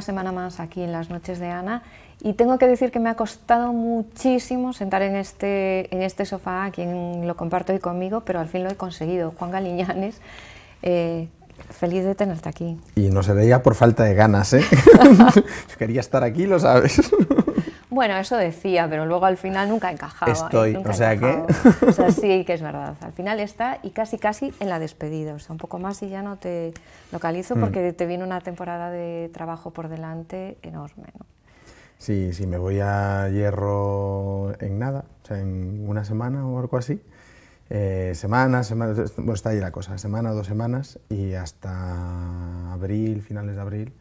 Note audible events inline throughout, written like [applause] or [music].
semana más aquí en las noches de Ana y tengo que decir que me ha costado muchísimo sentar en este, en este sofá, a quien lo comparto hoy conmigo, pero al fin lo he conseguido. Juan Galiñanes, eh, feliz de tenerte aquí. Y no se veía por falta de ganas, ¿eh? [laughs] [laughs] quería estar aquí, lo sabes. Bueno, eso decía, pero luego al final nunca encajaba. ¿eh? Estoy, o sea que... O sea, sí, que es verdad. Al final está y casi casi en la despedida. O sea, un poco más y ya no te localizo mm. porque te viene una temporada de trabajo por delante enorme. Sí, sí, me voy a Hierro en nada, o sea, en una semana o algo así. Eh, semanas, semanas, bueno, está ahí la cosa, semana o dos semanas y hasta abril, finales de abril,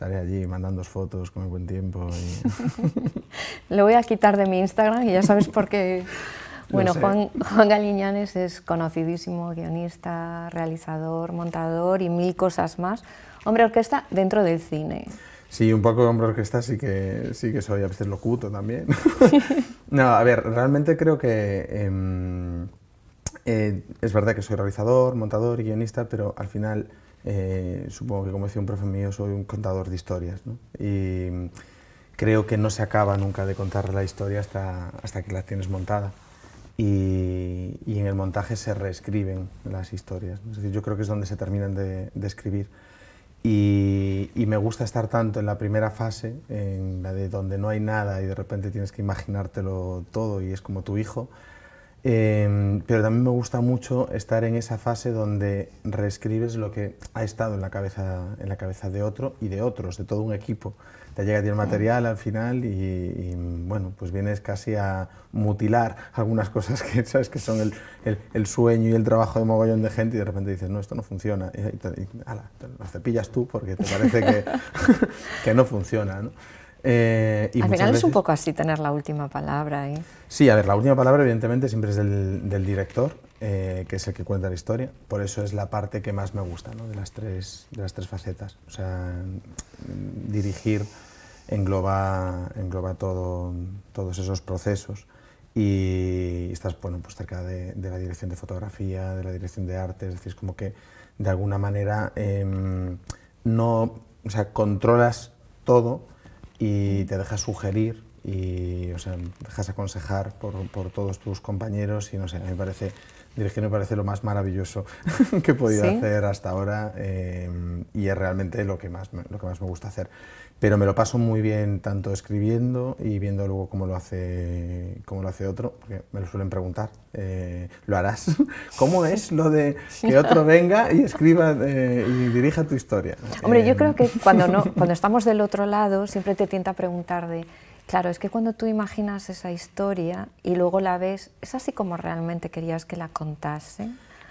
estaré allí mandando fotos con el buen tiempo. Y... [laughs] Lo voy a quitar de mi Instagram y ya sabes por qué. [laughs] Bueno, Juan, Juan Galiñanes es conocidísimo guionista, realizador, montador y mil cosas más. Hombre orquesta dentro del cine. Sí, un poco de hombre orquesta sí que, sí que soy, a veces locuto también. [laughs] no, a ver, realmente creo que... Em, eh, es verdad que soy realizador, montador, y guionista, pero al final eh, supongo que como decía un profe mío, soy un contador de historias. Y creo que no se acaba nunca de contar la historia hasta, hasta que la tienes montada. Y, en el montaje se reescriben las historias. Es decir, yo creo que es donde se terminan de, escribir. Y, y, me gusta estar tanto en la primera fase, en la de donde no hay nada y de repente tienes que imaginártelo todo y es como tu hijo, Em, pero también me gusta mucho estar en esa fase donde reescribes lo que ha estado en la cabeza, en la cabeza de otro y de otros, de todo un equipo. Te llega el material al final y, bueno, pues vienes casi a mutilar algunas [laughs] cosas que sabes que son el, sueño y el trabajo de mogollón de gente y de repente dices, no, esto no funciona. Y, te lo cepillas tú porque te parece que, [laughs] que no funciona. ¿no? Eh, y Al final es un poco así tener la última palabra. Sí, a ver, la última palabra evidentemente siempre es del, director, eh, que es el que cuenta la historia. Por eso es la parte que más me gusta de, las tres, de las tres facetas. O sea, dirigir engloba, engloba todo, todos esos procesos y estás bueno, pues cerca de, de, la dirección de fotografía, de la dirección de arte, es decir, es como que de alguna manera em, no, o sea, controlas todo y te dejas sugerir y o sea, dejas aconsejar por, todos tus compañeros y no sé, me parece, que me parece lo más maravilloso [laughs] que he podido hacer hasta ahora eh, y es realmente lo que, más, lo que más me gusta hacer pero me lo paso muy bien tanto escribiendo y viendo luego cómo lo hace, cómo lo hace otro, porque me lo suelen preguntar, eh, ¿lo harás? [laughs] ¿Cómo es lo de que otro venga y escriba eh, y dirija tu historia? Hombre, yo eh, creo que [laughs] cuando, no, cuando estamos del otro lado siempre te tienta a preguntar de, claro, es que cuando tú imaginas esa historia y luego la ves, ¿es así como realmente querías que la contase?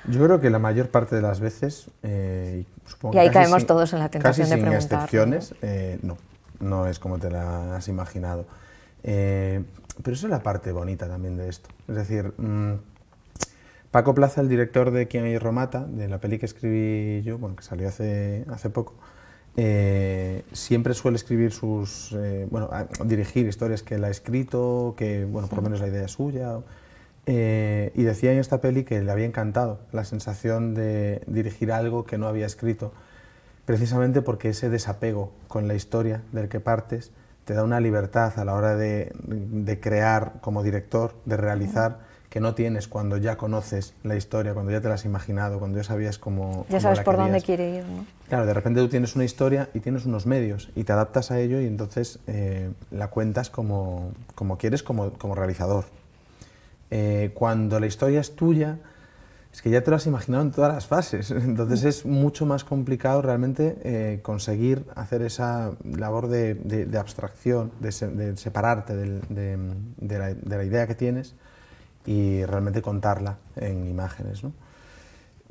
Yo creo que la mayor parte de las veces, eh, pues supongo y ahí caemos todos en la tentación casi de sin excepciones, eh, no, no es como te la has imaginado. Eh, pero eso es la parte bonita también de esto. Es decir, mm, Paco Plaza, el director de Quién hay Romata, de la peli que escribí yo, bueno, que salió hace, hace poco, siempre suele escribir sus, bueno, dirigir historias que él ha escrito, que, bueno, por lo menos la idea es suya. Eh, y decía en esta peli que le había encantado la sensación de dirigir algo que no había escrito, precisamente porque ese desapego con la historia del que partes te da una libertad a la hora de, crear como director, de realizar, que no tienes cuando ya conoces la historia, cuando ya te la has imaginado, cuando ya sabías cómo... Ya sabes por dónde quiere ir, Claro, de repente tú tienes una historia y tienes unos medios y te adaptas a ello y entonces eh, la cuentas como, quieres como realizador. Eh, cuando la historia es tuya, es que ya te lo has imaginado en todas las fases. [laughs] Entonces es mucho más complicado realmente eh, conseguir hacer esa labor de, abstracción, de, separarte de, la, idea que tienes y realmente contarla en imágenes. ¿no?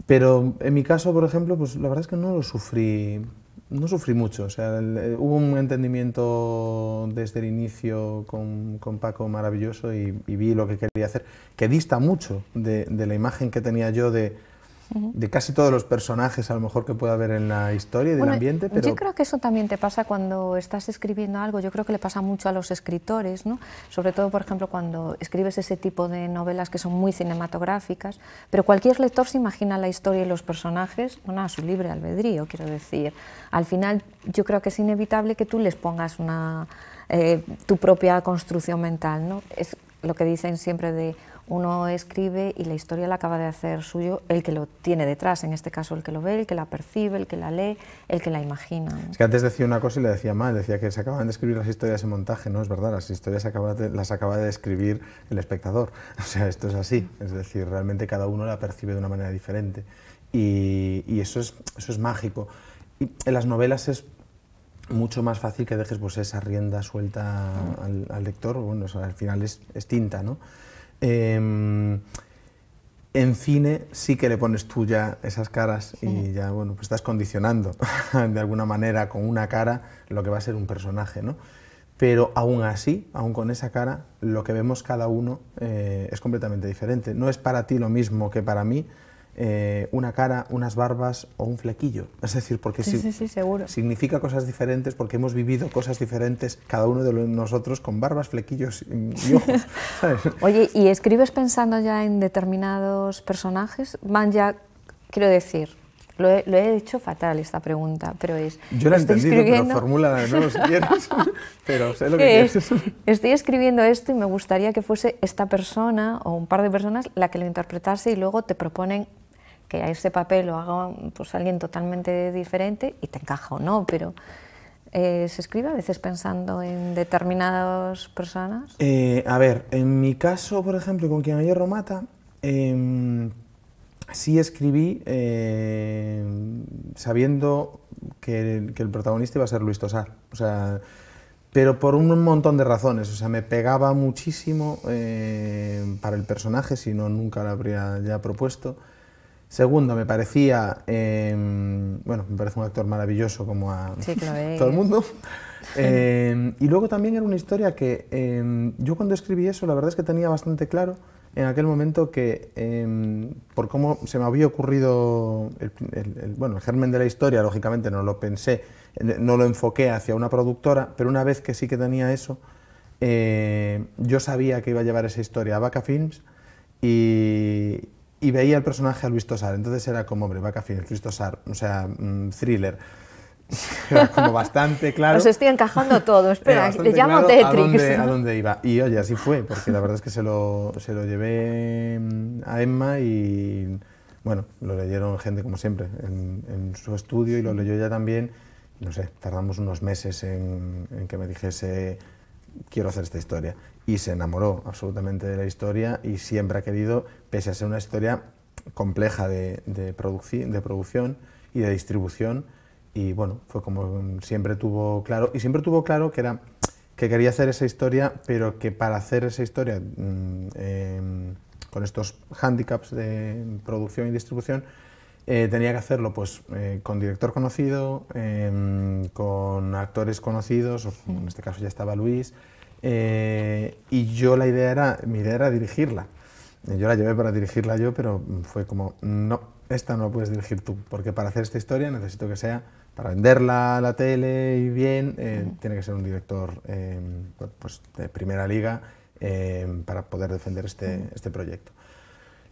Pero en mi caso, por ejemplo, pues la verdad es que no lo sufrí no sufrí mucho, o sea, eh, hubo un entendimiento desde el inicio con, Paco maravilloso y, vi lo que quería hacer, que dista mucho de la imagen que tenía yo de, de casi todos los personajes a lo mejor que pueda haber en la historia y del ambiente. Yo creo que eso también te pasa cuando estás escribiendo algo, yo creo que le pasa mucho a los escritores, sobre todo por ejemplo cuando escribes ese tipo de novelas que son muy cinematográficas, pero cualquier lector se imagina la historia y los personajes bueno, a su libre albedrío, quiero decir. Al final yo creo que es inevitable que tú les pongas una, eh, tu propia construcción mental. ¿no? Es lo que dicen siempre de uno escribe y la historia la acaba de hacer suyo el que lo tiene detrás, en este caso el que lo ve, el que la percibe, el que la lee, el que la imagina. Es que antes decía una cosa y le decía mal, decía que se acaban de escribir las historias en montaje, no es verdad, las historias las acaba de escribir el espectador, [laughs] o sea, esto es así, es decir, realmente cada uno la percibe de una manera diferente y, eso, es, mágico. en las novelas es mucho más fácil que dejes pues, esa rienda suelta al, lector, bueno, al final es, es tinta, ¿no? Em, en cine sí que le pones tú ya esas caras y ya, bueno, pues estás condicionando [laughs] de alguna manera con una cara lo que va a ser un personaje, ¿no? Pero aún así, aún con esa cara, lo que vemos cada uno eh, es completamente diferente. No es para ti lo mismo que para mí, eh, una cara, unas barbas o un flequillo. Es decir, porque sí, si, significa cosas diferentes porque hemos vivido cosas diferentes cada uno de nosotros con barbas, flequillos y ojos. [laughs] Oye, ¿y escribes pensando ya en determinados personajes? Van ya, quiero decir, lo he, hecho fatal esta pregunta, pero es... Yo la he entendido, escribiendo... pero formula no lo si [laughs] pero sé lo que es, eh, quieres. Estoy escribiendo esto y me gustaría que fuese esta persona o un par de personas la que lo interpretase y luego te proponen que a ese papel lo haga pues, alguien totalmente diferente y te encaja o no, pero eh, ¿se escribe a veces pensando en determinadas personas? Eh, a ver, en mi caso, por ejemplo, con quien ayer romata em, sí escribí eh, sabiendo que, el protagonista iba a ser Luis Tosar. O sea, pero por un montón de razones. O sea, me pegaba muchísimo para el personaje, si no, nunca lo habría ya propuesto. Segundo, me parecía, em, bueno, me parece un actor maravilloso como a [laughs] todo el mundo. Em, y luego también era una historia que em, yo cuando escribí eso, la verdad es que tenía bastante claro en aquel momento que, por cómo se me había ocurrido, el, bueno, el germen de la historia, lógicamente no lo pensé, eh, no lo enfoqué hacia una productora, pero una vez que sí que tenía eso, eh, yo sabía que iba a llevar esa historia a Vaca Films y, y veía el personaje a Luis Tosar. Entonces era como, hombre, vaca fin, Luis Tosar, o sea, mm, thriller. [laughs] Era como bastante claro. Os estoy encajando [laughs] todo, espera, le llamo Tetris. A dónde, a dónde, iba. Y oye, así fue, porque la verdad es que se lo, se lo llevé mm, a Emma y, bueno, lo leyeron gente como siempre en, su estudio y lo leyó ella también. No sé, tardamos unos meses en, en que me dijese, quiero hacer esta historia y se enamoró absolutamente de la historia y siempre ha querido, pese a ser una historia compleja de, de, de producción y de distribución, y bueno, fue como siempre tuvo claro, y siempre tuvo claro que era que quería hacer esa historia, pero que para hacer esa historia mm, em, con estos hándicaps de producción y distribución, eh, tenía que hacerlo pues eh, con director conocido, em, con actores conocidos, en este caso ya estaba Luis, eh, y yo la idea era, mi idea era dirigirla. Yo la llevé para dirigirla yo, pero fue como, no, esta no la puedes dirigir tú, porque para hacer esta historia necesito que sea, para venderla a la tele y bien, eh, tiene que ser un director eh, pues, de primera liga para poder defender este, este, proyecto.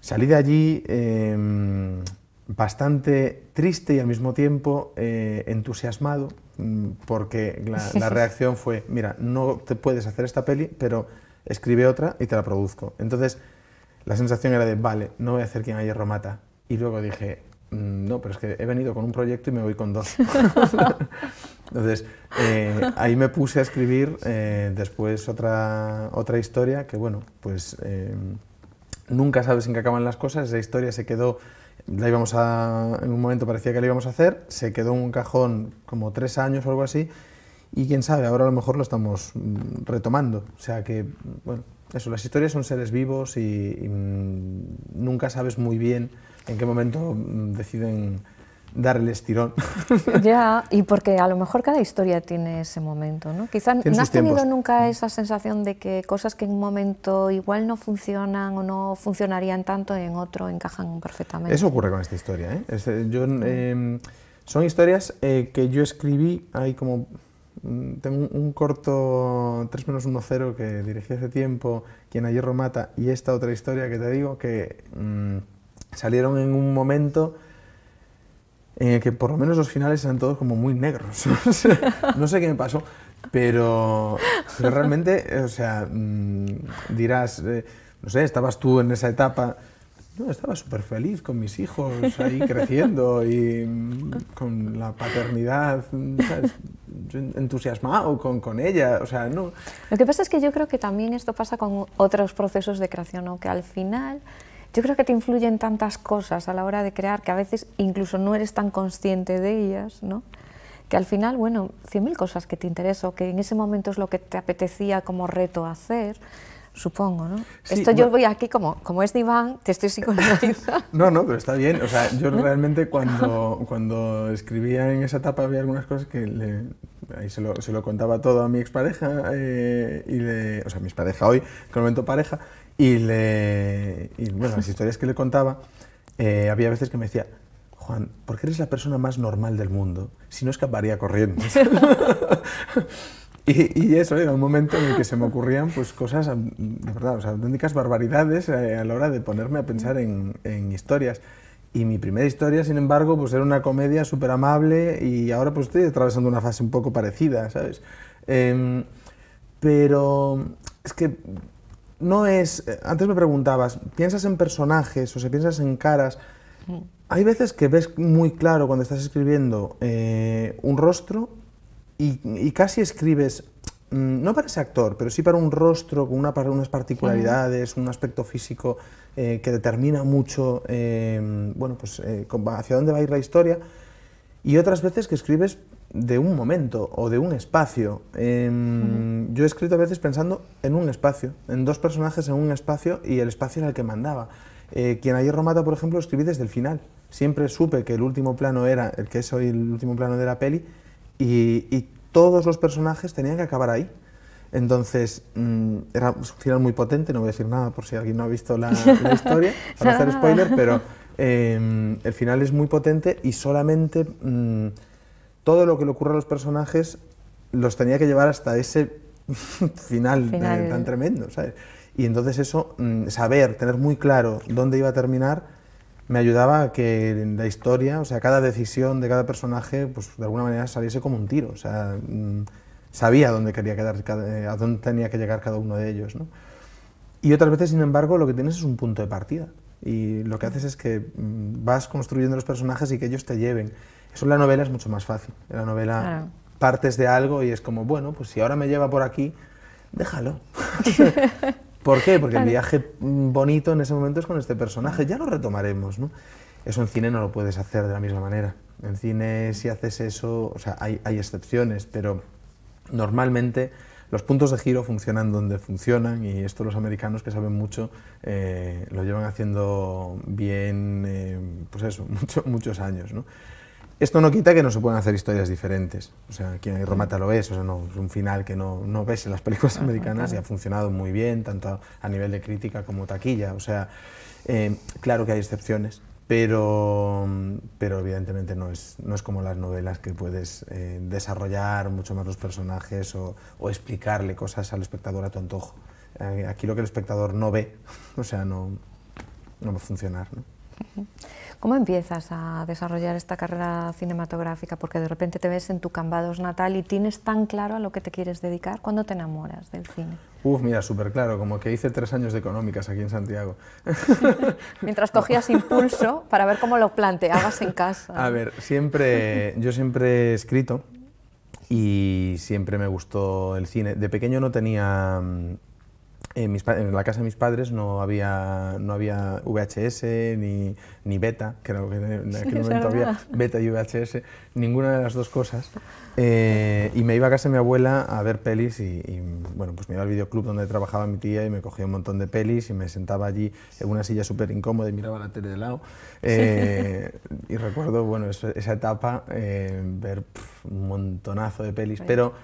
Salí de allí em, bastante triste y al mismo tiempo entusiasmado, Mm, porque [laughs] la, reacción fue, mira, no te puedes hacer esta peli, pero escribe otra y te la produzco. Entonces, la sensación era de, vale, no voy a hacer quien ayer romata mata. Y luego dije, mm, no, pero es que he venido con un proyecto y me voy con dos. [laughs] Entonces, eh, ahí me puse a escribir eh, después otra, otra historia que, bueno, pues eh, nunca sabes en qué acaban las cosas. Esa historia se quedó la íbamos a, en un momento parecía que la íbamos a hacer, se quedó en un cajón como tres años o algo así, y quién sabe, ahora a lo mejor lo estamos mm, retomando. O sea que, bueno, eso, las historias son seres vivos y, y mm, nunca sabes muy bien en qué momento mm, deciden dar el estirón. [laughs] ya, y porque a lo mejor cada historia tiene ese momento, ¿no? Quizás no has tenido nunca esa sensación de que cosas que en un momento igual no funcionan o no funcionarían tanto, en otro encajan perfectamente. Eso ocurre con esta historia, ¿eh? eh em, son historias eh, que yo escribí, hay como... Mm, tengo un corto 3 1 0 que dirigí hace tiempo, quien ayer hierro mata, y esta otra historia que te digo, que mm, salieron en un momento el que por lo menos los finales eran todos como muy negros. [laughs] no, sé, qué me pasó, pero, realmente, o sea, mm, dirás, eh, no sé, estabas tú en esa etapa. No, estaba súper feliz con mis hijos ahí creciendo y mm, con la paternidad, mm, entusiasmado con, con, ella, o sea, no. Lo que pasa es que yo creo que también esto pasa con otros procesos de creación, aunque que al final yo creo que te influyen tantas cosas a la hora de crear que a veces incluso no eres tan consciente de ellas, ¿no? que al final, bueno, 100.000 cosas que te interesan que en ese momento es lo que te apetecía como reto hacer, supongo, ¿no? Esto yo voy aquí como, como es diván, te estoy psicologizando. [laughs] no, no, pero está bien. O sea, yo realmente [laughs] cuando, cuando escribía en esa etapa había algunas cosas que le, ahí se lo, se lo, contaba todo a mi expareja eh, y le, o sea, mi expareja hoy, que momento pareja, y, le, bueno, las historias que le contaba, eh, había veces que me decía, Juan, ¿por qué eres la persona más normal del mundo? Si no escaparía corriendo. [laughs] y, eso era un momento en el que se me ocurrían pues, cosas, mm, de verdad, o sea, auténticas barbaridades eh, a la hora de ponerme a pensar en, historias. Y mi primera historia, sin embargo, pues era una comedia súper amable y ahora pues estoy atravesando una fase un poco parecida, ¿sabes? Em, pero es que no es, eh, antes me preguntabas, ¿piensas en personajes o si piensas en caras? Mm. Hay veces que ves muy claro cuando estás escribiendo eh, un rostro y, casi escribes mm, no para ese actor, pero sí para un rostro con una, unas particularidades, un aspecto físico eh, que determina mucho bueno, pues, hacia dónde va a ir la historia y otras veces que escribes de un momento o de un espacio. Em, yo he escrito a veces pensando en un espacio, en dos personajes en un espacio y el espacio en el que mandaba. Eh, quien ayer Romata, por ejemplo, escribí desde el final. Siempre supe que el último plano era el que es hoy el último plano de la peli y, todos los personajes tenían que acabar ahí. Entonces, mm, era un final muy potente, no voy a decir nada por si alguien no ha visto la, la [laughs] historia, para hacer spoiler, pero Em, el final es muy potente y solamente mm, todo lo que le ocurre a los personajes los tenía que llevar hasta ese [laughs] final, tan tremendo, Y entonces eso, mm, saber, tener muy claro dónde iba a terminar, me ayudaba a que la historia, o sea, cada decisión de cada personaje, pues de alguna manera saliese como un tiro. O sea, mm, sabía dónde quería quedar, eh, a dónde tenía que llegar cada uno de ellos, Y otras veces, sin embargo, lo que tienes es un punto de partida y lo que haces es que mm, vas construyendo los personajes y que ellos te lleven. Eso en la novela es mucho más fácil. En la novela partes de algo y es como, bueno, pues si ahora me lleva por aquí, déjalo. [laughs] ¿Por qué? Porque el viaje mm, bonito en ese momento es con este personaje, ya lo retomaremos. ¿no? Eso en cine no lo puedes hacer de la misma manera. En cine si haces eso, o sea, hay, hay excepciones, pero normalmente los puntos de giro funcionan donde funcionan y esto los americanos que saben mucho eh, lo llevan haciendo bien, eh, pues eso, [laughs] muchos muchos años. Esto no quita que no se puedan hacer historias diferentes. O sea, quien romata lo es, o sea, no, es un final que no, no ves en las películas americanas y ha funcionado muy bien, tanto a nivel de crítica como taquilla. O sea, eh, claro que hay excepciones, pero, pero evidentemente no es, no es como las novelas que puedes eh, desarrollar mucho más los personajes o, explicarle cosas al espectador a tu antojo. Eh, aquí lo que el espectador no ve, [laughs] o sea, no, va a funcionar. ¿Cómo empiezas a desarrollar esta carrera cinematográfica? Porque de repente te ves en tu Cambados natal y tienes tan claro a lo que te quieres dedicar. ¿Cuándo te enamoras del cine? Uf, mira, súper claro, como que hice tres años de económicas aquí en Santiago. [laughs] [laughs] Mientras cogías impulso para ver cómo lo planteabas en casa. A ver, siempre, yo siempre he escrito y siempre me gustó el cine. De pequeño no tenía mm, en, la casa de mis padres no había, no había VHS ni, ni beta, creo que en aquel momento había beta y VHS, ninguna de las dos cosas. Eh, y me iba a casa de mi abuela a ver pelis y, bueno, pues me iba al videoclub donde trabajaba mi tía y me cogía un montón de pelis y me sentaba allí en una silla súper incómoda y miraba la tele de lado. Eh, y recuerdo, bueno, esa etapa, eh, ver un montonazo de pelis, pero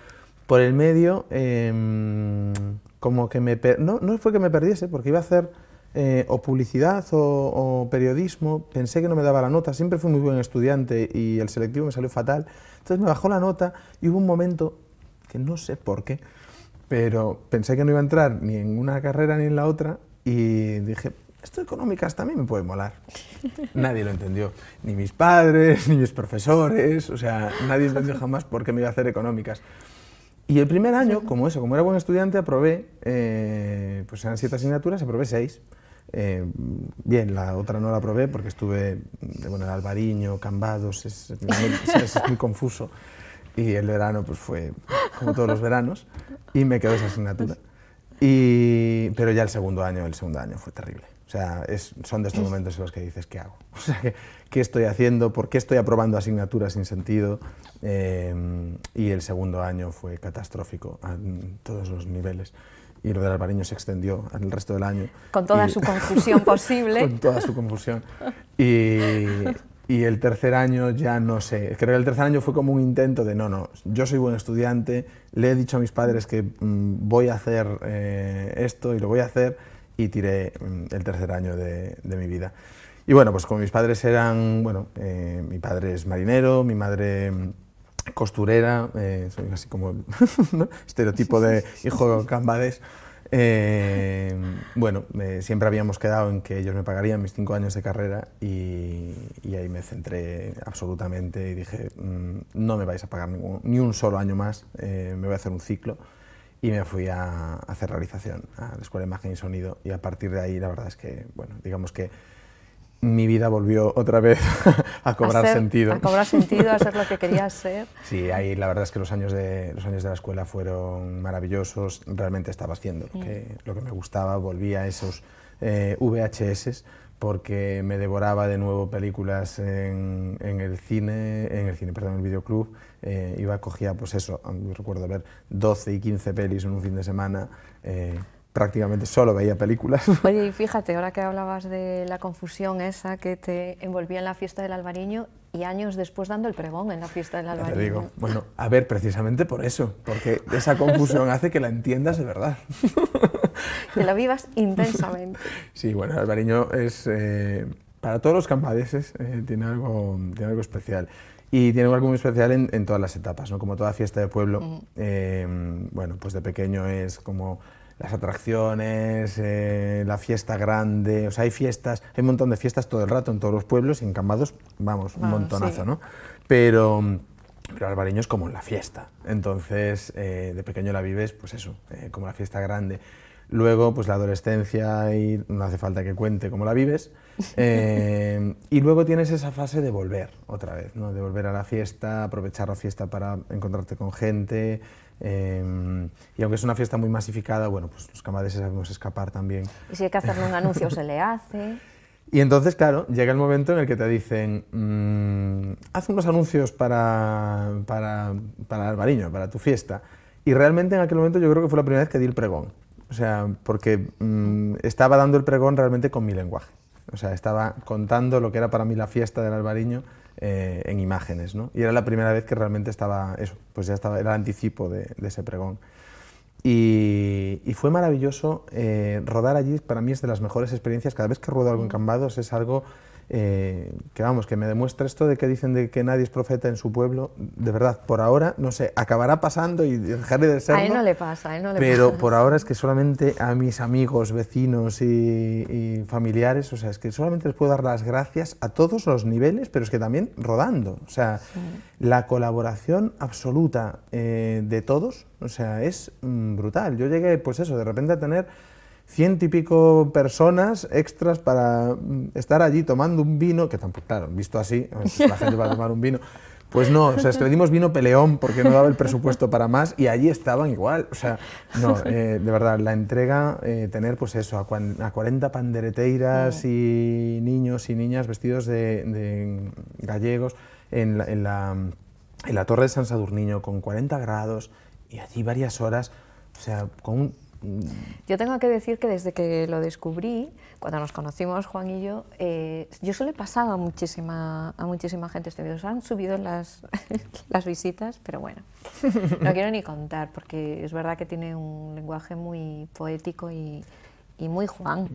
por el medio em, como que me... No, no fue que me perdiese, porque iba a hacer eh, o publicidad o, periodismo, pensé que no me daba la nota, siempre fui muy buen estudiante y el selectivo me salió fatal, entonces me bajó la nota y hubo un momento, que no sé por qué, pero pensé que no iba a entrar ni en una carrera ni en la otra y dije, esto de económicas también me puede molar. [laughs] Nadie lo entendió, ni mis padres, ni mis profesores, o sea, nadie entendió jamás por qué me iba a hacer económicas. Y el primer año, como eso, como era buen estudiante, aprobé, eh, pues eran siete asignaturas, aprobé seis. Eh, bien, la otra no la aprobé porque estuve, mm, bueno, el Albariño, Cambados, es, muy confuso. Y el verano, pues fue como todos los veranos, y me quedó esa asignatura. Y, pero ya el segundo año, el segundo año fue terrible. O sea, son de estos momentos en los que dices, ¿qué hago? [laughs] sea, ¿qué, estoy haciendo? ¿Por qué estoy aprobando asignaturas sin sentido? Eh, y el segundo año fue catastrófico a todos los niveles. Y lo del albariño se extendió al resto del año. Con toda su [laughs] confusión posible. con toda su confusión. Y, el tercer año ya no sé. Creo que el tercer año fue como un intento de, no, no, yo soy buen estudiante, le he dicho a mis padres que mm, voy a hacer eh, esto y lo voy a hacer y tiré mm, el tercer año de, mi vida. Y bueno, pues como mis padres eran, bueno, eh, mi padre es marinero, mi madre mm, costurera, eh, soy así como el [laughs] estereotipo de hijo cambades. Eh, bueno, siempre habíamos quedado en que ellos me pagarían mis cinco años de carrera y, y ahí me centré absolutamente y dije, mm, no me vais a pagar ni un solo año más, me voy a hacer un ciclo y me fui a, hacer realización a la Escuela de Imagen y Sonido y a partir de ahí la verdad es que, bueno, digamos que mi vida volvió otra vez [laughs] a cobrar sentido. A cobrar sentido, a ser lo que [laughs] quería ser. Sí, ahí la verdad es que los años de, los años de la escuela fueron maravillosos, realmente estaba haciendo lo que, lo que me gustaba, volví a esos eh, VHS porque me devoraba de nuevo películas en, en el cine, en el cine, perdón, en el videoclub, eh, iba, cogía, pues eso, recuerdo ver 12 y 15 pelis en un fin de semana. Eh, prácticamente solo veía películas. [laughs] Oye, y fíjate, ahora que hablabas de la confusión esa que te envolvía en la fiesta del albariño y años después dando el pregón en la fiesta del albariño. te digo, bueno, a ver, precisamente por eso, porque esa confusión hace que la entiendas de verdad. [laughs] que la vivas intensamente. [laughs] Sí, bueno, el albariño es, eh, para todos los campadeses, tiene, algo, tiene algo especial. Y tiene un muy especial en, todas las etapas, ¿no? como toda fiesta de pueblo. Em, bueno, pues de pequeño es como las atracciones, eh, la fiesta grande, o sea, hay fiestas, hay un montón de fiestas todo el rato en todos los pueblos, en Cambados, vamos, un ah, montonazo, ¿no? Pero, pero Albariño es como la fiesta, entonces eh, de pequeño la vives, pues eso, eh, como la fiesta grande. Luego, pues la adolescencia, y no hace falta que cuente cómo la vives, eh, y luego tienes esa fase de volver otra vez, ¿no? de volver a la fiesta, aprovechar la fiesta para encontrarte con gente. Eh, y aunque es una fiesta muy masificada, bueno, pues los camareses sabemos escapar también. Y si hay que hacerle un anuncio, se le hace. [laughs] Y entonces, claro, llega el momento en el que te dicen, mm, haz unos anuncios para, para, para para tu fiesta. Y realmente en aquel momento yo creo que fue la primera vez que di el pregón. O sea, porque mm, estaba dando el pregón realmente con mi lenguaje. O sea, estaba contando lo que era para mí la fiesta del Albariño eh, en imágenes, ¿no? Y era la primera vez que realmente estaba, eso, pues ya estaba, era el anticipo de, ese pregón. Y, fue maravilloso eh, rodar allí, para mí es de las mejores experiencias, cada vez que ruedo algo en Cambados es algo eh, que vamos, que me demuestre esto de que dicen de que nadie es profeta en su pueblo, de verdad, por ahora, no sé, acabará pasando y dejaré de serlo. A él no le pasa, a no le pero pasa. Pero por ahora es que solamente a mis amigos, vecinos y, familiares, o sea, es que solamente les puedo dar las gracias a todos los niveles, pero es que también rodando, o sea, la colaboración absoluta eh, de todos, o sea, es mm, brutal. Yo llegué, pues eso, de repente a tener ciento y pico personas extras para mm, estar allí tomando un vino, que tampoco, claro, visto así, la gente va a tomar un vino. Pues no, o sea, es vino peleón porque no daba el presupuesto para más y allí estaban igual. O sea, no, [laughs] eh, de verdad, la entrega, eh, tener pues eso, a, 40 pandereteiras y niños y niñas vestidos de, gallegos en la, en, la, en la, torre de San Sadurniño con 40 grados y allí varias horas, o sea, con un Mm. Yo tengo que decir que desde que lo descubrí, cuando nos conocimos Juan y yo, eh, yo se lo he a muchísima, a muchísima gente este video. han subido las, [laughs] las visitas, pero bueno, no quiero ni contar porque es verdad que tiene un lenguaje muy poético y, y muy Juan.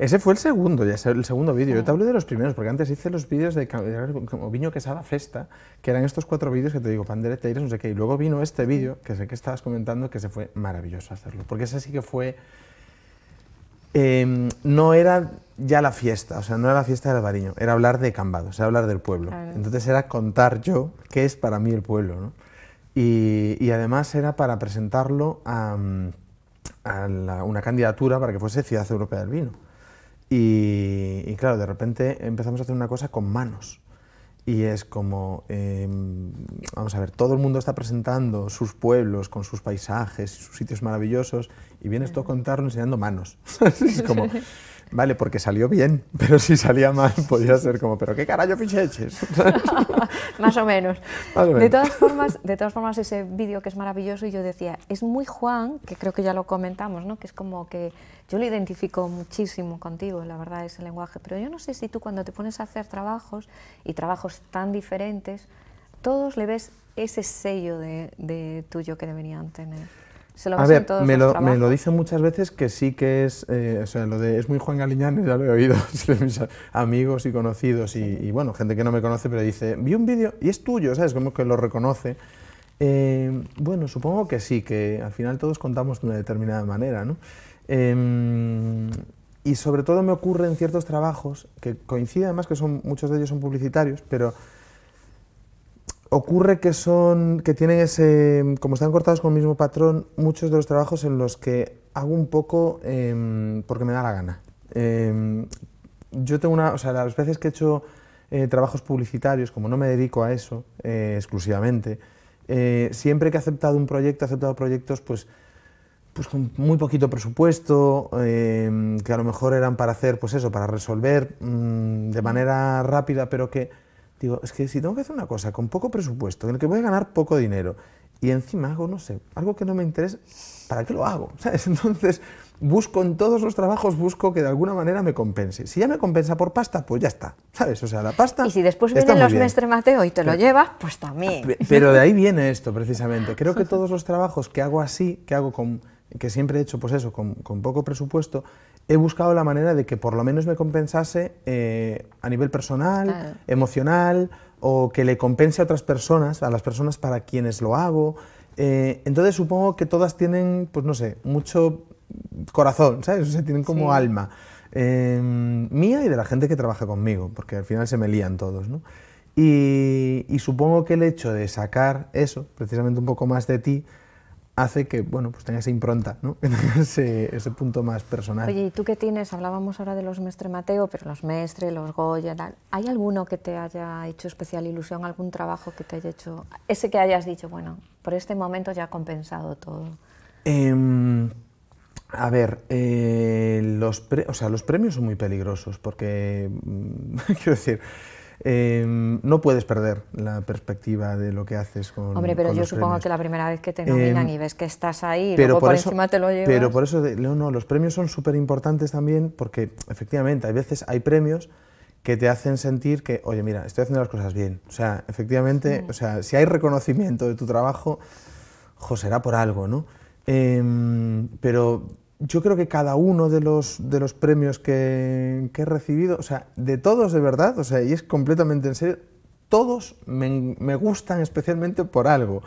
Ese fue el segundo, ya el segundo vídeo. Yo te hablo de los primeros, porque antes hice los vídeos de como Viño la Festa, que eran estos cuatro vídeos que te digo, Pandereteiros, no sé qué. Y luego vino este vídeo, que sé que estabas comentando, que se fue maravilloso hacerlo. Porque ese sí que fue. Em, no era ya la fiesta, o sea, no era la fiesta del bariño, era hablar de Cambados, era hablar del pueblo. Entonces era contar yo qué es para mí el pueblo, ¿no? y, además era para presentarlo a una candidatura para que fuese Ciudad Europea del Vino. Y, claro, de repente empezamos a hacer una cosa con manos. Y es como, em, vamos a ver, todo el mundo está presentando sus pueblos con sus paisajes, sus sitios maravillosos, y vienes tú a contarlo enseñando manos. [laughs] es como, [laughs] Vale, porque salió bien, [laughs] pero si salía mal podía ser como, pero qué carajo ficheches. [laughs] Más o menos. Más o menos. De, todas formas, de todas formas, ese vídeo que es maravilloso, y yo decía, es muy Juan, que creo que ya lo comentamos, ¿no? que es como que yo lo identifico muchísimo contigo, la verdad, ese lenguaje, pero yo no sé si tú cuando te pones a hacer trabajos, y trabajos tan diferentes, todos le ves ese sello de, de tuyo que deberían tener. Se lo a ver, me, lo, me, dicen muchas veces que sí que es, eh, o sea, lo de es muy Juan Galiñán, ya lo he oído [laughs] amigos y conocidos y, bueno, gente que no me conoce, pero dice, vi un vídeo y es tuyo, ¿sabes? Como que lo reconoce. Eh, bueno, supongo que sí, que al final todos contamos de una determinada manera, ¿no? Em, y sobre todo me ocurre en ciertos trabajos, que coincide además que son, muchos de ellos son publicitarios, pero ocurre que son que tienen ese como están cortados con el mismo patrón muchos de los trabajos en los que hago un poco em, porque me da la gana em, yo tengo una o sea las veces que he hecho eh, trabajos publicitarios como no me dedico a eso eh, exclusivamente eh, siempre que he aceptado un proyecto he aceptado proyectos pues pues con muy poquito presupuesto, em, que a lo mejor eran para hacer, pues eso, para resolver mm, de manera rápida, pero que Digo, es que si tengo que hacer una cosa con poco presupuesto, en el que voy a ganar poco dinero, y encima hago, no sé, algo que no me interesa, ¿para qué lo hago? [laughs] ¿Sabes? Entonces, busco en todos los trabajos, busco que de alguna manera me compense. Si ya me compensa por pasta, pues ya está, ¿sabes? O sea, la pasta... Y si después vienen los mestre Mateo y te lo llevas, pues también. Pero de ahí viene esto, precisamente. [laughs] Creo que todos los trabajos que hago así, que hago con que siempre he hecho pues eso, con, poco presupuesto, he buscado la manera de que por lo menos me compensase eh, a nivel personal, emocional, o que le compense a otras personas, a las personas para quienes lo hago. Eh, entonces supongo que todas tienen, pues no sé, mucho corazón, ¿sabes? O sea, tienen como alma em, mía y de la gente que trabaja conmigo, porque al final se me lían todos, y supongo que el hecho de sacar eso, precisamente un poco más de ti, hace que bueno, pues tenga esa impronta, ¿no? [laughs] ese, ese, punto más personal. Oye, ¿y tú qué tienes? Hablábamos ahora de los Mestre Mateo, pero los Mestre, los Goya, ¿hay alguno que te haya hecho especial ilusión, algún trabajo que te haya hecho, ese que hayas dicho, bueno, por este momento ya ha compensado todo? Em, a ver, eh, los, o sea, los premios son muy peligrosos porque, [laughs] quiero decir, Em, no puedes perder la perspectiva de lo que haces con Hombre, pero yo supongo que la primera vez que te nominan em, y ves que estás ahí, pero luego por, encima te lo llevas. Pero por eso, no, no, los premios son súper importantes también porque efectivamente hay veces hay premios que te hacen sentir que, oye, mira, estoy haciendo las cosas bien. O sea, efectivamente, o sea, si hay reconocimiento de tu trabajo, jo, será por algo, ¿no? Em, pero yo creo que cada uno de los, de los premios que, he recibido, o sea, de todos de verdad, o sea, y es completamente en serio, todos me, me gustan especialmente por algo.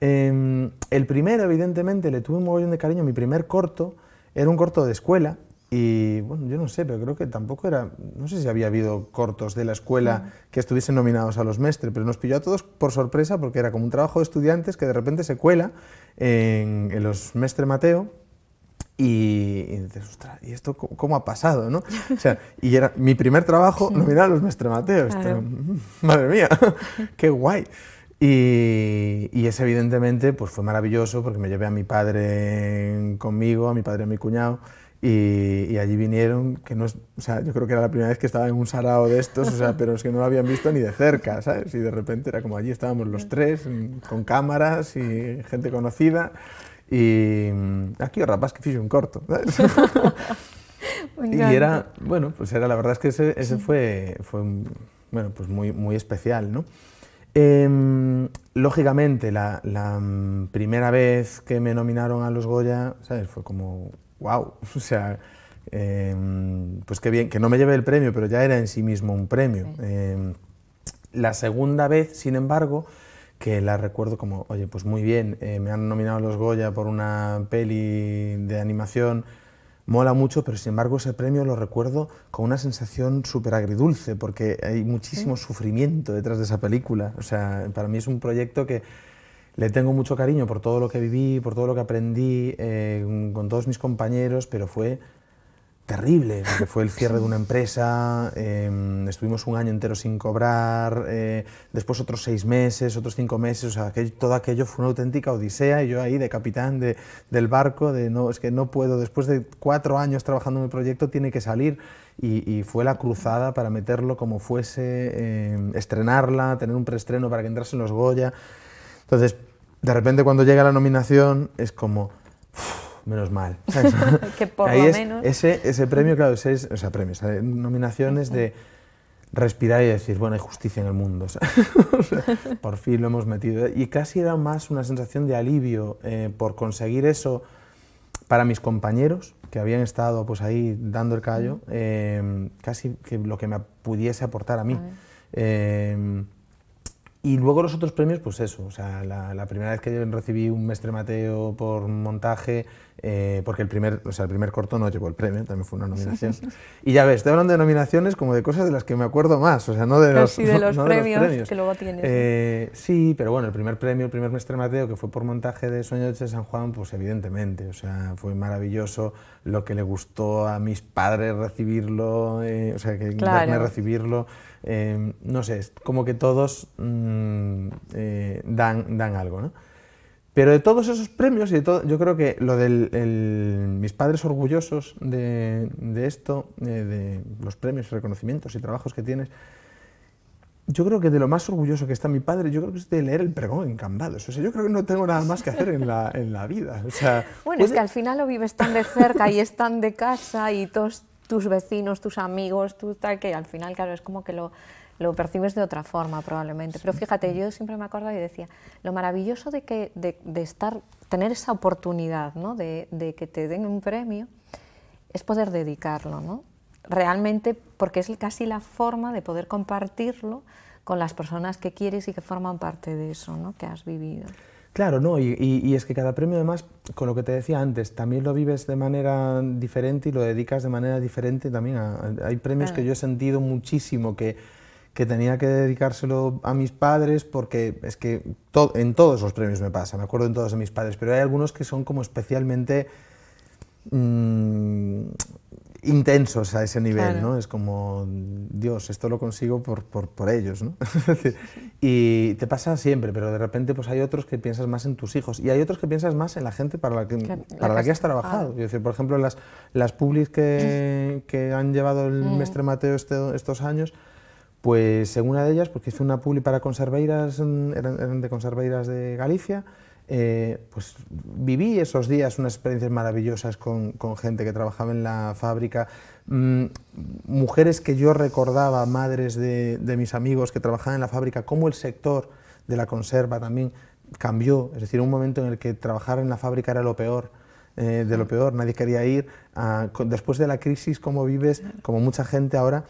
Em, el primero, evidentemente, le tuve un mogollón de cariño, mi primer corto era un corto de escuela, y bueno, yo no sé, pero creo que tampoco era, no sé si había habido cortos de la escuela que estuviesen nominados a los Mestre, pero nos pilló a todos por sorpresa porque era como un trabajo de estudiantes que de repente se cuela en, en los Mestre Mateo y, y dices, ostras, ¿y esto cómo, ha pasado? ¿no? O sea, y era mi primer trabajo nominar a los Mestre mm, madre mía, [laughs] qué guay. Y, y ese evidentemente pues fue maravilloso porque me llevé a mi padre conmigo, a mi padre y a mi cuñado. Y, y, allí vinieron, que no es, o sea, yo creo que era la primera vez que estaba en un sarao de estos, o sea, pero es que no lo habían visto ni de cerca, ¿sabes? Y de repente era como allí estábamos los tres, mm, con cámaras y gente conocida. Y mm, aquí rapaz que fui un corto, [laughs] y era, bueno, pues era la verdad es que ese, fue, fue bueno, pues muy, muy especial, ¿no? Em, lógicamente, la, mm, primera vez que me nominaron a los Goya, ¿sabes? Fue como, wow, [laughs] o sea, em, pues qué bien, que no me llevé el premio, pero ya era en sí mismo un premio. Em, la segunda vez, sin embargo, que la recuerdo como, oye, pues muy bien, eh, me han nominado los Goya por una peli de animación, mola mucho, pero sin embargo ese premio lo recuerdo con una sensación súper agridulce, porque hay muchísimo sufrimiento detrás de esa película. O sea, para mí es un proyecto que le tengo mucho cariño por todo lo que viví, por todo lo que aprendí eh, con todos mis compañeros, pero fue terrible, que fue el [laughs] cierre de una empresa, em, estuvimos un año entero sin cobrar, eh, después otros seis meses, otros cinco meses, o sea, todo aquello fue una auténtica odisea y yo ahí de capitán de, del barco, de no, es que no puedo, después de cuatro años trabajando en el proyecto tiene que salir y, fue la cruzada para meterlo como fuese, em, estrenarla, tener un preestreno para que entrasen los Goya. Entonces, de repente cuando llega la nominación es como menos mal. [laughs] Ese, ese premio, claro, ese es, o sea, premios, nominaciones de respirar y decir, bueno, hay justicia en el mundo. [laughs] por fin lo hemos metido. Y casi era más una sensación de alivio eh, por conseguir eso para mis compañeros que habían estado pues ahí dando el callo, eh, casi que lo que me pudiese aportar a mí. Eh, y luego los otros premios, pues eso, o sea, la, primera vez que yo recibí un mestre Mateo por montaje, eh, porque el primer, o sea, el primer corto no llevó el premio, también fue una nominación. [laughs] y ya ves, te hablan de nominaciones como de cosas de las que me acuerdo más, o sea, no de [laughs] los, premios, que luego tienes. Eh, sí, pero bueno, el primer premio, el primer mestre Mateo, que fue por montaje de Sueño de San Juan, pues evidentemente, o sea, fue maravilloso lo que le gustó a mis padres recibirlo, eh, o sea, que claro. recibirlo. Em, no sé, es como que todos mm, eh, dan, dan, algo, ¿no? Pero de todos esos premios y yo creo que lo de mis padres orgullosos de, esto, eh, de, los premios, reconocimientos y trabajos que tienes, yo creo que de lo más orgulloso que está mi padre, yo creo que es de leer el pregón en eso yo creo que no tengo nada más que hacer en la, vida. bueno, es que al final lo vives tan de cerca y es de casa y todos tus vecinos, tus amigos, tú tal, que al final, claro, es como que lo, percibes de otra forma probablemente. Pero fíjate, yo siempre me acordaba y decía, lo maravilloso de, que, de, estar, tener esa oportunidad ¿no? de, de, que te den un premio es poder dedicarlo, ¿no? Realmente, porque es casi la forma de poder compartirlo con las personas que quieres y que forman parte de eso ¿no? que has vivido. Claro, no, y, es que cada premio además, con lo que te decía antes, también lo vives de manera diferente y lo dedicas de manera diferente también. hay premios que yo he sentido muchísimo que, tenía que dedicárselo a mis padres porque es que en todos los premios me pasa, me acuerdo en todos de mis padres, pero hay algunos que son como especialmente... Mm, intensos a ese nivel, ¿no? Es como, Dios, esto lo consigo por, ellos, ¿no? [laughs] y te pasa siempre, pero de repente pues hay otros que piensas más en tus hijos y hay otros que piensas más en la gente para la que, para la que has trabajado. decir, por ejemplo, las, las mm. que, han llevado el mm. mestre Mateo este, estos años, pues en una de ellas, porque hice una publi para Conserveiras, mm, eran, eran de Conserveiras de Galicia, eh, pues viví esos días unas experiencias maravillosas con, gente que trabajaba en la fábrica, mm, mujeres que yo recordaba, madres de, mis amigos que trabajaban en la fábrica, cómo el sector de la conserva también cambió, es decir, un momento en el que trabajar en la fábrica era lo peor, eh, de lo peor, nadie quería ir, ah, después de la crisis, como vives, como mucha gente ahora,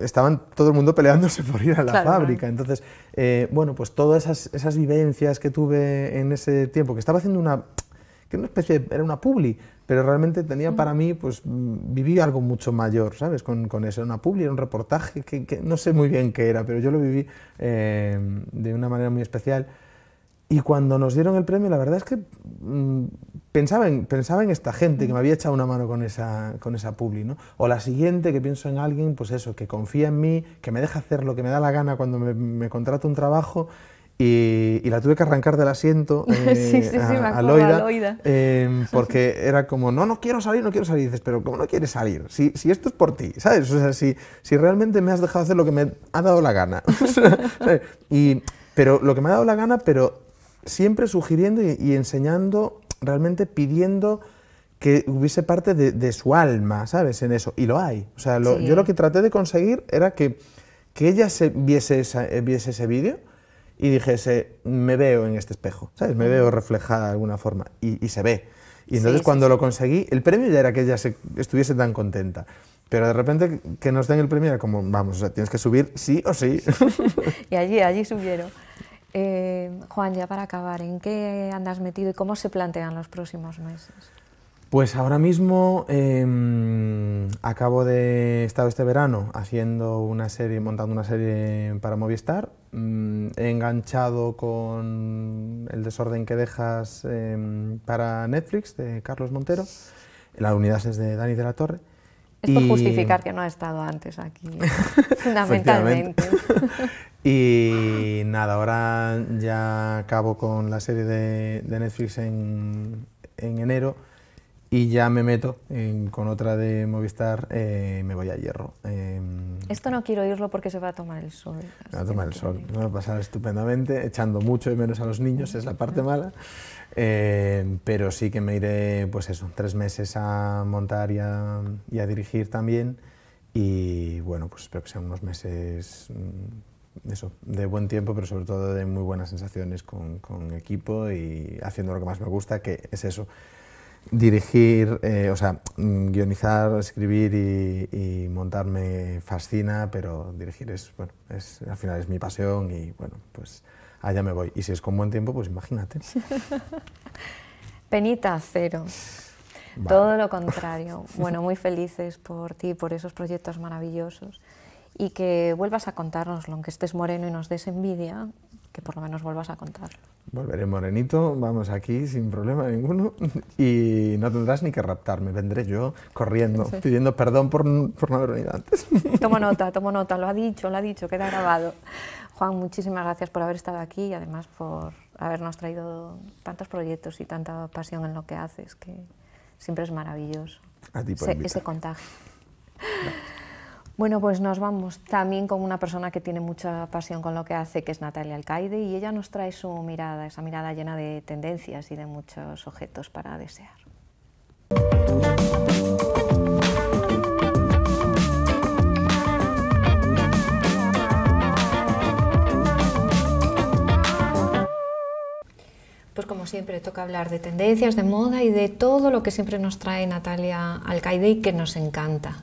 estaban todo el mundo peleándose por ir a la fábrica. Entonces, eh, bueno, pues todas esas, vivencias que tuve en ese tiempo, que estaba haciendo una, que una especie, era una publi, pero realmente tenía mm. para mí, pues mm, viví algo mucho mayor, ¿sabes? Con, con eso, una publi, era un reportaje, que, no sé muy bien qué era, pero yo lo viví eh, de una manera muy especial. Y cuando nos dieron el premio, la verdad es que mm, pensaba, en, esta gente que me había echado una mano con esa, con esa publi, ¿no? O la siguiente, que pienso en alguien, pues eso, que confía en mí, que me deja hacer lo que me da la gana cuando me, contrato un trabajo y, la tuve que arrancar del asiento [laughs] eh, sí, sí, sí, a, em, porque era como, no, no quiero salir, no quiero salir. dices, pero ¿cómo no quieres salir? Si, esto es por ti, ¿sabes? O sea, si, si realmente me has dejado hacer lo que me ha dado la gana. [laughs] y, pero lo que me ha dado la gana, pero siempre sugiriendo y, enseñando, realmente pidiendo que hubiese parte de, su alma, ¿sabes? En eso. Y lo hay. O sea, yo lo que traté de conseguir era que, que ella se, viese, esa, eh, viese ese vídeo y dijese, me veo en este espejo, ¿sabes? Me veo reflejada de alguna forma. Y, se ve. Y entonces cuando lo conseguí, el premio ya era que ella se, estuviese tan contenta. Pero de repente que nos den el premio era como, vamos, o tienes que subir sí o sí. [laughs] y allí, allí subieron. Eh, Juan, ya para acabar, ¿en qué andas metido y cómo se plantean los próximos meses? Pues ahora mismo em, acabo de estar este verano haciendo una serie, montando una serie para Movistar. Mm, he enganchado con El desorden que dejas em, para Netflix de Carlos Montero. La unidad es de Dani de la Torre. Es por justificar que no ha estado antes aquí, [laughs] fundamentalmente. Y nada, ahora ya acabo con la serie de, Netflix en, enero y ya me meto con otra de Movistar, eh, me voy a hierro. Em. Esto no quiero irlo porque se va a tomar el sol. Se va a tomar el sol, me va a pasar estupendamente, echando mucho y menos a los niños, es la parte mala. Em, pero sí que me iré, pues eso, tres meses a montar y a, y a dirigir también. Y bueno, pues espero que sean unos meses mm, eso, de buen tiempo, pero sobre todo de muy buenas sensaciones con, equipo y haciendo lo que más me gusta, que es eso, dirigir, eh, o sea, mm, guionizar, escribir y, y, montar me fascina, pero dirigir es, bueno, es, al final es mi pasión y bueno, pues allá me voy. Y si es con buen tiempo, pues imagínate. [laughs] Penita cero. Todo lo contrario. Bueno, muy felices por ti, por esos proyectos maravillosos y que vuelvas a contárnoslo, aunque estés moreno y nos des envidia, que por lo menos vuelvas a contarlo. Volveré morenito, vamos aquí sin problema ninguno y no tendrás ni que raptarme, vendré yo corriendo, pidiendo perdón por, por, no haber venido antes. [laughs] Tomo nota, tomo nota, lo ha dicho, lo ha dicho, queda grabado. Juan, muchísimas gracias por haber estado aquí y además por habernos traído tantos proyectos y tanta pasión en lo que haces, que siempre es maravilloso. A ti por ese, contagio. Bueno, pues nos vamos también con una persona que tiene mucha pasión con lo que hace, que es Natalia Alcaide, y ella nos trae su mirada, esa mirada llena de tendencias y de muchos objetos para desear. Pues como siempre toca hablar de tendencias, de moda y de todo lo que siempre nos trae Natalia Alcaide y que nos encanta.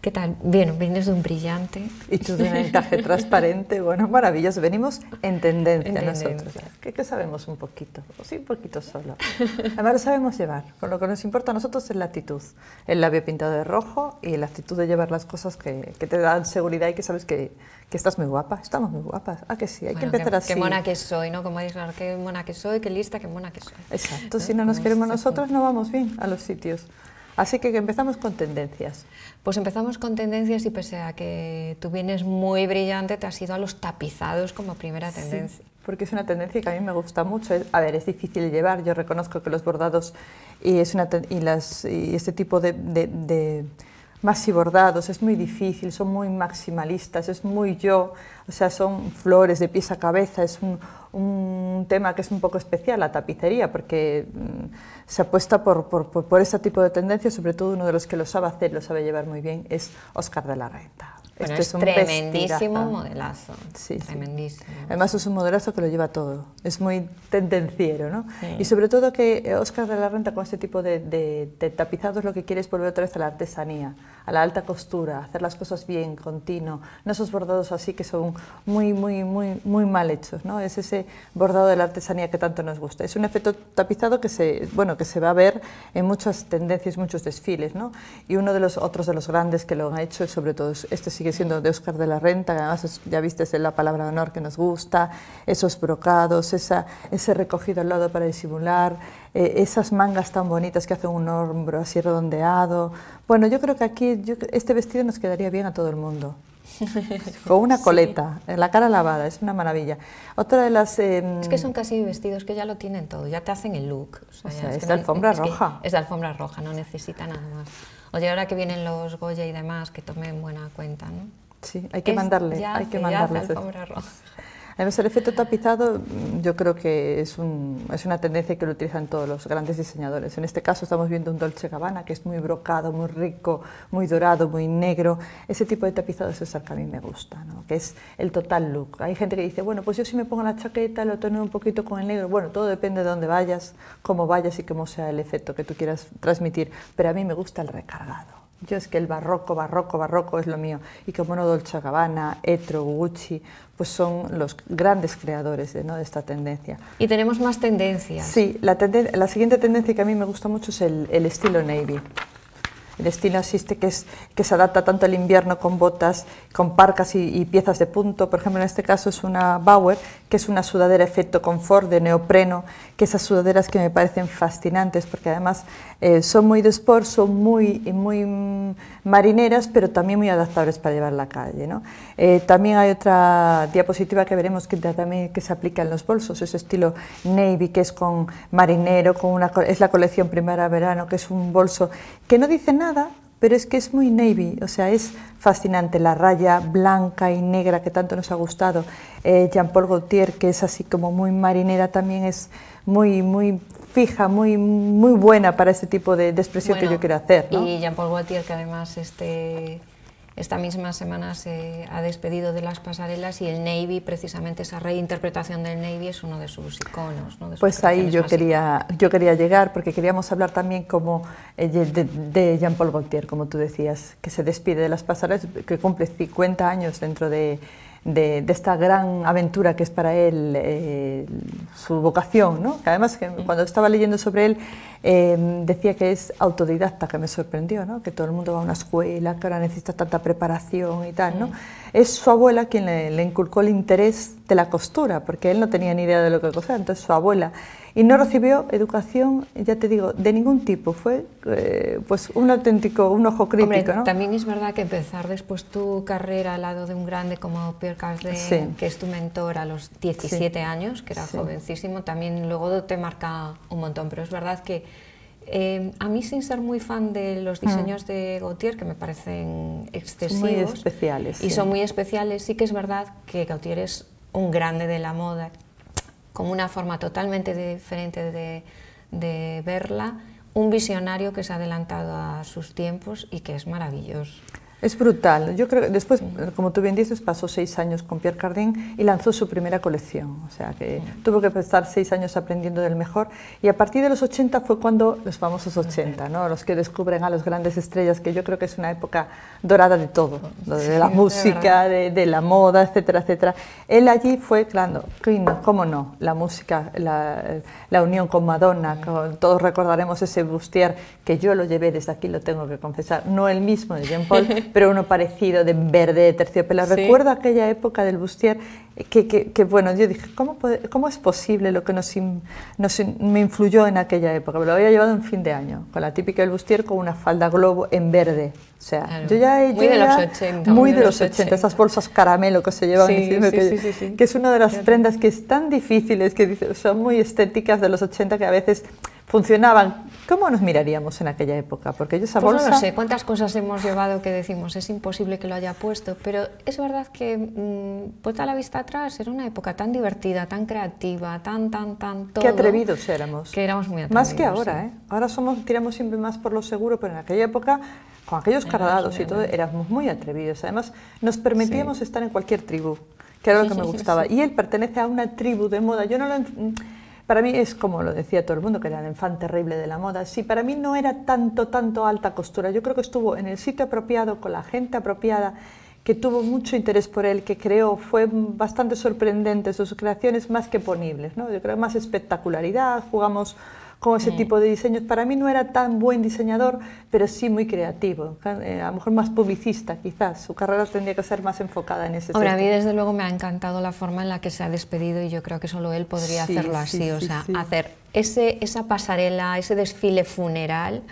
¿Qué tal? Bien, vienes de un brillante. Y tú de un encaje transparente. Bueno, maravilloso. Venimos en tendencia, nosotros. ¿Qué, sabemos un poquito? Sí, un poquito solo. Además lo sabemos llevar. Con lo que nos importa a nosotros es la actitud. El labio pintado de rojo y la actitud de llevar las cosas que, te dan seguridad y que sabes que, estás muy guapa, estamos muy guapas. Ah, que sí, hay que empezar así. Qué mona que soy, ¿no? Como dices, qué mona que soy, qué lista, qué mona que soy. Exacto, si no nos queremos nosotros no vamos bien a los sitios. Así que empezamos con tendencias. Pues empezamos con tendencias y pese a que tú vienes muy brillante, te has ido a los tapizados como primera tendencia. porque es una tendencia que a mí me gusta mucho. A ver, es difícil llevar. Yo reconozco que los bordados y, este tipo de más y bordados, es muy difícil, son muy maximalistas, es muy yo, o sea, son flores de pies a cabeza, es un, un tema que es un poco especial, la tapicería, porque mm, se apuesta por, por, este tipo de tendencias, sobre todo uno de los que lo sabe hacer, lo sabe llevar muy bien, es Oscar de la Renta. Bueno, es, un tremendísimo modelazo. tremendísimo. Además es un modelazo que lo lleva todo. Es muy tendenciero, ¿no? Y sobre todo que Oscar de la Renta con este tipo de, tapizados lo que quiere es volver otra vez a la artesanía, a la alta costura, hacer las cosas bien, continuo, no esos bordados así que son muy, muy, muy, muy mal hechos, ¿no? Es ese bordado de la artesanía que tanto nos gusta. Es un efecto tapizado que se, bueno, que se va a ver en muchas tendencias, muchos desfiles, Y uno de los otros de los grandes que lo han hecho, sobre todo este sigue siendo de Oscar de la Renta, además ya viste es la palabra honor que nos gusta, esos brocados, esa, ese recogido al lado para disimular, eh, esas mangas tan bonitas que hacen un hombro así redondeado. Bueno, yo creo que aquí este vestido nos quedaría bien a todo el mundo. [laughs] Con una coleta, la cara lavada, es una maravilla. Otra de las... Em, es que son casi vestidos que ya lo tienen todo, ya te hacen el look. O sea, es, de alfombra roja. Es de alfombra roja, no necesita nada más. Oye, ahora que vienen los Goya y demás, que tomen buena cuenta, ¿no? Sí, hay que mandarle, hay que mandarle. alfombra roja. Además, el efecto tapizado mm, yo creo que es, una tendencia que lo utilizan todos los grandes diseñadores. En este caso estamos viendo un Dolce Gabbana que es muy brocado, muy rico, muy dorado, muy negro. Ese tipo de tapizado es el que a mí me gusta, que es el total look. Hay gente que dice, bueno, pues yo si me pongo la chaqueta lo tono un poquito con el negro. Bueno, todo depende de dónde vayas, cómo vayas y cómo sea el efecto que tú quieras transmitir. Pero a mí me gusta el recargado. Yo es que el barroco, barroco, barroco es lo mío. Y como no Dolce Gabbana, Etro, Gucci, pues son los grandes creadores de, ¿no? de esta tendencia. Y tenemos más tendencias. Sí, la, la, siguiente tendencia que a mí me gusta mucho es el, estilo navy. El estilo existe que, es, que se adapta tanto al invierno con botas, con parcas y, y, piezas de punto. Por ejemplo, en este caso es una Bauer, que es una sudadera efecto confort de neopreno que esas sudaderas que me parecen fascinantes, porque además eh, son muy de sport, son muy, muy marineras, pero también muy adaptables para llevar la calle. ¿no? Eh, también hay otra diapositiva que veremos que también que se aplica en los bolsos, ese estilo navy que es con marinero, con una, es la colección primavera-verano, que es un bolso que no dice nada, pero es que es muy navy, o sea, es fascinante la raya blanca y negra que tanto nos ha gustado. Eh, Jean-Paul Gaultier, que es así como muy marinera, también es muy, fija, muy, muy buena para ese tipo de, expresión que yo quiero hacer. Y Jean-Paul Gaultier, que además este, esta misma semana se ha despedido de las pasarelas y el Navy, precisamente esa reinterpretación del Navy es uno de sus iconos. ¿no? pues ahí yo quería, yo quería llegar porque queríamos hablar también como eh, de, de Jean-Paul Gaultier, como tú decías, que se despide de las pasarelas, que cumple 50 años dentro de de, esta gran aventura que es para él eh, su vocación, ¿no? que además que cuando estaba leyendo sobre él em, decía que es autodidacta, que me sorprendió, ¿no? que todo el mundo va a una escuela, que ahora necesita tanta preparación y tal. ¿no? Es su abuela quien le, inculcó el interés de la costura, porque él no tenía ni idea de lo que cosía, entonces su abuela y no recibió educación, ya te digo, de ningún tipo. Fue eh, pues un auténtico, un ojo crítico. También es verdad que empezar después tu carrera al lado de un grande como Pierre Cardin, que es tu mentor a los 17 años, que era jovencísimo, también luego te marca un montón. Pero es verdad que eh, a mí, sin ser muy fan de los mm. diseños de Gautier, que me parecen excesivos. especiales. Y son muy especiales, sí que es verdad que Gautier es un grande de la moda como una forma totalmente diferente de, verla, un visionario que se ha adelantado a sus tiempos y que es maravilloso. Es brutal. Yo creo que después, eh, como tú bien dices, pasó seis años con Pierre Cardin y lanzó su primera colección. O sea que tuvo que pasar seis años aprendiendo del mejor. Y a partir de los 80 fue cuando los famosos 80, ¿no? los que descubren a las grandes estrellas, que yo creo que es una época dorada de todo, de la música, de, la moda, etcétera, etcétera. Él allí fue, claro, cómo no, la música, la, unión con Madonna, todos recordaremos ese bustier que yo lo llevé desde aquí, lo tengo que confesar, no el mismo de Jean Paul. [laughs] pero uno parecido de verde de terciopelo. Recuerdo aquella época del bustier que, bueno, yo dije, ¿cómo, ¿cómo, es posible lo que nos, me influyó en aquella época? Me lo había llevado en fin de año, con la típica del bustier con una falda globo en verde. O sea, yo ya he Muy de los 80. Muy de, los 80, esas bolsas caramelo que se llevaban que, es una de las prendas que es tan difíciles, que son muy estéticas de los 80 que a veces funcionaban, ¿cómo nos miraríamos en aquella época? Porque yo esa pues no sé, cuántas cosas hemos llevado que decimos, es imposible que lo haya puesto, pero es verdad que, mmm, puesta la vista atrás, era una época tan divertida, tan creativa, tan, tan, tan todo... Qué atrevidos éramos. Que éramos muy atrevidos. Más que ahora, ¿eh? Ahora somos, tiramos siempre más por lo seguro, pero en aquella época con aquellos cardados y todo, éramos muy atrevidos. Además, nos permitíamos estar en cualquier tribu, que era lo que me gustaba. y él pertenece a una tribu de moda. Yo no lo, para mí es como lo decía todo el mundo, que era el infante terrible de la moda. Sí, para mí no era tanto, tanto alta costura. Yo creo que estuvo en el sitio apropiado, con la gente apropiada, que tuvo mucho interés por él, que creó, fue bastante sorprendente sus creaciones, más que ponibles. ¿no? Yo creo más espectacularidad, jugamos con ese tipo de diseños. Para mí no era tan buen diseñador, pero sí muy creativo, eh, a lo mejor más publicista quizás, su carrera tendría que ser más enfocada en ese Ahora, a mí desde luego me ha encantado la forma en la que se ha despedido y yo creo que solo él podría hacerlo así, o sea, hacer ese, esa pasarela, ese desfile funeral.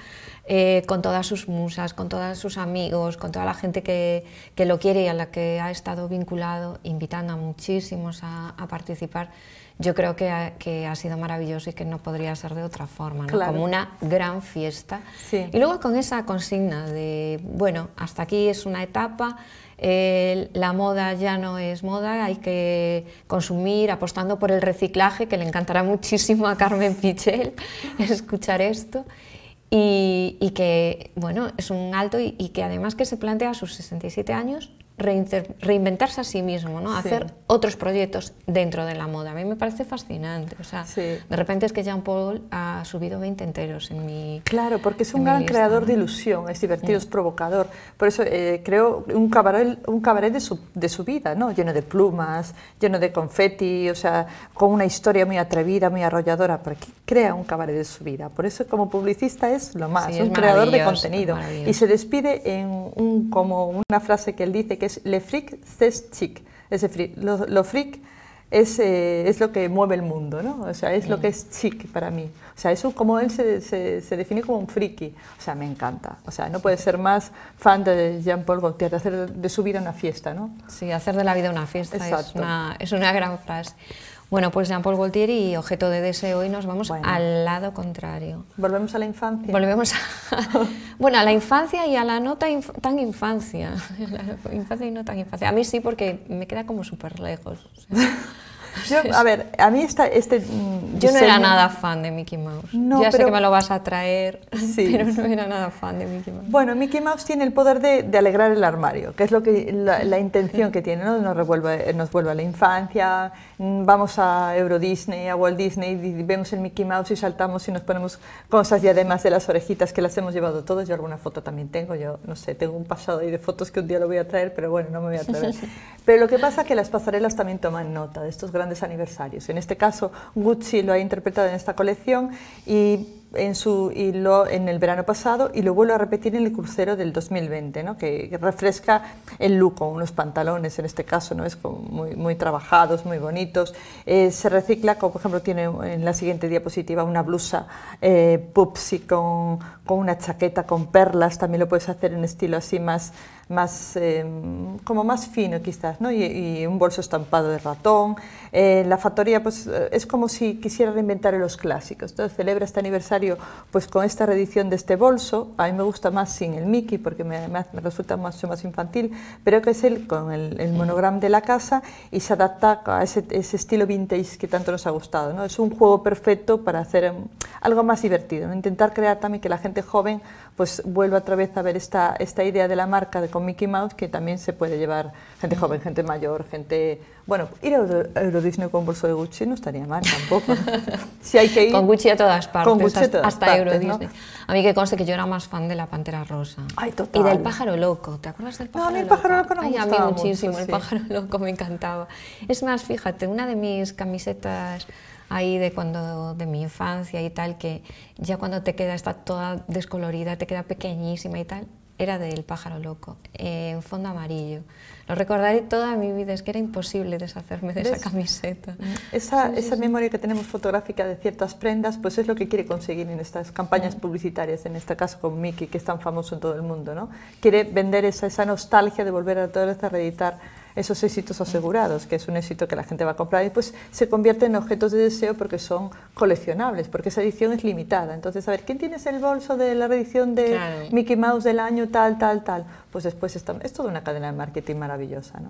Eh, con todas sus musas, con todos sus amigos, con toda la gente que, que, lo quiere y a la que ha estado vinculado, invitando a muchísimos a, a participar yo creo que ha, sido maravilloso y que no podría ser de otra forma, como una gran fiesta. Sí. Y luego con esa consigna de, bueno, hasta aquí es una etapa, la moda ya no es moda, hay que consumir apostando por el reciclaje, que le encantará muchísimo a Carmen Pichel [laughs] escuchar esto. Y, que, bueno, es un alto y, y que además que se plantea a sus 67 años reinventarse a sí mismo, ¿no? hacer otros proyectos dentro de la moda. A mí me parece fascinante. sea, De repente es que Jean Paul ha subido 20 enteros en mi... Claro, porque es un gran creador de ilusión, es divertido, es provocador. Por eso eh, creo un cabaret, un cabaret de, su, vida, ¿no? lleno de plumas, lleno de confeti, o sea, con una historia muy atrevida, muy arrolladora, porque crea un cabaret de su vida. Por eso como publicista es lo más, es un creador de contenido. Y se despide en un, como una frase que él dice que le Fric, c'est chic. Es Lo, lo fric es, eh, es, lo que mueve el mundo, ¿no? O sea, es lo que es chic para mí. O sea, eso como él se, se, define como un friki. O sea, me encanta. O sea, no puede ser más fan de Jean-Paul Gaultier, de hacer de su vida una fiesta, ¿no? Sí, hacer de la vida una fiesta es una, es una gran frase. Bueno, pues Jean-Paul Gaultier y Objeto de Deseo y nos vamos al lado contrario. Volvemos a la infancia. Volvemos a, [laughs] bueno, a la infancia y a la no tan, infancia. [laughs] infancia y no tan infancia. A mí sí porque me queda como súper lejos. [laughs] a ver, a mí esta, este. Mm, Yo no era nada fan de Mickey Mouse. ya sé que me lo vas a traer, pero no era nada fan de Mickey Mouse. Bueno, Mickey Mouse tiene el poder de, alegrar el armario, que es lo que la, intención que tiene, ¿no? Nos, nos vuelve a la infancia, Mm, vamos a Euro Disney, a Walt Disney, vemos el Mickey Mouse y saltamos y nos ponemos cosas y además de las orejitas que las hemos llevado todas, yo alguna foto también tengo, yo no sé, tengo un pasado ahí de fotos que un día lo voy a traer, pero bueno, no me voy a traer. [laughs] Pero lo que pasa es que las pasarelas también toman nota de estos grandes aniversarios. En este caso, Gucci lo ha interpretado en esta colección y en, su, hilo en el verano pasado y lo vuelvo a repetir en el crucero del 2020, que, refresca el look con unos pantalones, en este caso, ¿no? es muy, trabajados, muy bonitos. Eh, se recicla, como por ejemplo tiene en la siguiente diapositiva una blusa eh, pupsi con, con una chaqueta con perlas, también lo puedes hacer en estilo así más más, eh, como más fino quizás, ¿no? y, un bolso estampado de ratón. Eh, la factoría pues, eh, es como si quisiera reinventar los clásicos. Entonces celebra este aniversario pues, con esta reedición de este bolso. A mí me gusta más sin el Mickey porque me, me, resulta mucho más infantil, pero que es el con el, el monograma de la casa y se adapta a ese, estilo vintage que tanto nos ha gustado. ¿no? Es un juego perfecto para hacer em, algo más divertido, intentar crear también que la gente joven pues vuelvo otra vez a ver esta, esta idea de la marca de con Mickey Mouse que también se puede llevar gente mm. joven, gente mayor, gente... Bueno, ir a Euro, Disney con bolso de Gucci no estaría mal tampoco. [laughs] si hay que ir... Con Gucci a todas partes, hasta, Euro Disney. A mí que conste que yo era más fan de la Pantera Rosa. Y del Pájaro Loco, ¿te acuerdas del Pájaro Loco? No, a mí el Pájaro Loco me a mí muchísimo, el Pájaro [laughs] Loco me encantaba. Es más, fíjate, una de mis camisetas ahí de cuando de mi infancia y tal, que ya cuando te queda está toda descolorida, te queda pequeñísima y tal, era del pájaro loco, en fondo amarillo. Lo recordaré toda mi vida, es que era imposible deshacerme de esa camiseta. Mm, esa, memoria que tenemos fotográfica de ciertas prendas, pues es lo que quiere conseguir en estas campañas mm. publicitarias, en este caso con Mickey, que es tan famoso en todo el mundo. ¿no? Quiere vender esa, esa nostalgia de volver a todo esto, a reeditar esos éxitos asegurados, que es un éxito que la gente va a comprar, y pues se convierte en objetos de deseo porque son coleccionables, porque esa edición es limitada. Entonces, a ver, ¿quién tienes el bolso de la edición de Mickey Mouse del año tal, tal, tal? Pues después es toda una cadena de marketing maravillosa. ¿no?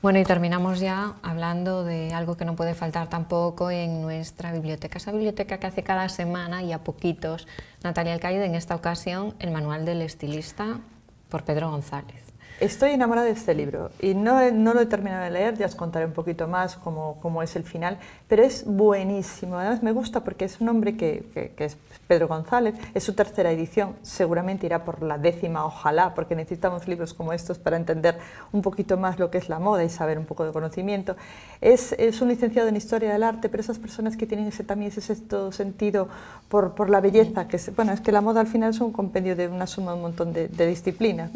Bueno, y terminamos ya hablando de algo que no puede faltar tampoco en nuestra biblioteca, esa biblioteca que hace cada semana y a poquitos Natalia Alcaide, en esta ocasión el manual del estilista por Pedro González. Estoy enamorada de este libro y no, no, lo he terminado de leer, ya os contaré un poquito más cómo, cómo es el final, pero es buenísimo. Además me gusta porque es un hombre que, que, que es Pedro González. Es su tercera edición, seguramente irá por la décima, ojalá, porque necesitamos libros como estos para entender un poquito más lo que es la moda y saber un poco de conocimiento. Es, un licenciado en Historia del Arte, pero esas personas que tienen ese, también ese sexto sentido por, la belleza, que es, bueno, es que la moda al final es un compendio de una suma de un montón de, disciplinas,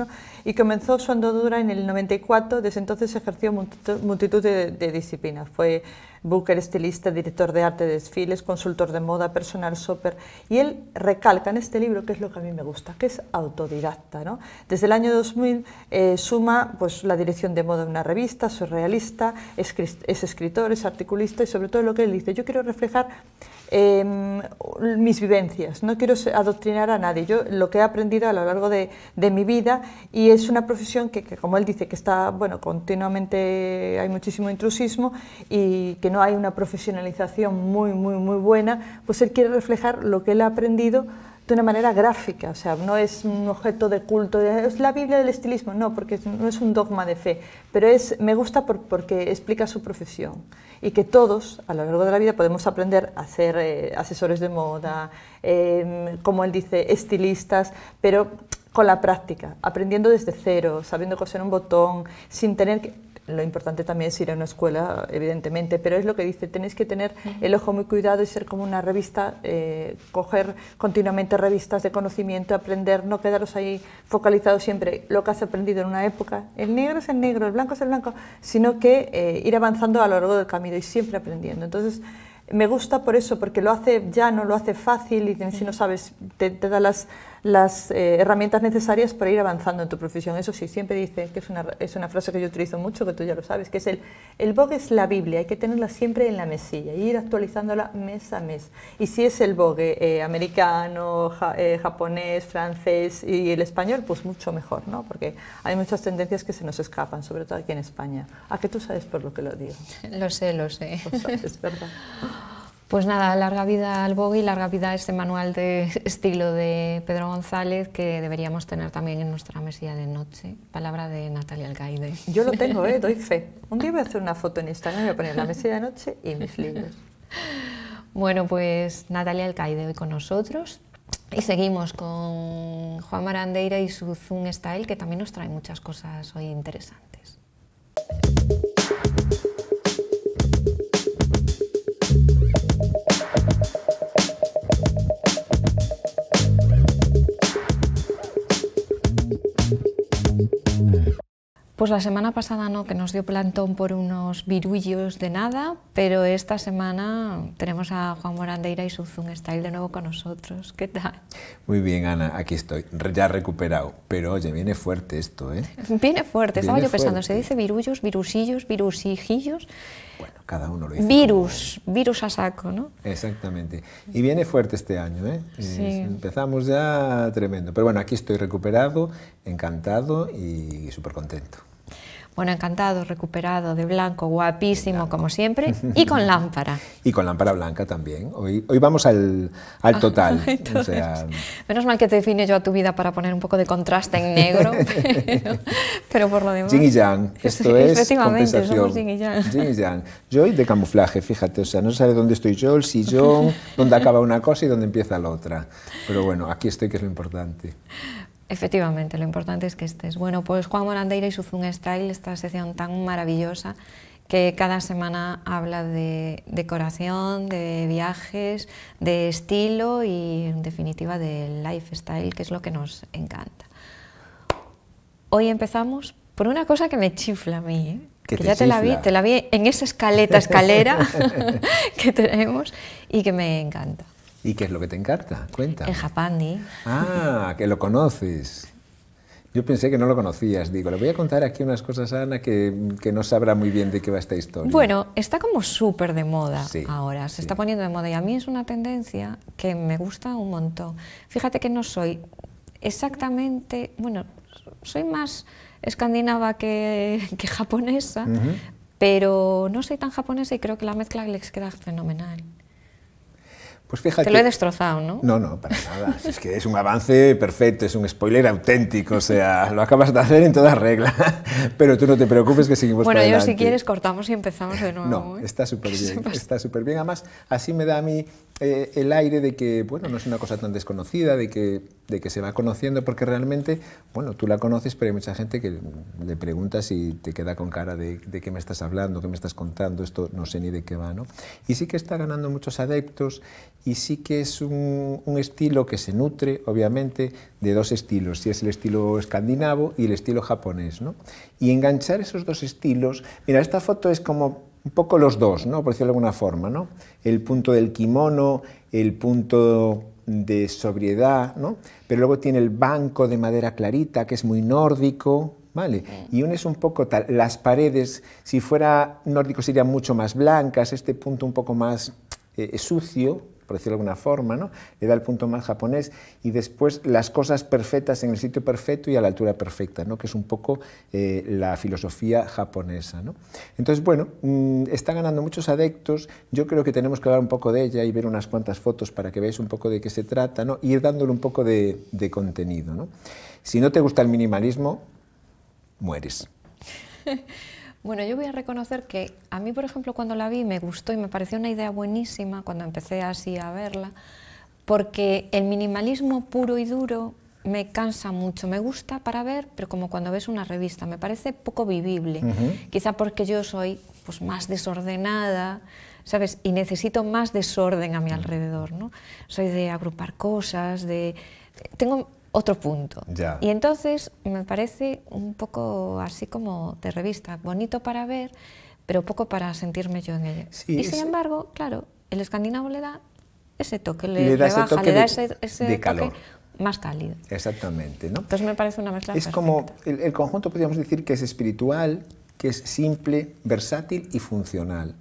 y comenzó su andadura en el 94, desde entonces ejerció multitud, de, de disciplinas. Fue Booker, estilista, director de arte de desfiles, consultor de moda, personal shopper. Y él recalca en este libro, que es lo que a mí me gusta, que es autodidacta. Desde el año 2000 eh, suma pues, la dirección de moda de una revista, surrealista, es escritor, es articulista y sobre todo lo que él dice, yo quiero reflejar Em, mis vivencias. No quiero adoctrinar a nadie. Yo lo que he aprendido a lo largo de, mi vida y es una profesión que, que, como él dice, que está, bueno, continuamente hay muchísimo intrusismo y que no hay una profesionalización muy, muy, muy buena, pues él quiere reflejar lo que él ha aprendido de una manera gráfica, o sea, no es un objeto de culto, es la Biblia del estilismo, no, porque no es un dogma de fe, pero es, me gusta porque explica su profesión y que todos a lo largo de la vida podemos aprender a ser eh, asesores de moda, em, como él dice, estilistas, pero con la práctica, aprendiendo desde cero, sabiendo coser un botón, sin tener que lo importante también es ir a una escuela, evidentemente, pero es lo que dice, tenéis que tener el ojo muy cuidado y ser como una revista, eh, coger continuamente revistas de conocimiento, aprender, no quedaros ahí focalizados siempre lo que has aprendido en una época. El negro es el negro, el blanco es el blanco, sino que eh, ir avanzando a lo largo del camino y siempre aprendiendo. Entonces, me gusta por eso, porque lo hace ya, no lo hace fácil y si no sabes, te, te da las las eh, herramientas necesarias para ir avanzando en tu profesión. Eso sí, siempre dice, que es una, frase que yo utilizo mucho, que tú ya lo sabes, que es el, el es la Biblia, hay que tenerla siempre en la mesilla e ir actualizándola mes a mes. Y si es el bogue eh, eh, americano, japonés, francés y el español, pues mucho mejor, ¿no? Porque hay muchas tendencias que se nos escapan, sobre todo aquí en España. ¿A que tú sabes por lo que lo digo? [laughs] Lo sé, lo sé. ¿verdad? [laughs] Pues nada, larga vida al Bogui, larga vida a este manual de [laughs] estilo de Pedro González que deberíamos tener también en nuestra mesilla de noche. Palabra de Natalia Alcaide. Yo lo tengo, ¿eh? [laughs] doy fe. Un día voy a hacer una foto en Instagram y voy a poner la mesilla de noche y mis libros. Bueno, pues Natalia Alcaide hoy con nosotros. Y seguimos con Juan Marandeira y su Zoom Style, que también nos trae muchas cosas hoy interesantes. Pues la semana pasada no, que nos dio plantón por unos virullos de nada, pero esta semana tenemos a Juan Morandeira y su Zoom Style de nuevo con nosotros. ¿Qué tal? Muy bien, Ana, aquí estoy, ya recuperado. Pero oye, viene fuerte esto, ¿eh? Viene fuerte, estaba yo pensando, se dice virullos, virusillos, virusijillos. Bueno, cada uno lo dice. Virus, virus a saco, ¿no? Exactamente. Y viene fuerte este año, ¿eh? empezamos ya tremendo. Pero bueno, aquí estoy recuperado, encantado y súper contento. Bueno, encantado, recuperado, de blanco, guapísimo como siempre, [laughs] y con lámpara. Y con lámpara blanca también. Hoy, hoy vamos al, al ah, [laughs] total. Menos mal que te define yo a tu vida para poner un poco de contraste en negro, [laughs] pero, por lo demás... Jin y esto es Efectivamente, somos Jin y y Yo hoy de camuflaje, fíjate, o sea, no sabe dónde estoy yo, el sillón, dónde acaba una cosa y dónde empieza la otra. Pero bueno, aquí estoy, que es lo importante. Efectivamente, lo importante es que estés. Bueno, pues Juan Morandeira y su Style, esta sección tan maravillosa que cada semana habla de decoración, de viajes, de estilo y en definitiva del lifestyle, que es lo que nos encanta. Hoy empezamos por una cosa que me chifla a mí, ¿eh? que, ya te la vi, te la vi en esa escaleta, escalera [laughs] [laughs] que tenemos y que me encanta. ¿Y qué es lo que te encanta? Cuenta. El japandi. Ah, que lo conoces. Yo pensé que no lo conocías. Digo, le voy a contar aquí unas cosas a Ana que, no sabrá muy bien de qué va esta historia. Bueno, está como súper de moda ahora. Se está poniendo de moda y a mí es una tendencia que me gusta un montón. Fíjate que no soy exactamente, bueno, soy más escandinava que, japonesa, pero no soy tan japonesa y creo que la mezcla le queda fenomenal. Pues fíjate. Te lo he destrozado, ¿no? No, no, para nada. es que es un avance perfecto, es un spoiler auténtico, o sea, lo acabas de hacer en toda regla. Pero tú no te preocupes que seguimos Bueno, yo si quieres cortamos y empezamos de nuevo. No, ¿eh? está súper [laughs] bien, pues. está súper bien. Además, así me da a mí eh, el aire de que, bueno, no es una cosa tan desconocida, de que, de que se va conociendo, porque realmente, bueno, tú la conoces, pero hay mucha gente que le preguntas si te queda con cara de, de qué me estás hablando, qué me estás contando, esto no sé ni de qué va, ¿no? Y sí que está ganando muchos adeptos y sí que es un, estilo que se nutre, obviamente, de dos estilos, si es el estilo escandinavo y el estilo japonés. Y enganchar esos dos estilos, mira, esta foto es como un poco los dos, ¿no? por decirlo de alguna forma, ¿no? el punto del kimono, el punto de sobriedad, pero luego tiene el banco de madera clarita, que es muy nórdico, ¿vale? Mm. Y es un poco tal, las paredes, si fuera nórdico serían mucho más blancas, este punto un poco más eh, sucio, por decirlo de alguna forma, ¿no? le da el punto más japonés, y después las cosas perfectas en el sitio perfecto y a la altura perfecta, ¿no? que es un poco eh, la filosofía japonesa. ¿no? Entonces, bueno, mm, está ganando muchos adeptos, yo creo que tenemos que hablar un poco de ella y ver unas cuantas fotos para que veáis un poco de qué se trata, ¿no? ir dándole un poco de, de contenido. ¿no? Si no te gusta el minimalismo, mueres. [laughs] Bueno, yo voy a reconocer que a mí, por ejemplo, cuando la vi me gustó y me pareció una idea buenísima cuando empecé así a verla, porque el minimalismo puro y duro me cansa mucho, me gusta para ver, pero como cuando ves una revista, me parece poco vivible, quizá porque yo soy pues, más desordenada, ¿sabes? Y necesito más desorden a mi alrededor, ¿no? Soy de agrupar cosas, de... Tengo otro punto. Y entonces me parece un poco así como de revista, bonito para ver, pero poco para sentirme yo en ella. y sin embargo, claro, el escandinavo le da ese toque, le, da ese toque ese, Toque más cálido. Exactamente. ¿no? Entonces me parece una mezcla. Es como el, el conjunto, podríamos decir, que es espiritual, que es simple, versátil y funcional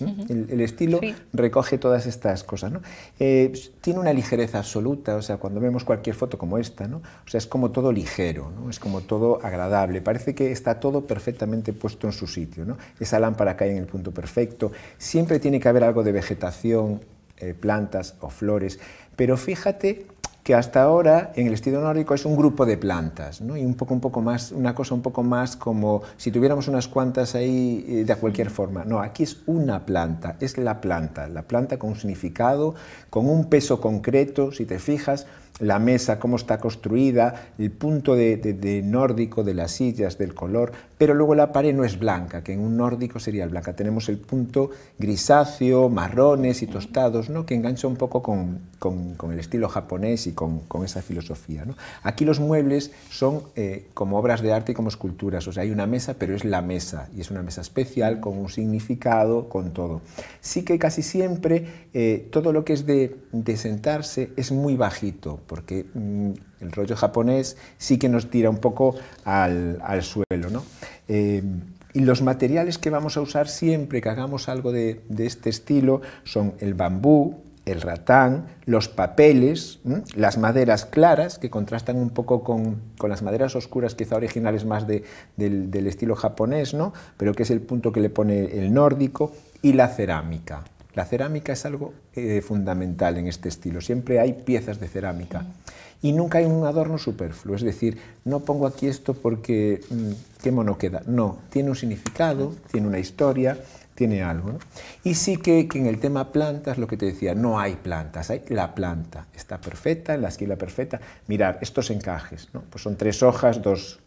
el, estilo recoge todas estas cosas. ¿no? Eh, pues, tiene una ligereza absoluta, o sea, cuando vemos cualquier foto como esta, ¿no? o sea, es como todo ligero, ¿no? es como todo agradable, parece que está todo perfectamente puesto en su sitio. ¿no? Esa lámpara cae en el punto perfecto, siempre tiene que haber algo de vegetación, eh, plantas o flores, pero fíjate que hasta ahora en el estilo nórdico es un grupo de plantas, y un poco, un poco más, una cosa un poco más como si tuviéramos unas cuantas ahí eh, de cualquier forma. No, aquí es una planta, es la planta, la planta con un significado, con un peso concreto, si te fijas, la mesa, cómo está construida, el punto de, nórdico de las sillas, del color, pero luego la pared no es blanca, que en un nórdico sería blanca. Tenemos el punto grisáceo, marrones y tostados, ¿no? que engancha un poco con, el estilo japonés y con, esa filosofía. Aquí los muebles son eh, como obras de arte y como esculturas, o sea, hay una mesa, pero es la mesa, y es una mesa especial, con un significado, con todo. Sí que casi siempre eh, todo lo que es de sentarse es muy bajito, porque mm, el rollo japonés sí que nos tira un poco al, suelo. ¿no? Em, y los materiales que vamos a usar siempre que hagamos algo de, este estilo son el bambú, el ratán, los papeles, las maderas claras, que contrastan un poco con, las maderas oscuras, quizá originales más del, estilo japonés, pero que es el punto que le pone el nórdico, y la cerámica. La cerámica es algo eh, fundamental en este estilo. Siempre hay piezas de cerámica. Y nunca hay un adorno superfluo. Es decir, no pongo aquí esto porque mm, qué mono queda. No, tiene un significado, tiene una historia, tiene algo. Y sí que, en el tema plantas, lo que te decía, no hay plantas, hay la planta. Está perfecta, la esquila perfecta. Mirar, estos encajes, pues son tres hojas, dos,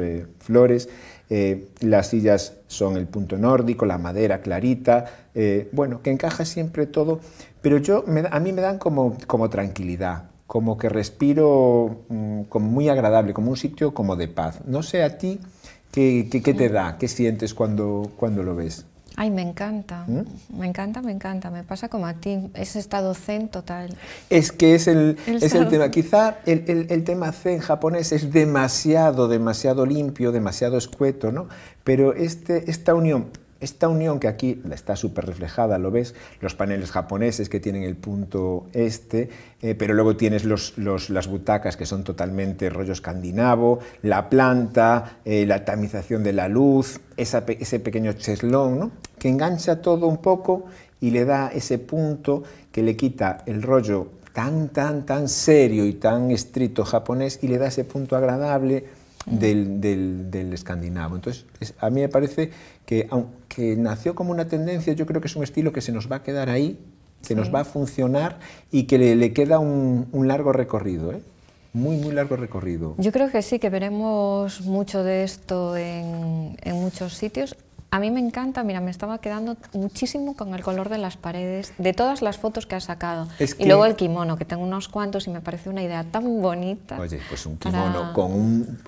eh, flores, eh, las sillas son el punto nórdico, la madera clarita, eh, bueno, que encaja siempre todo, pero yo, a mí me dan como, como tranquilidad, como que respiro mm, como muy agradable, como un sitio como de paz. No sé a ti qué, qué te da, qué sientes cuando, cuando lo ves. Ay, me encanta, ¿Mm? me encanta, me encanta, me pasa como a ti, es estado zen total. Es que es el, tema, quizá el, el, el, tema zen japonés es demasiado, demasiado limpio, demasiado escueto, ¿no? Pero este, esta unión esta unión que aquí está súper reflejada, lo ves, los paneles japoneses que tienen el punto este, eh, pero luego tienes las butacas que son totalmente rollo escandinavo, la planta, eh, la tamización de la luz, ese pequeño cheslón, ¿no? que engancha todo un poco y le da ese punto que le quita el rollo tan, tan, tan serio y tan estricto japonés y le da ese punto agradable del, escandinavo. Entonces, a mí me parece que aunque nació como una tendencia, yo creo que es un estilo que se nos va a quedar ahí, que nos va a funcionar y que le, queda un, largo recorrido. ¿eh? Muy, muy largo recorrido. Yo creo que sí, que veremos mucho de esto en, en muchos sitios. A mí me encanta, mira, me estaba quedando muchísimo con el color de las paredes, de todas las fotos que has sacado. Y luego el kimono, que tengo unos cuantos y me parece una idea tan bonita. Oye, pues un kimono con,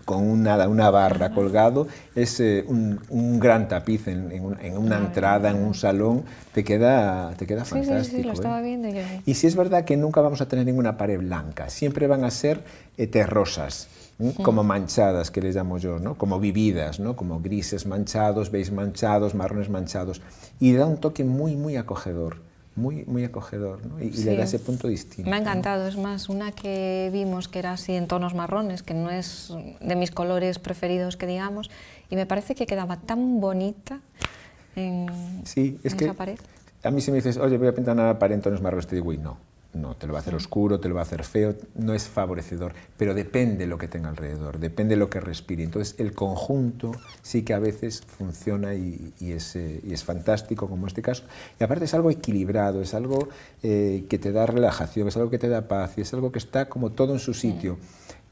una, barra colgado es eh, un, gran tapiz en, una entrada, en un salón, te queda, te queda fantástico. Sí, sí, lo ¿eh? estaba viendo yo. Y si es verdad que nunca vamos a tener ninguna pared blanca, siempre van a ser eh, terrosas como manchadas, que les llamo yo, ¿no? como vividas, ¿no? como grises manchados, beige manchados, marrones manchados, y da un toque muy, muy acogedor. Muy, muy acogedor ¿no? y, llega a le da ese punto distinto. Me ha encantado, es más, una que vimos que era así en tonos marrones, que no es de mis colores preferidos que digamos, y me parece que quedaba tan bonita en, sí, es que esa pared. A mí si me dices, oye, voy a pintar una pared en tonos marrones, te digo, y no no, te lo va a hacer oscuro, te lo va a hacer feo, no es favorecedor, pero depende lo que tenga alrededor, depende lo que respire. Entonces el conjunto sí que a veces funciona y, eh, es, fantástico, como este caso. Y aparte es algo equilibrado, es algo eh, que te da relajación, es algo que te da paz y es algo que está como todo en su sitio.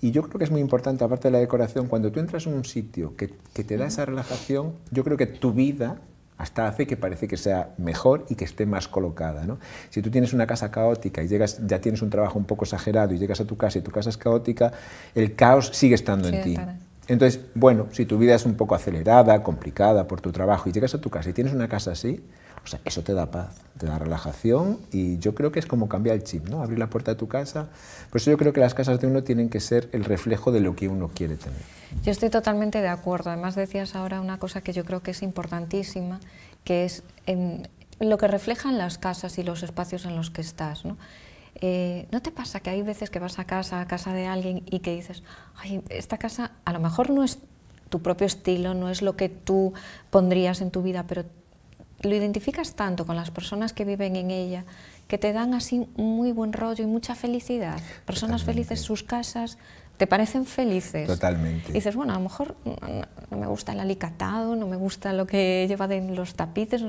Y yo creo que es muy importante, aparte de la decoración, cuando tú entras en un sitio que te da esa relajación, yo creo que tu vida hasta hace que parece que sea mejor y que esté más colocada. Si tú tienes una casa caótica y llegas, ya tienes un trabajo un poco exagerado y llegas a tu casa y tu casa es caótica, el caos sigue estando en ti. Entonces, bueno, si tu vida es un poco acelerada, complicada por tu trabajo y llegas a tu casa y tienes una casa así, o sea, eso te da paz, te da relajación y yo creo que es como cambiar el chip, ¿no? Abrir la puerta de tu casa. Por eso yo creo que las casas de uno tienen que ser el reflejo de lo que uno quiere tener. Yo estoy totalmente de acuerdo. Además decías ahora una cosa que yo creo que es importantísima, que es em, lo que reflejan las casas y los espacios en los que estás, ¿no? Eh, ¿No te pasa que hay veces que vas a casa, a casa de alguien y que dices, ay, esta casa a lo mejor no es tu propio estilo, no es lo que tú pondrías en tu vida, pero lo identificas tanto con las personas que viven en ella que te dan así muy buen rollo y mucha felicidad. Personas felices, sus casas, te parecen felices. Totalmente. Y dices, bueno, a lo mejor no me gusta el alicatado, no me gusta lo que lleva de los tapices,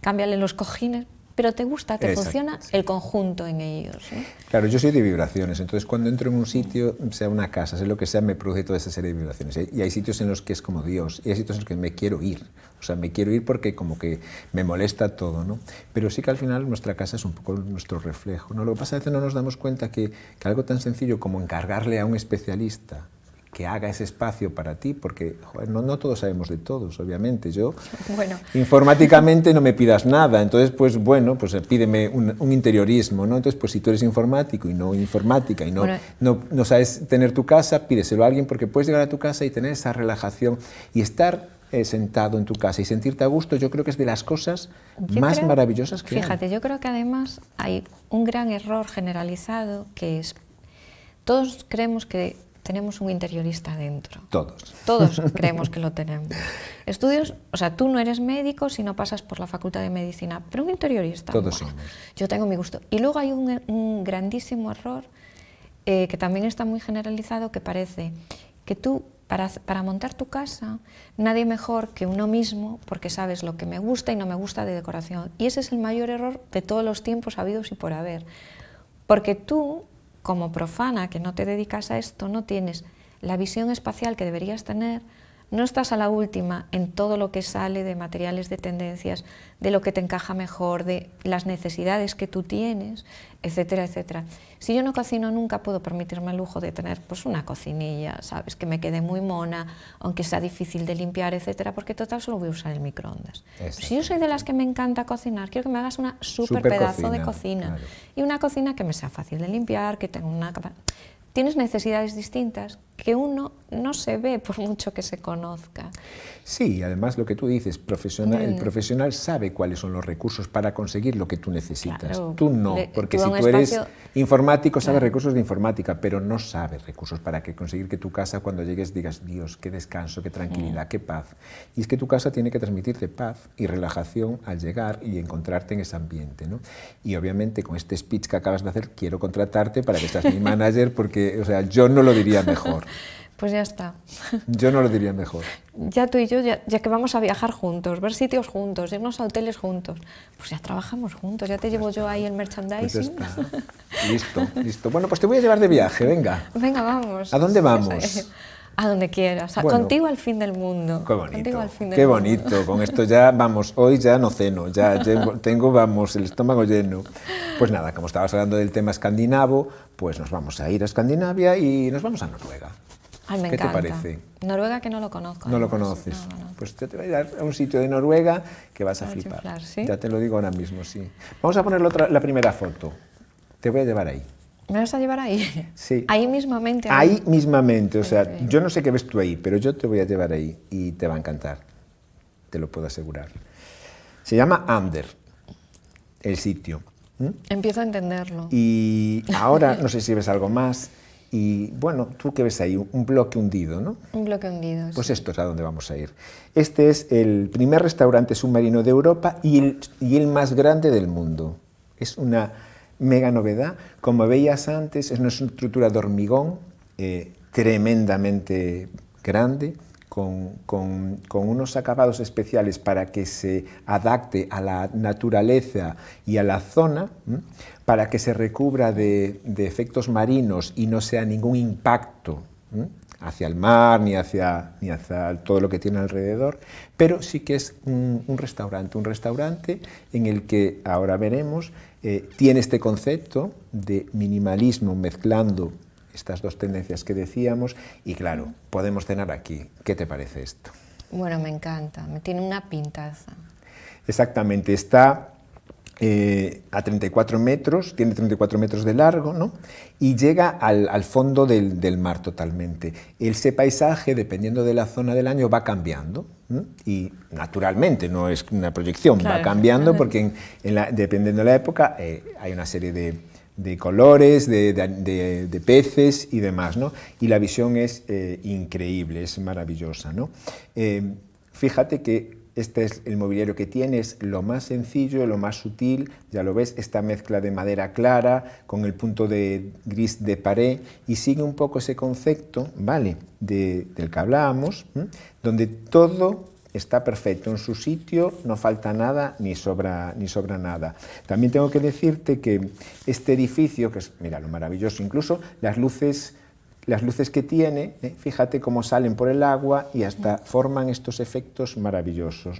cámbiale los cojines, pero te gusta, te funciona el conjunto en ellos. ¿eh? Claro, yo soy de vibraciones, entonces cuando entro en un sitio, sea una casa, sea lo que sea, me produce toda esa serie de vibraciones. Y hay sitios en los que es como Dios, y hay sitios en los que me quiero ir. O sea, me quiero ir porque como que me molesta todo, ¿no? Pero sí que al final nuestra casa es un poco nuestro reflejo, ¿no? Lo que pasa es que no nos damos cuenta que, que algo tan sencillo como encargarle a un especialista que haga ese espacio para ti, porque no, todos sabemos de todos, obviamente. Yo, bueno. informáticamente, no me pidas nada, entonces, pues bueno, pues eh, pídeme un, interiorismo, ¿no? Entonces, pues si tú eres informático y no informática y no, no, sabes tener tu casa, pídeselo a alguien, porque puedes llegar a tu casa y tener esa relajación y estar eh, sentado en tu casa y sentirte a gusto, yo creo que es de las cosas más maravillosas que Fíjate, yo creo que además hay un gran error generalizado que es todos creemos que tenemos un interiorista dentro. Todos. Todos [laughs] creemos que lo tenemos. Estudios, o sea, tú no eres médico si no pasas por la facultad de medicina, pero un interiorista. Todos Yo tengo mi gusto. Y luego hay un, grandísimo error eh, que también está muy generalizado que parece que tú para, para, montar tu casa, nadie mejor que uno mismo, porque sabes lo que me gusta y no me gusta de decoración. Y ese es el mayor error de todos los tiempos habidos y por haber. Porque tú como profana que no te dedicas a esto, no tienes la visión espacial que deberías tener no estás a la última en todo lo que sale de materiales de tendencias, de lo que te encaja mejor, de las necesidades que tú tienes, etcétera, etcétera. Si yo no cocino nunca puedo permitirme el lujo de tener pues una cocinilla, ¿sabes? Que me quede muy mona, aunque sea difícil de limpiar, etcétera, porque total solo voy a usar el microondas. Pues si yo soy de las que me encanta cocinar, quiero que me hagas una súper pedazo de cocina y una cocina que me sea fácil de limpiar, que tenga una tienes necesidades distintas que uno no se ve por mucho que se conozca. Sí, además lo que tú dices, profesional, el profesional sabe cuáles son los recursos para conseguir lo que tú necesitas. tú no, porque si tú eres informático sabes recursos de informática, pero no sabes recursos para que conseguir que tu casa cuando llegues digas, Dios, qué descanso, qué tranquilidad, mm. qué paz. Y es que tu casa tiene que transmitirte paz y relajación al llegar y encontrarte en ese ambiente. Y obviamente con este speech que acabas de hacer, quiero contratarte para que seas mi [laughs] manager, porque o sea, yo no lo diría mejor. Pues ya está. [laughs] Yo no lo diría mejor. Ya tú y yo, ya, que vamos a viajar juntos, ver sitios juntos, irnos a hoteles juntos, pues ya trabajamos juntos, ya te llevo yo ahí el merchandising. Pues [laughs] listo, listo. Bueno, pues te voy a llevar de viaje, venga. Venga, vamos. ¿A dónde [laughs] vamos? A donde quieras, contigo al fin del mundo. Qué bonito, contigo al fin del qué bonito. Con esto ya, vamos, hoy ya no ceno, ya [laughs] tengo, vamos, el estómago lleno. Pues nada, como estabas hablando del tema escandinavo, pues nos vamos a ir a Escandinavia y nos vamos a Noruega. Ay, me ¿Qué te parece? Noruega que no lo conozco. No lo ¿eh? conoces. pues yo te voy a ir a un sitio de Noruega que vas a, flipar. Ya te lo digo ahora mismo, sí. Vamos a poner la primera foto. Te voy a llevar ahí. ¿Me vas a llevar ahí? Sí. [laughs] Ahí mismamente. Ahí, mismamente. O sea, yo no sé qué ves tú ahí, pero yo te voy a llevar ahí y te va a encantar. Te lo puedo asegurar. Se llama Under, el sitio. Empieza Empiezo a entenderlo. Y [laughs] ahora, no sé si ves algo más. Y bueno, tú qué ves ahí, un bloque hundido, ¿no? Un bloque hundido. Pues esto es a dónde vamos a ir. Este es el primer restaurante submarino de Europa y el más grande del mundo. Es una mega novedad. Como veías antes, es una estructura de hormigón eh, tremendamente grande, con, unos acabados especiales para que se adapte a la naturaleza y a la zona, para que se recubra de, efectos marinos y no sea ningún impacto hacia el mar ni hacia, ni hacia todo lo que tiene alrededor, pero sí que es un restaurante, un restaurante en el que ahora veremos eh, tiene este concepto de minimalismo mezclando estas dos tendencias que decíamos y claro, podemos cenar aquí. ¿Qué te parece esto? Bueno, me encanta, me tiene una pintaza. Exactamente, está eh, a 34 metros, tiene 34 metros de largo, ¿no? y llega al, fondo del, mar totalmente. Ese paisaje, dependiendo de la zona del año, va cambiando. Y naturalmente, no es una proyección, va cambiando porque dependiendo de la época eh, hay una serie de, colores, de, peces y demás. ¿no? Y la visión es eh, increíble, es maravillosa. ¿no? fíjate que este es el mobiliario que tiene, es lo más sencillo, lo más sutil, ya lo ves, esta mezcla de madera clara con el punto de gris de pared y sigue un poco ese concepto, ¿vale? del que hablábamos, donde todo está perfecto en su sitio, no falta nada ni sobra, ni sobra nada. También tengo que decirte que este edificio, que es, mira, lo maravilloso, incluso las luces las luces que tiene, eh, fíjate cómo salen por el agua y hasta forman estos efectos maravillosos.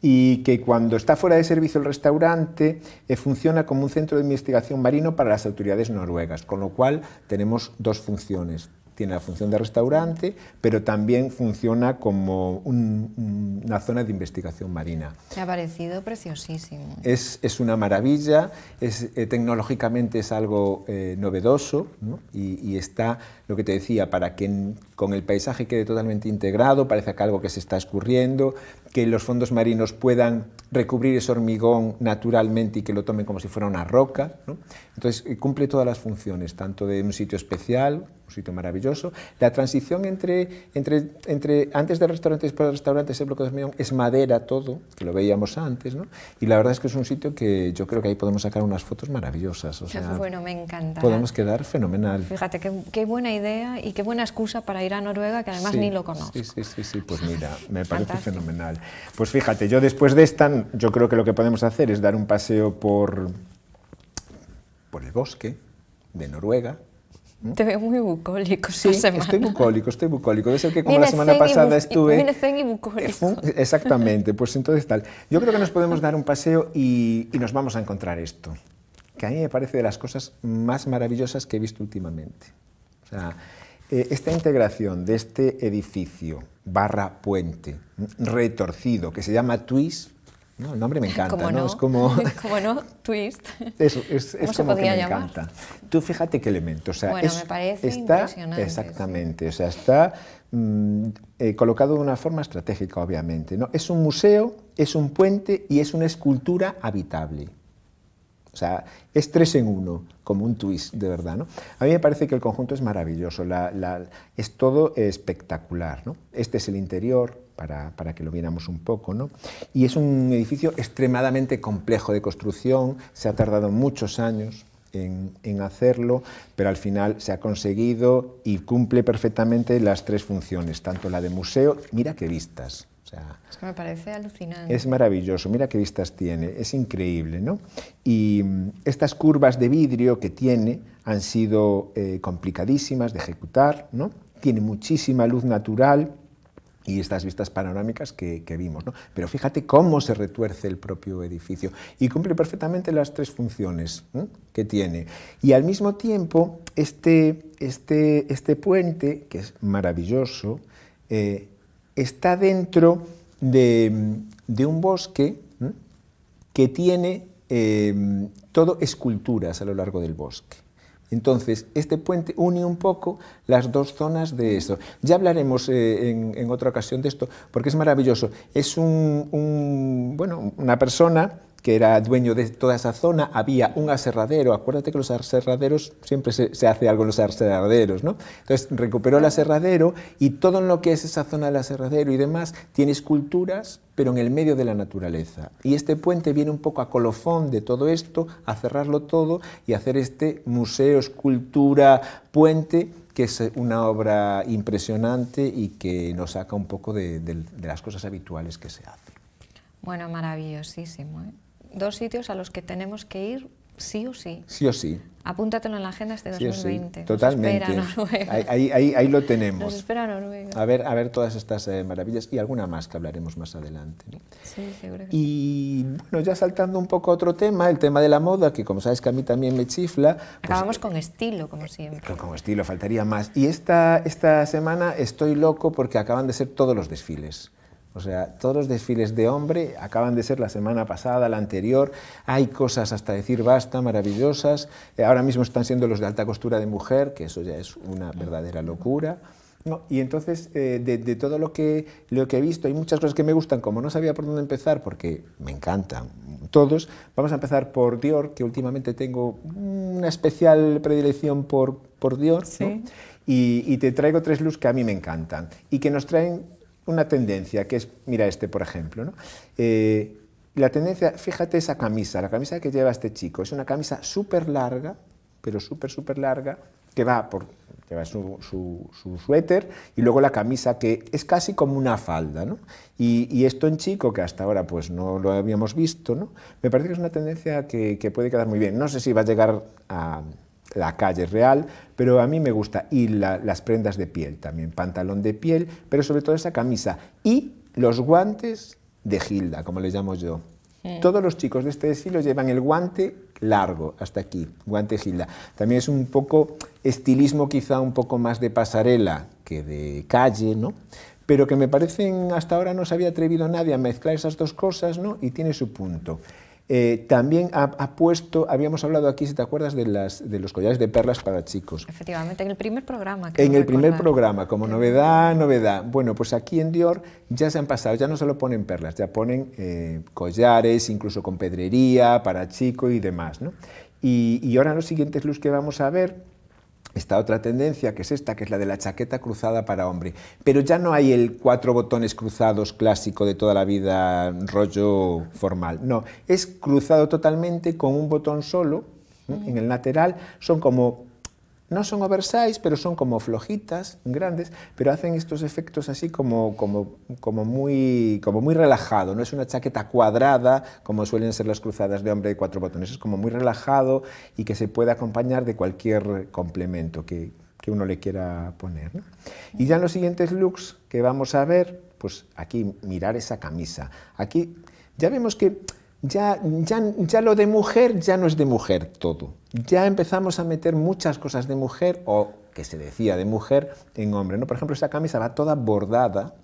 Y que cuando está fuera de servicio el restaurante, eh, funciona como un centro de investigación marino para las autoridades noruegas, con lo cual tenemos dos funciones tiene la función de restaurante, pero también funciona como una zona de investigación marina. Me ha parecido preciosísimo. Es, una maravilla, es, eh, tecnológicamente es algo eh, novedoso y, está, lo que te decía, para que con el paisaje quede totalmente integrado, parece que algo que se está escurriendo, que los fondos marinos puedan recubrir ese hormigón naturalmente y que lo tomen como si fuera una roca. Entonces eh, cumple todas las funciones, tanto de un sitio especial sitio maravilloso. La transición entre, entre, entre antes del restaurante y después del restaurante, ese bloque de es madera todo, que lo veíamos antes, ¿no? Y la verdad es que es un sitio que yo creo que ahí podemos sacar unas fotos maravillosas. O bueno, me encanta. Podemos quedar fenomenal. Fíjate, qué, buena idea y qué buena excusa para ir a Noruega, que además ni lo conozco. Sí, sí, sí, sí, pues mira, me [laughs] parece fenomenal. Pues fíjate, yo después de esta, yo creo que lo que podemos hacer es dar un paseo por, por el bosque de Noruega, ¿Mm? Te veo muy bucólico esta sí, semana. estoy bucólico, estoy bucólico. Debe ser que como la semana pasada estuve... Viene zen y bucólico. Exactamente, pues entonces tal. Yo creo que nos podemos dar un paseo y, y nos vamos a encontrar esto, que a mí me parece de las cosas más maravillosas que he visto últimamente. O sea, eh, esta integración de este edificio barra puente retorcido que se llama Twist, el nombre me [laughs] encanta, ¿no? Es como... [laughs] [laughs] como no? Twist. Es, me llamar? Tú fíjate qué elemento, bueno, me parece está impresionante, exactamente, o sea, está mm, eh, colocado de una forma estratégica, obviamente, ¿no? Es un museo, es un puente y es una escultura habitable. O sea, es tres en uno, como un twist, de verdad. ¿no? A mí me parece que el conjunto es maravilloso, la, es todo espectacular. ¿no? Este es el interior, para, que lo viéramos un poco. Y es un edificio extremadamente complejo de construcción, se ha tardado muchos años. En, hacerlo, pero al final se ha conseguido y cumple perfectamente las tres funciones, tanto la de museo, mira qué vistas. es que me parece alucinante. Es maravilloso, mira qué vistas tiene, es increíble, ¿no? Y mm, estas curvas de vidrio que tiene han sido eh, complicadísimas de ejecutar, ¿no? Tiene muchísima luz natural, y estas vistas panorámicas que, vimos. ¿no? Pero fíjate cómo se retuerce el propio edificio y cumple perfectamente las tres funciones que tiene. Y al mismo tiempo, este, este, este puente, que es maravilloso, eh, está dentro de, un bosque que tiene eh, todo esculturas a lo largo del bosque. Entonces, este puente une un poco las dos zonas de eso. Ya hablaremos eh, en, otra ocasión de esto, porque es maravilloso. Es un, bueno, una persona que era dueño de toda esa zona, había un aserradero, acuérdate que los aserraderos, siempre se, hace algo en los aserraderos, ¿no? Entonces recuperó el aserradero y todo en lo que es esa zona del aserradero y demás tiene esculturas, pero en el medio de la naturaleza. Y este puente viene un poco a colofón de todo esto, a cerrarlo todo y hacer este museo, escultura, puente que es una obra impresionante y que nos saca un poco de, de las cosas habituales que se hacen. Bueno, maravillosísimo. ¿eh? dos sitios a los que tenemos que ir sí o sí. Sí o sí. Apúntatelo en la agenda este 2020. Totalmente. espera ahí, ahí, ahí, lo [laughs] tenemos. espera Noruega. A ver, a ver todas estas eh, maravillas y alguna más que hablaremos más adelante. Sí, seguro. Y bueno, ya saltando un poco a otro tema, el tema de la moda, que como sabes que a mí también me chifla. Pues, Acabamos eh, con estilo, como siempre. Con, con, estilo, faltaría más. Y esta, esta semana estoy loco porque acaban de ser todos los desfiles. O sea, todos los desfiles de hombre acaban de ser la semana pasada, la anterior. Hay cosas hasta decir basta, maravillosas. Eh, ahora mismo están siendo los de alta costura de mujer, que eso ya es una verdadera locura. y entonces, eh, de, todo lo que, lo que he visto, hay muchas cosas que me gustan, como no sabía por dónde empezar, porque me encantan todos, vamos a empezar por Dior, que últimamente tengo una especial predilección por, por Dior, y, y te traigo tres looks que a mí me encantan, y que nos traen una tendencia, que es, mira este por ejemplo, ¿no? Eh, la tendencia, fíjate esa camisa, la camisa que lleva este chico, es una camisa súper larga, pero súper, súper larga, que va por lleva su, suéter y luego la camisa que es casi como una falda, ¿no? Y, esto en chico, que hasta ahora pues no lo habíamos visto, ¿no? Me parece que es una tendencia que puede quedar muy bien. No sé si va a llegar a, la calle real, pero a mí me gusta. Y las prendas de piel también, pantalón de piel, pero sobre todo esa camisa. Y los guantes de Gilda, como les llamo yo. Todos los chicos de este estilo llevan el guante largo, hasta aquí, guante Gilda. También es un poco estilismo quizá un poco más de pasarela que de calle, ¿no? Pero que me parecen, hasta ahora no se había atrevido nadie a mezclar esas dos cosas, ¿no? Y tiene su punto. Eh, también ha, puesto, habíamos hablado aquí, si te acuerdas, de, las, de los collares de perlas para chicos. Efectivamente, en el primer programa. En el primer programa, como novedad, novedad. Bueno, pues aquí en Dior ya se han pasado, ya no solo ponen perlas, ya ponen eh, collares, incluso con pedrería, para chico y demás. ¿no? Y, y ahora los siguientes looks que vamos a ver esta otra tendencia, que es esta, que es la de la chaqueta cruzada para hombre. Pero ya no hay el cuatro botones cruzados clásico de toda la vida, rollo formal. No, es cruzado totalmente con un botón solo mm. en el lateral. Son como no son oversize, pero son como flojitas, grandes, pero hacen estos efectos así como, como, muy, como muy relajado. No es una chaqueta cuadrada, como suelen ser las cruzadas de hombre de cuatro botones. Es como muy relajado y que se puede acompañar de cualquier complemento que, uno le quiera poner. Y ya en los siguientes looks que vamos a ver, pues aquí mirar esa camisa. Aquí ya vemos que ya, ya, lo de mujer ya no es de mujer todo. Ya empezamos a meter muchas cosas de mujer o que se decía de mujer en hombre. ¿no? Por ejemplo, esta camisa va toda bordada,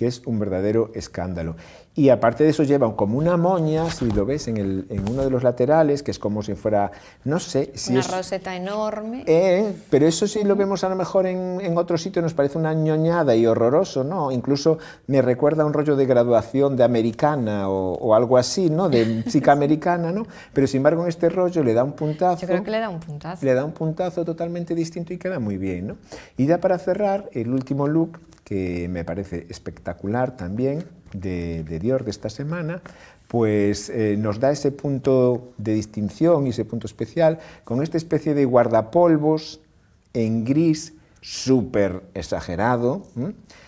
que es un verdadero escándalo. Y aparte de eso lleva como una moña, si lo ves en, el, en uno de los laterales, que es como si fuera, no sé, si una roseta enorme. Eh, pero eso sí lo vemos a lo mejor en, en, otro sitio, nos parece una ñoñada y horroroso, ¿no? Incluso me recuerda a un rollo de graduación de americana o, o algo así, ¿no? De [laughs] chica americana, ¿no? Pero sin embargo en este rollo le da un puntazo. Yo creo que le da un puntazo. Le da un puntazo totalmente distinto y queda muy bien, ¿no? Y ya para cerrar, el último look que me parece espectacular también de, Dior de esta semana, pues eh, nos da ese punto de distinción y ese punto especial con esta especie de guardapolvos en gris súper exagerado,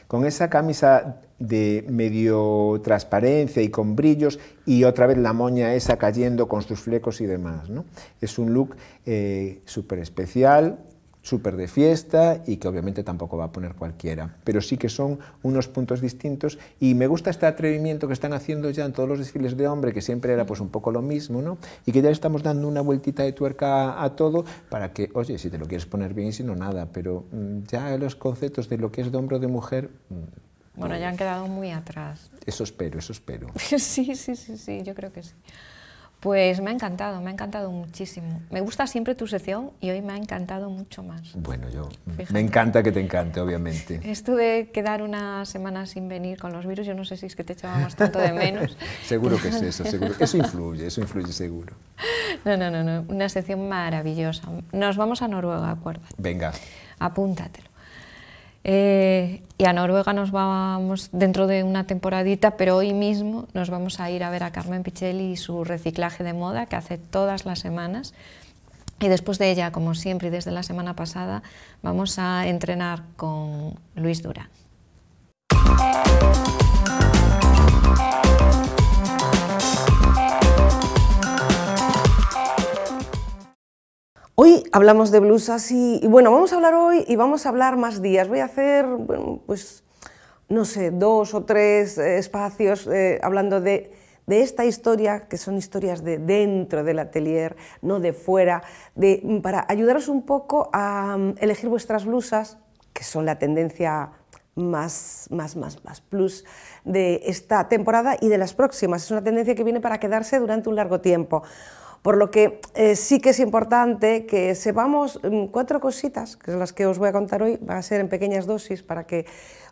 con esa camisa de medio transparencia y con brillos y otra vez la moña esa cayendo con sus flecos y demás. Es un look eh, súper especial, súper de fiesta y que obviamente tampoco va a poner cualquiera. Pero sí que son unos puntos distintos y me gusta este atrevimiento que están haciendo ya en todos los desfiles de hombre, que siempre era pues un poco lo mismo, ¿no? Y que ya estamos dando una vueltita de tuerca a, todo para que, oye, si te lo quieres poner bien, si no nada, pero mm, ya los conceptos de lo que es de hombre o de mujer... Mm, bueno, ya han quedado muy atrás. Eso espero, eso espero. [laughs] sí, sí, sí, sí, yo creo que sí. Pues me ha encantado, me ha encantado muchísimo. Me gusta siempre tu sección y hoy me ha encantado mucho más. Bueno, yo me encanta que te encante, obviamente. [laughs] Estuve de quedar una semana sin venir con los virus, yo no sé si es que te echábamos tanto de menos. [laughs] seguro que es [laughs] eso, seguro. Eso influye, eso influye seguro. No, no, no, no, una sección maravillosa. Nos vamos a Noruega, acuérdate. Venga. Apúntatelo. Eh, y a Noruega nos vamos dentro de una temporadita, pero hoy mismo nos vamos a ir a ver a Carmen Pichelli y su reciclaje de moda que hace todas las semanas. Y después de ella, como siempre y desde la semana pasada, vamos a entrenar con Luis Durán. Hoy hablamos de blusas y, bueno, vamos a hablar hoy y vamos a hablar más días. Voy a hacer, pues, no sé, dos o tres eh, espacios eh, hablando de, esta historia, que son historias de dentro del atelier, no de fuera, de, para ayudaros un poco a mm, elegir vuestras blusas, que son la tendencia más, más, más, más plus de esta temporada y de las próximas. Es una tendencia que viene para quedarse durante un largo tiempo. Por lo que eh, sí que es importante que sepamos mm, cuatro cositas, que son las que os voy a contar hoy, van a ser en pequeñas dosis para que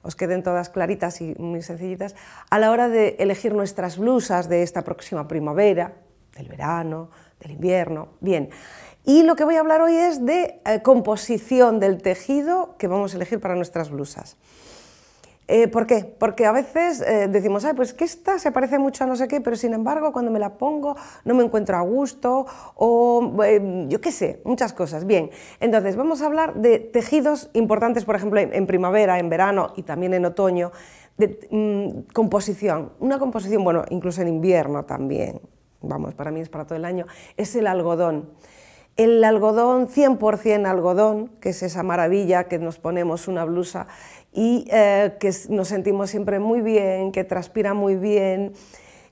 os queden todas claritas y muy sencillitas, a la hora de elegir nuestras blusas de esta próxima primavera, del verano, del invierno. Bien, y lo que voy a hablar hoy es de eh, composición del tejido que vamos a elegir para nuestras blusas. Eh, ¿Por qué? Porque a veces eh, decimos, Ay, pues que esta se parece mucho a no sé qué, pero sin embargo cuando me la pongo no me encuentro a gusto o eh, yo qué sé, muchas cosas. Bien, entonces vamos a hablar de tejidos importantes, por ejemplo, en, primavera, en verano y también en otoño, de mm, composición. Una composición, bueno, incluso en invierno también, vamos, para mí es para todo el año, es el algodón. El algodón, 100% algodón, que es esa maravilla que nos ponemos una blusa y eh, que nos sentimos siempre muy bien, que transpira muy bien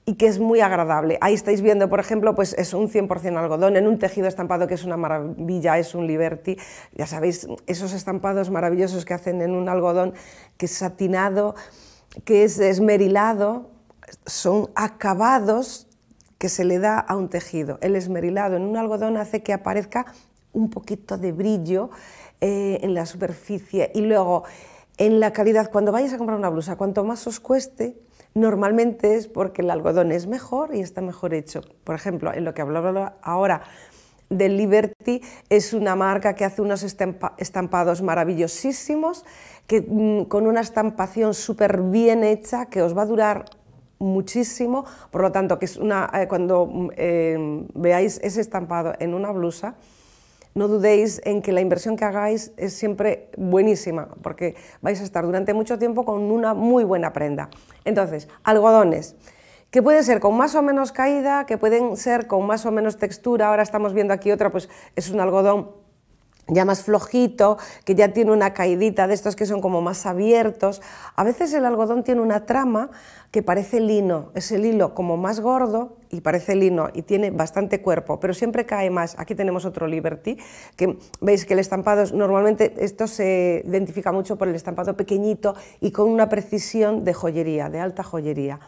y que es muy agradable. Ahí estáis viendo, por ejemplo, pues es un 100% algodón en un tejido estampado que es una maravilla, es un Liberty. Ya sabéis, esos estampados maravillosos que hacen en un algodón que es satinado, que es esmerilado, son acabados que se le da a un tejido. El esmerilado en un algodón hace que aparezca un poquito de brillo eh, en la superficie y luego en la calidad, cuando vayas a comprar una blusa, cuanto más os cueste, normalmente es porque el algodón es mejor y está mejor hecho. Por ejemplo, en lo que hablaba ahora de Liberty, es una marca que hace unos estampados maravillosísimos, que, mm, con una estampación súper bien hecha, que os va a durar muchísimo, por lo tanto, que es una, eh, cuando mm, eh, veáis ese estampado en una blusa, no dudéis en que la inversión que hagáis es siempre buenísima, porque vais a estar durante mucho tiempo con una muy buena prenda. Entonces, algodones que pueden ser con más o menos caída, que pueden ser con más o menos textura. Ahora estamos viendo aquí otra, pues es un algodón ya más flojito, que ya tiene una caidita, de estos que son como más abiertos. A veces el algodón tiene una trama que parece lino, es el hilo como más gordo, y parece lino y tiene bastante cuerpo, pero siempre cae más. Aquí tenemos otro Liberty, que veis que el estampado normalmente esto se identifica mucho por el estampado pequeñito y con una precisión de joyería, de alta joyería.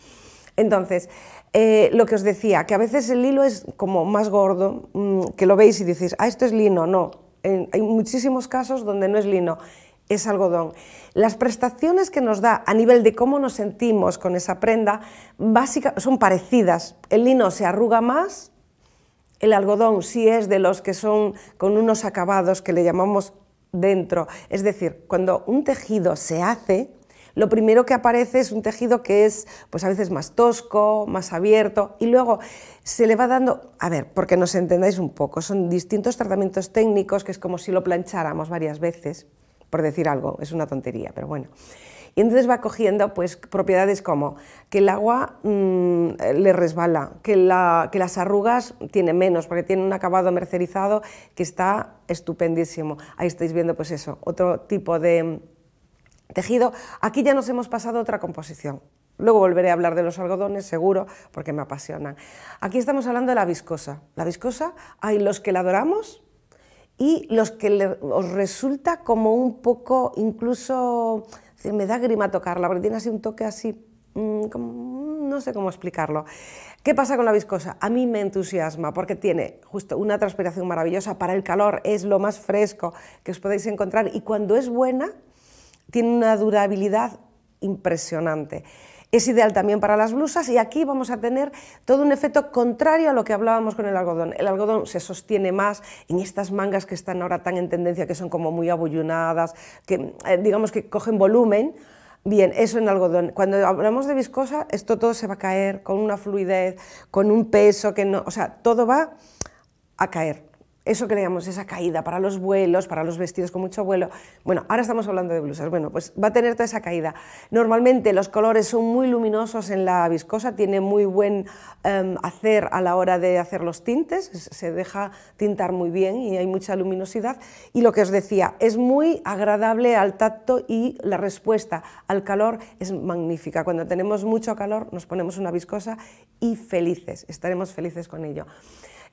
Entonces, eh, lo que os decía, que a veces el hilo es como más gordo, mm, que lo veis y decís, ah, esto es lino, no. hay muchísimos casos donde no es lino, es algodón las prestaciones que nos da a nivel de cómo nos sentimos con esa prenda son parecidas. El lino se arruga más, el algodón sí es de los que son con unos acabados que le llamamos dentro. Es decir, cuando un tejido se hace, lo primero que aparece es un tejido que es pues a veces más tosco, más abierto y luego se le va dando, a ver, porque nos entendáis un poco, son distintos tratamientos técnicos que es como si lo plancháramos varias veces por decir algo, es una tontería, pero bueno. Y entonces va cogiendo pues, propiedades como que el agua mm, le resbala, que, las arrugas tiene menos, porque tiene un acabado mercerizado que está estupendísimo. Ahí estáis viendo pues eso, otro tipo de mm, tejido. Aquí ya nos hemos pasado otra composición. Luego volveré a hablar de los algodones, seguro, porque me apasionan. Aquí estamos hablando de la viscosa. La viscosa, hay los que la adoramos y los que os resulta como un poco, incluso, me da grima tocarla, porque tiene así un toque así, mm, mm, no sé cómo explicarlo. ¿Qué pasa con la viscosa? A mí me entusiasma porque tiene justo una transpiración maravillosa para el calor, es lo más fresco que os podéis encontrar y cuando es buena, tiene una durabilidad impresionante. Es ideal también para las blusas y aquí vamos a tener todo un efecto contrario a lo que hablábamos con el algodón. El algodón se sostiene más en estas mangas que están ahora tan en tendencia, que son como muy abullonadas, que eh, digamos que cogen volumen. Bien, eso en algodón. Cuando hablamos de viscosa, esto todo se va a caer con una fluidez, con un peso que no, o sea, todo va a caer eso que esa caída para los vuelos, para los vestidos con mucho vuelo. Bueno, ahora estamos hablando de blusas. Bueno, pues va a tener toda esa caída. Normalmente los colores son muy luminosos en la viscosa, tiene muy buen em, hacer a la hora de hacer los tintes, se deja tintar muy bien y hay mucha luminosidad. Y lo que os decía, es muy agradable al tacto y la respuesta al calor es magnífica. Cuando tenemos mucho calor nos ponemos una viscosa y felices, estaremos felices con ello.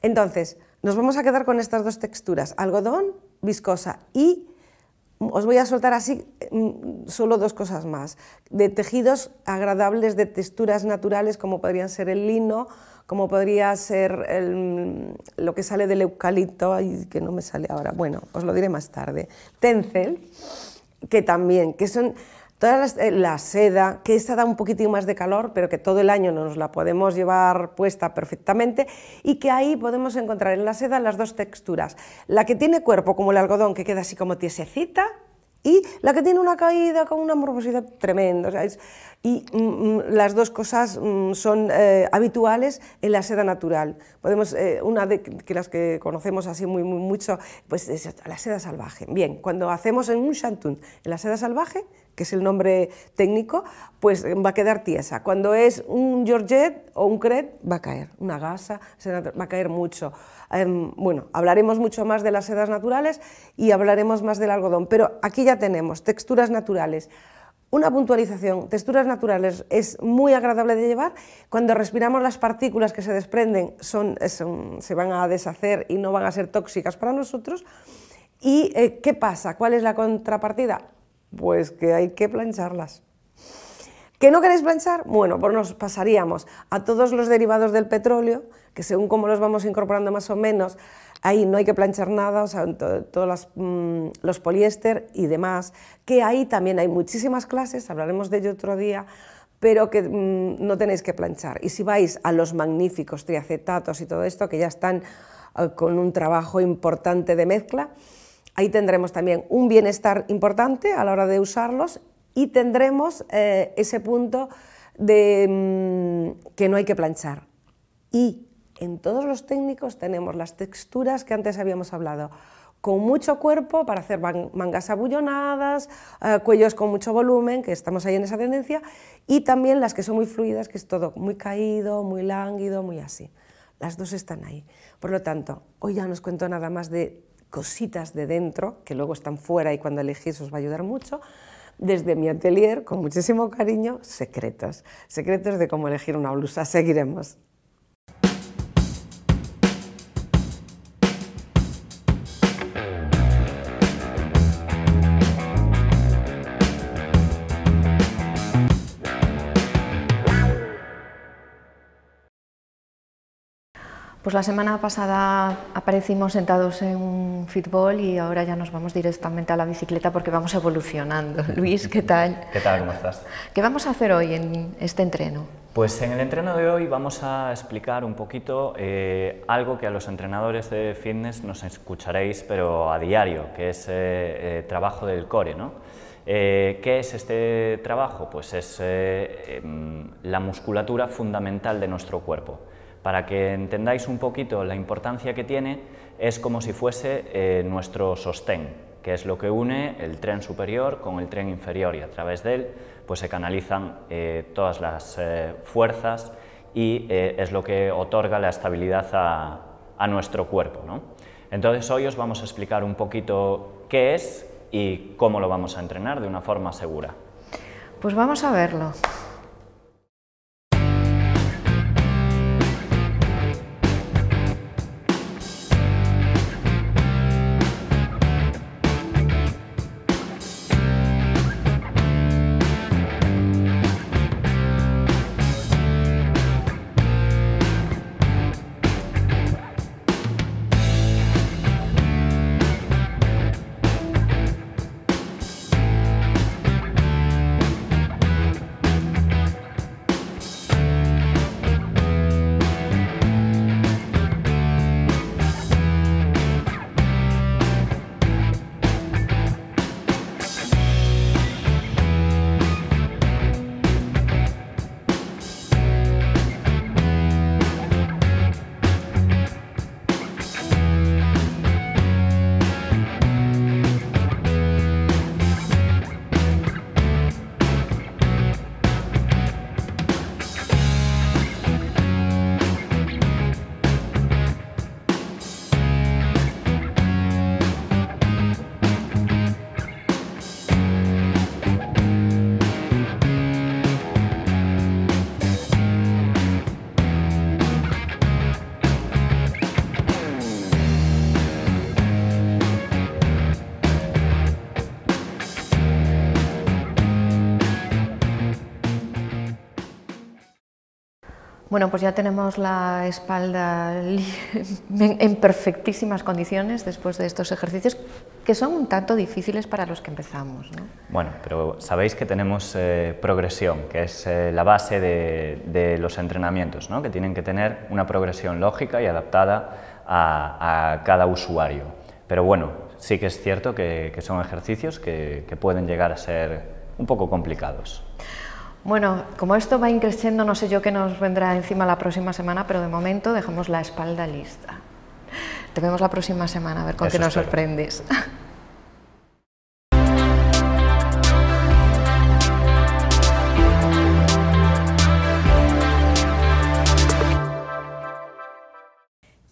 Entonces, nos vamos a quedar con estas dos texturas, algodón, viscosa y os voy a soltar así mm, solo dos cosas más, de tejidos agradables, de texturas naturales como podrían ser el lino, como podría ser mm, lo que sale del eucalipto, y que no me sale ahora, bueno, os lo diré más tarde, tencel, que también, que son Toda eh, la, seda, que esta da un poquitín más de calor, pero que todo el año nos la podemos llevar puesta perfectamente y que ahí podemos encontrar en la seda las dos texturas. La que tiene cuerpo, como el algodón, que queda así como tiesecita, y la que tiene una caída con una morbosidad tremenda y mm, mm, las dos cosas mm, son eh, habituales en la seda natural. Podemos, eh, una de que las que conocemos así muy, muy mucho, pues es la seda salvaje. Bien, cuando hacemos en un chantún en la seda salvaje, que es el nombre técnico, pues eh, va a quedar tiesa. Cuando es un Georgette o un Cret, va a caer, una gasa, va a caer mucho. Em, bueno, hablaremos mucho más de las sedas naturales y hablaremos más del algodón, pero aquí ya tenemos texturas naturales. Una puntualización, texturas naturales es muy agradable de llevar. Cuando respiramos las partículas que se desprenden son, eh, se van a deshacer y no van a ser tóxicas para nosotros. ¿Y eh, qué pasa? ¿Cuál es la contrapartida? Pues que hay que plancharlas. ¿Que no queréis planchar? Bueno, pues nos pasaríamos a todos los derivados del petróleo, que según cómo los vamos incorporando más o menos, Ahí no hay que planchar nada, o sea, todos mm, los poliéster y demás, que ahí también hay muchísimas clases, hablaremos de ello otro día, pero que mm, no tenéis que planchar. Y si vais a los magníficos triacetatos y todo esto, que ya están ah, con un trabajo importante de mezcla, ahí tendremos también un bienestar importante a la hora de usarlos y tendremos eh, ese punto de mm, que no hay que planchar. Y en todos los técnicos tenemos las texturas que antes habíamos hablado, con mucho cuerpo para hacer mangas abullonadas, eh, cuellos con mucho volumen, que estamos ahí en esa tendencia, y también las que son muy fluidas, que es todo muy caído, muy lánguido, muy así. Las dos están ahí. Por lo tanto, hoy ya no os cuento nada más de cositas de dentro, que luego están fuera y cuando elegís os va a ayudar mucho, desde mi atelier, con muchísimo cariño, secretos. Secretos de cómo elegir una blusa. Seguiremos. Pues la semana pasada aparecimos sentados en un fútbol y ahora ya nos vamos directamente a la bicicleta porque vamos evolucionando. Luis, ¿qué tal? ¿Qué tal? ¿Cómo estás? ¿Qué vamos a hacer hoy en este entreno? Pues en el entreno de hoy vamos a explicar un poquito eh, algo que a los entrenadores de fitness nos escucharéis, pero a diario, que es eh, eh, trabajo del core, ¿Qué es este trabajo? Pues es em, la musculatura fundamental de nuestro cuerpo. Para que entendáis un poquito la importancia que tiene, es como si fuese eh, nuestro sostén, que es lo que une el tren superior con el tren inferior y a través de él pues, se canalizan eh, todas las eh, fuerzas y es lo que otorga la estabilidad a, nuestro cuerpo. Entonces hoy os vamos a explicar un poquito qué es y cómo lo vamos a entrenar de una forma segura. Pues vamos a verlo. Bueno, pues ya tenemos la espalda [laughs] en perfectísimas condiciones después de estos ejercicios, que son un tanto difíciles para los que empezamos. ¿no? Bueno, pero sabéis que tenemos eh, progresión, que es eh, la base de, los entrenamientos, ¿no? que tienen que tener una progresión lógica y adaptada a, cada usuario. Pero bueno, sí que es cierto que, son ejercicios que pueden llegar a ser un poco complicados. Bueno, como esto va increciendo, no sé yo qué nos vendrá encima la próxima semana, pero de momento dejamos la espalda lista. Te vemos la próxima semana, a ver con qué nos sorprendes. [laughs]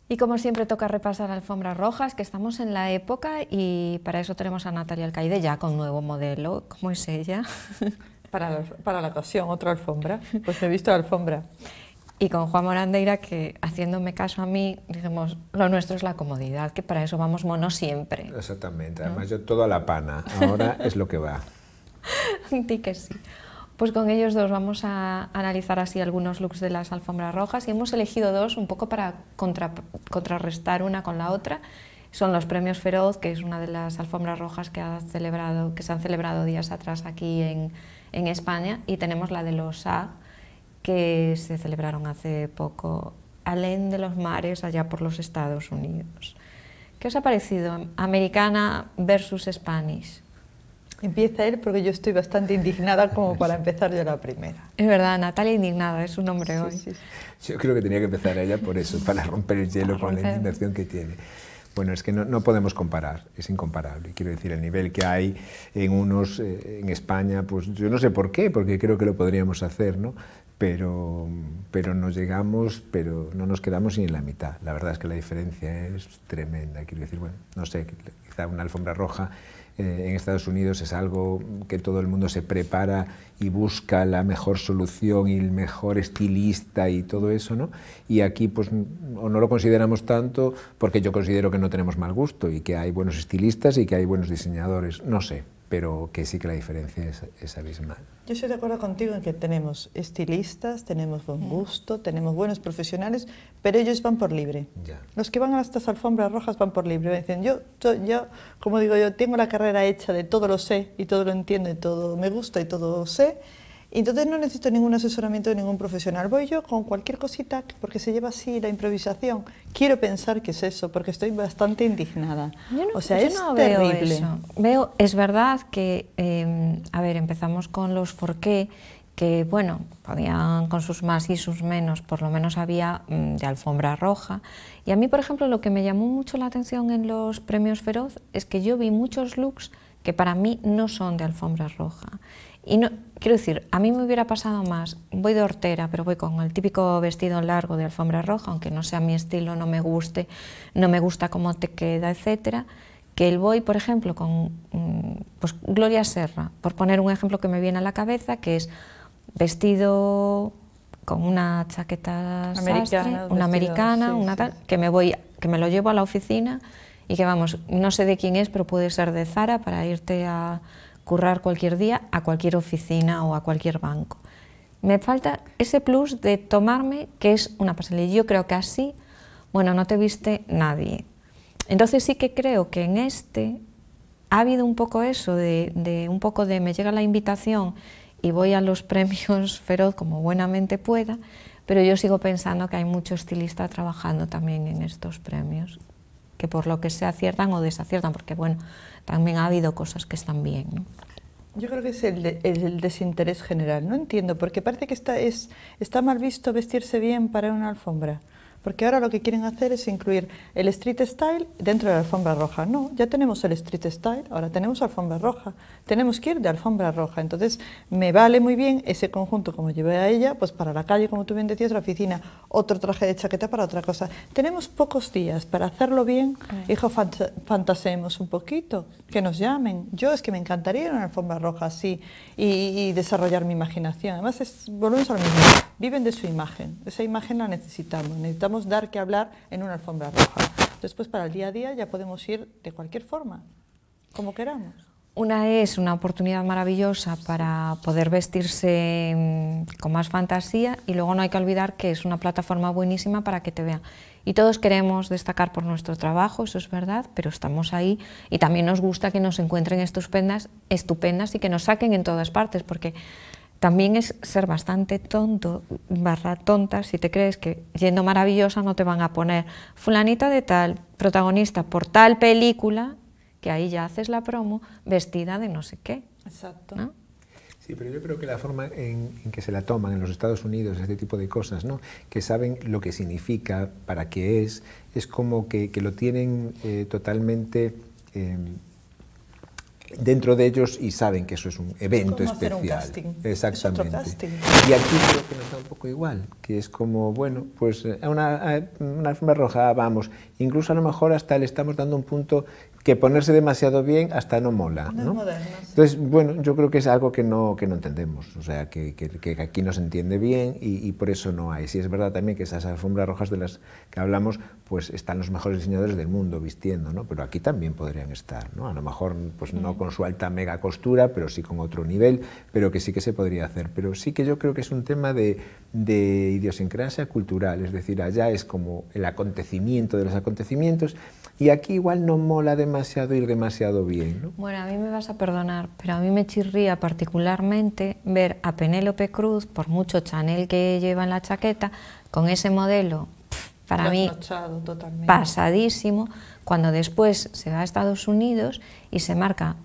Y como siempre toca repasar alfombras rojas, que estamos en la época y para eso tenemos a Natalia Alcaide ya con nuevo modelo. ¿Cómo es ella? [laughs] para la, para la otra alfombra. Pues he visto alfombra. Y con Juan Morandeira, que haciéndome caso a mí, dijimos, lo nuestro es la comodidad, que para eso vamos mono siempre. Exactamente, además yo todo a la pana, ahora es lo que va. sí [laughs] que sí. Pues con ellos dos vamos a analizar así algunos looks de las alfombras rojas y hemos elegido dos un poco para contrarrestar una con la otra. Son los premios Feroz, que es una de las alfombras rojas que, ha celebrado, que se han celebrado días atrás aquí en, en España y tenemos la de los a que se celebraron hace poco, alén de los mares, allá por los Estados Unidos. ¿Qué os ha parecido Americana versus Spanish? Empieza él porque yo estoy bastante indignada como para [laughs] empezar yo la primera. Es verdad, Natalia indignada, es su nombre hoy. Sí, Yo creo que tenía que empezar ella por eso, para romper el hielo con la indignación que tiene. Bueno, es que no, podemos comparar, es incomparable. Quiero decir, el nivel que hay en unos, eh, en España, pues yo no sé por qué, porque creo que lo podríamos hacer, ¿no? Pero, pero no llegamos, pero no nos quedamos ni en la mitad. La verdad es que la diferencia es tremenda. Quiero decir, bueno, no sé, quizá una alfombra roja eh, en Estados Unidos es algo que todo el mundo se prepara y busca la mejor solución y el mejor estilista y todo eso, ¿no? Y aquí pues no lo consideramos tanto porque yo considero que no tenemos mal gusto y que hay buenos estilistas y que hay buenos diseñadores, no sé pero que sí que la diferencia es, abismal. Yo estoy de acuerdo contigo en que tenemos estilistas, tenemos buen mm. gusto, tenemos buenos profesionales, pero ellos van por libre. Los que van a estas alfombras rojas van por libre. Me dicen, yo, yo, yo, como digo yo, tengo la carrera hecha de todo lo sé y todo lo entiendo y todo me gusta y todo sé entonces no necesito ningún asesoramiento de ningún profesional. Voy yo con cualquier cosita, porque se lleva así la improvisación. Quiero pensar que es eso, porque estoy bastante indignada. o sea, es terrible. Veo, es verdad que, em, a ver, empezamos con los por qué que bueno, podían con sus más y sus menos, por lo menos había mm, de alfombra roja. Y a mí, por ejemplo, lo que me llamó mucho la atención en los premios Feroz es que yo vi muchos looks que para mí no son de alfombra roja. Y no, quiero decir, a mí me hubiera pasado más, voy de hortera, pero voy con el típico vestido largo de alfombra roja, aunque no sea mi estilo, no me guste, no me gusta cómo te queda, etcétera, que el voy, por ejemplo, con mm, pues, Gloria Serra, por poner un ejemplo que me viene a la cabeza, que es vestido con una chaqueta una americana, una tal, que me voy, que me lo llevo a la oficina y que vamos, no sé de quién es, pero puede ser de Zara para irte a currar cualquier día a cualquier oficina o a cualquier banco. Me falta ese plus de tomarme que es una y Yo creo que así, bueno, no te viste nadie. Entonces sí que creo que en este ha habido un poco eso, de, de un poco de me llega la invitación y voy a los [laughs] premios Feroz como buenamente pueda, pero yo sigo pensando que hay mucho estilista trabajando también en estos premios que por lo que se aciertan o desaciertan, porque bueno, también ha habido cosas que están bien. Yo creo que es el, el, desinterés general. No entiendo, porque parece que está, es, está mal visto vestirse bien para una alfombra porque ahora lo que quieren hacer es incluir el street style dentro de la alfombra roja. No, ya tenemos el street style, ahora tenemos alfombra roja, tenemos que ir de alfombra roja. Entonces, me vale muy bien ese conjunto como llevé a ella, pues para la calle, como tú bien decías, la oficina, otro traje de chaqueta para otra cosa. Tenemos pocos días para hacerlo bien, hijo, fantaseemos un poquito, que nos llamen. Yo es que me encantaría ir una alfombra roja así y, desarrollar mi imaginación. Además, volvemos a lo mismo, viven de su imagen, esa imagen la necesitamos, necesitamos dar que hablar en una alfombra roja. Después para el día a día ya podemos ir de cualquier forma, como queramos. Una es una oportunidad maravillosa para poder vestirse mm, con más fantasía y luego no hay que olvidar que es una plataforma buenísima para que te vean. Y todos queremos destacar por nuestro trabajo, eso es verdad, pero estamos ahí y también nos gusta que nos encuentren estupendas, estupendas y que nos saquen en todas partes, porque también es ser bastante tonto, barra tonta, si te crees que yendo maravillosa no te van a poner fulanita de tal, protagonista por tal película, que ahí ya haces la promo vestida de no sé qué. Exacto. Sí, pero yo creo que la forma en, que se la toman en los Estados Unidos, este tipo de cosas, ¿no? que saben lo que significa, para qué es, es como que, lo tienen eh, totalmente em, dentro de ellos y saben que eso es un evento especial. Exactamente. Y aquí creo que nos da un poco igual, que es como, bueno, pues eh, a una, a una alfombra roja vamos. Incluso a lo mejor hasta le estamos dando un punto que ponerse demasiado bien hasta no mola. Entonces, bueno, yo creo que es algo que no, que no entendemos, o sea, que, aquí no se entiende bien y, por eso no hay. Si es verdad también que esas alfombras rojas de las que hablamos, pues están los mejores diseñadores del mundo vistiendo, ¿no? pero aquí también podrían estar, ¿no? a lo mejor pues no mm. con su alta mega costura, pero sí con otro nivel, pero que sí que se podría hacer. Pero sí que yo creo que es un tema de, de idiosincrasia cultural, es decir, allá es como el acontecimiento de los acontecimientos y aquí igual no mola demasiado ir demasiado bien. ¿no? Bueno, a mí me vas a perdonar, pero a mí me chirría particularmente ver a Penélope Cruz, por mucho Chanel que lleva en la chaqueta, con ese modelo para mí pasadísimo, cuando después se va a Estados Unidos y se marca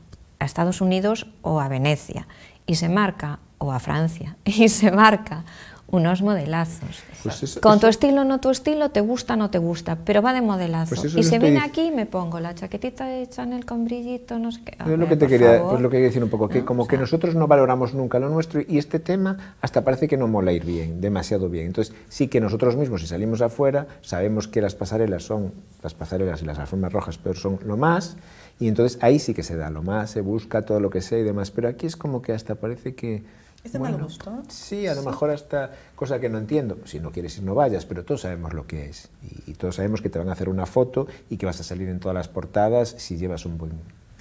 a Estados Unidos o a Venecia, y se marca o a Francia, [laughs] y se marca unos modelazos. Pues con tu estilo, o no tu estilo, te gusta, o no te gusta, pero va de modelazo. Pues y se viene aquí y me pongo la chaquetita de Chanel con brillito, no sé qué. es lo que te quería, pues lo decir un poco, que como que nosotros no valoramos nunca lo nuestro y este tema hasta parece que no mola ir bien, demasiado bien. Entonces sí que nosotros mismos, si salimos afuera, sabemos que las pasarelas son, las pasarelas y las alfombras rojas, pero son lo más, y entonces ahí sí que se da lo más, se busca todo lo que sea y demás, pero aquí es como que hasta parece que es mal gusto. Sí, a lo mejor hasta cosa que no entiendo. Si no quieres ir, no vayas, pero todos sabemos lo que es. Y, todos sabemos que te van a hacer una foto y que vas a salir en todas las portadas si llevas un buen,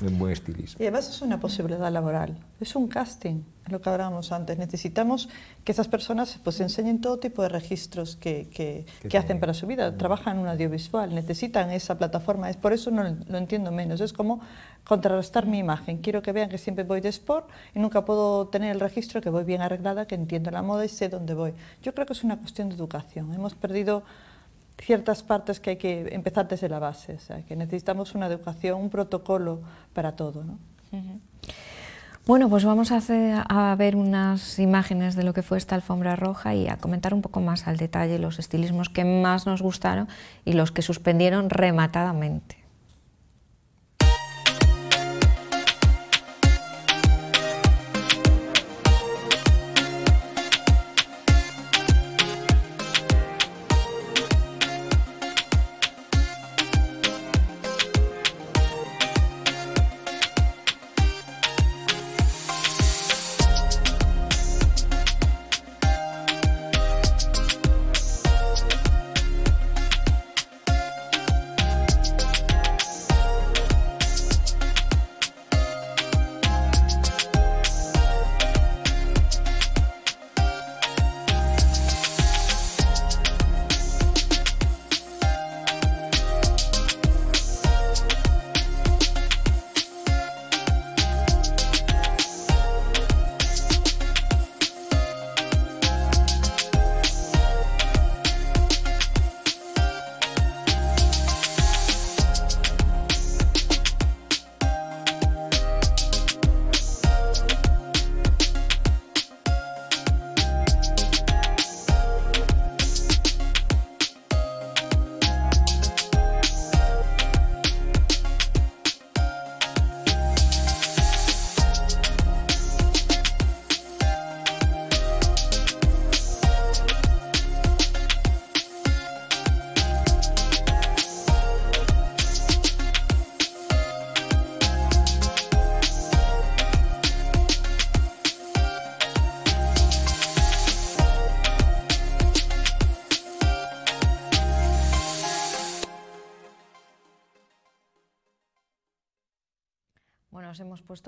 un buen estilismo. Y además es una posibilidad laboral, es un casting lo que hablábamos antes, necesitamos que esas personas pues enseñen todo tipo de registros que, hacen para su vida, trabajan en un audiovisual, necesitan esa plataforma, es por eso no lo entiendo menos, es como contrarrestar mi imagen, quiero que vean que siempre voy de sport y nunca puedo tener el registro que voy bien arreglada, que entiendo la moda y sé dónde voy. Yo creo que es una cuestión de educación, hemos perdido ciertas partes que hay que empezar desde la base, o que necesitamos una educación, un protocolo para todo. ¿no? Bueno, pues vamos a, ver unas imágenes de lo que fue esta alfombra roja y a comentar un poco más al detalle los estilismos que más nos gustaron y los que suspendieron rematadamente.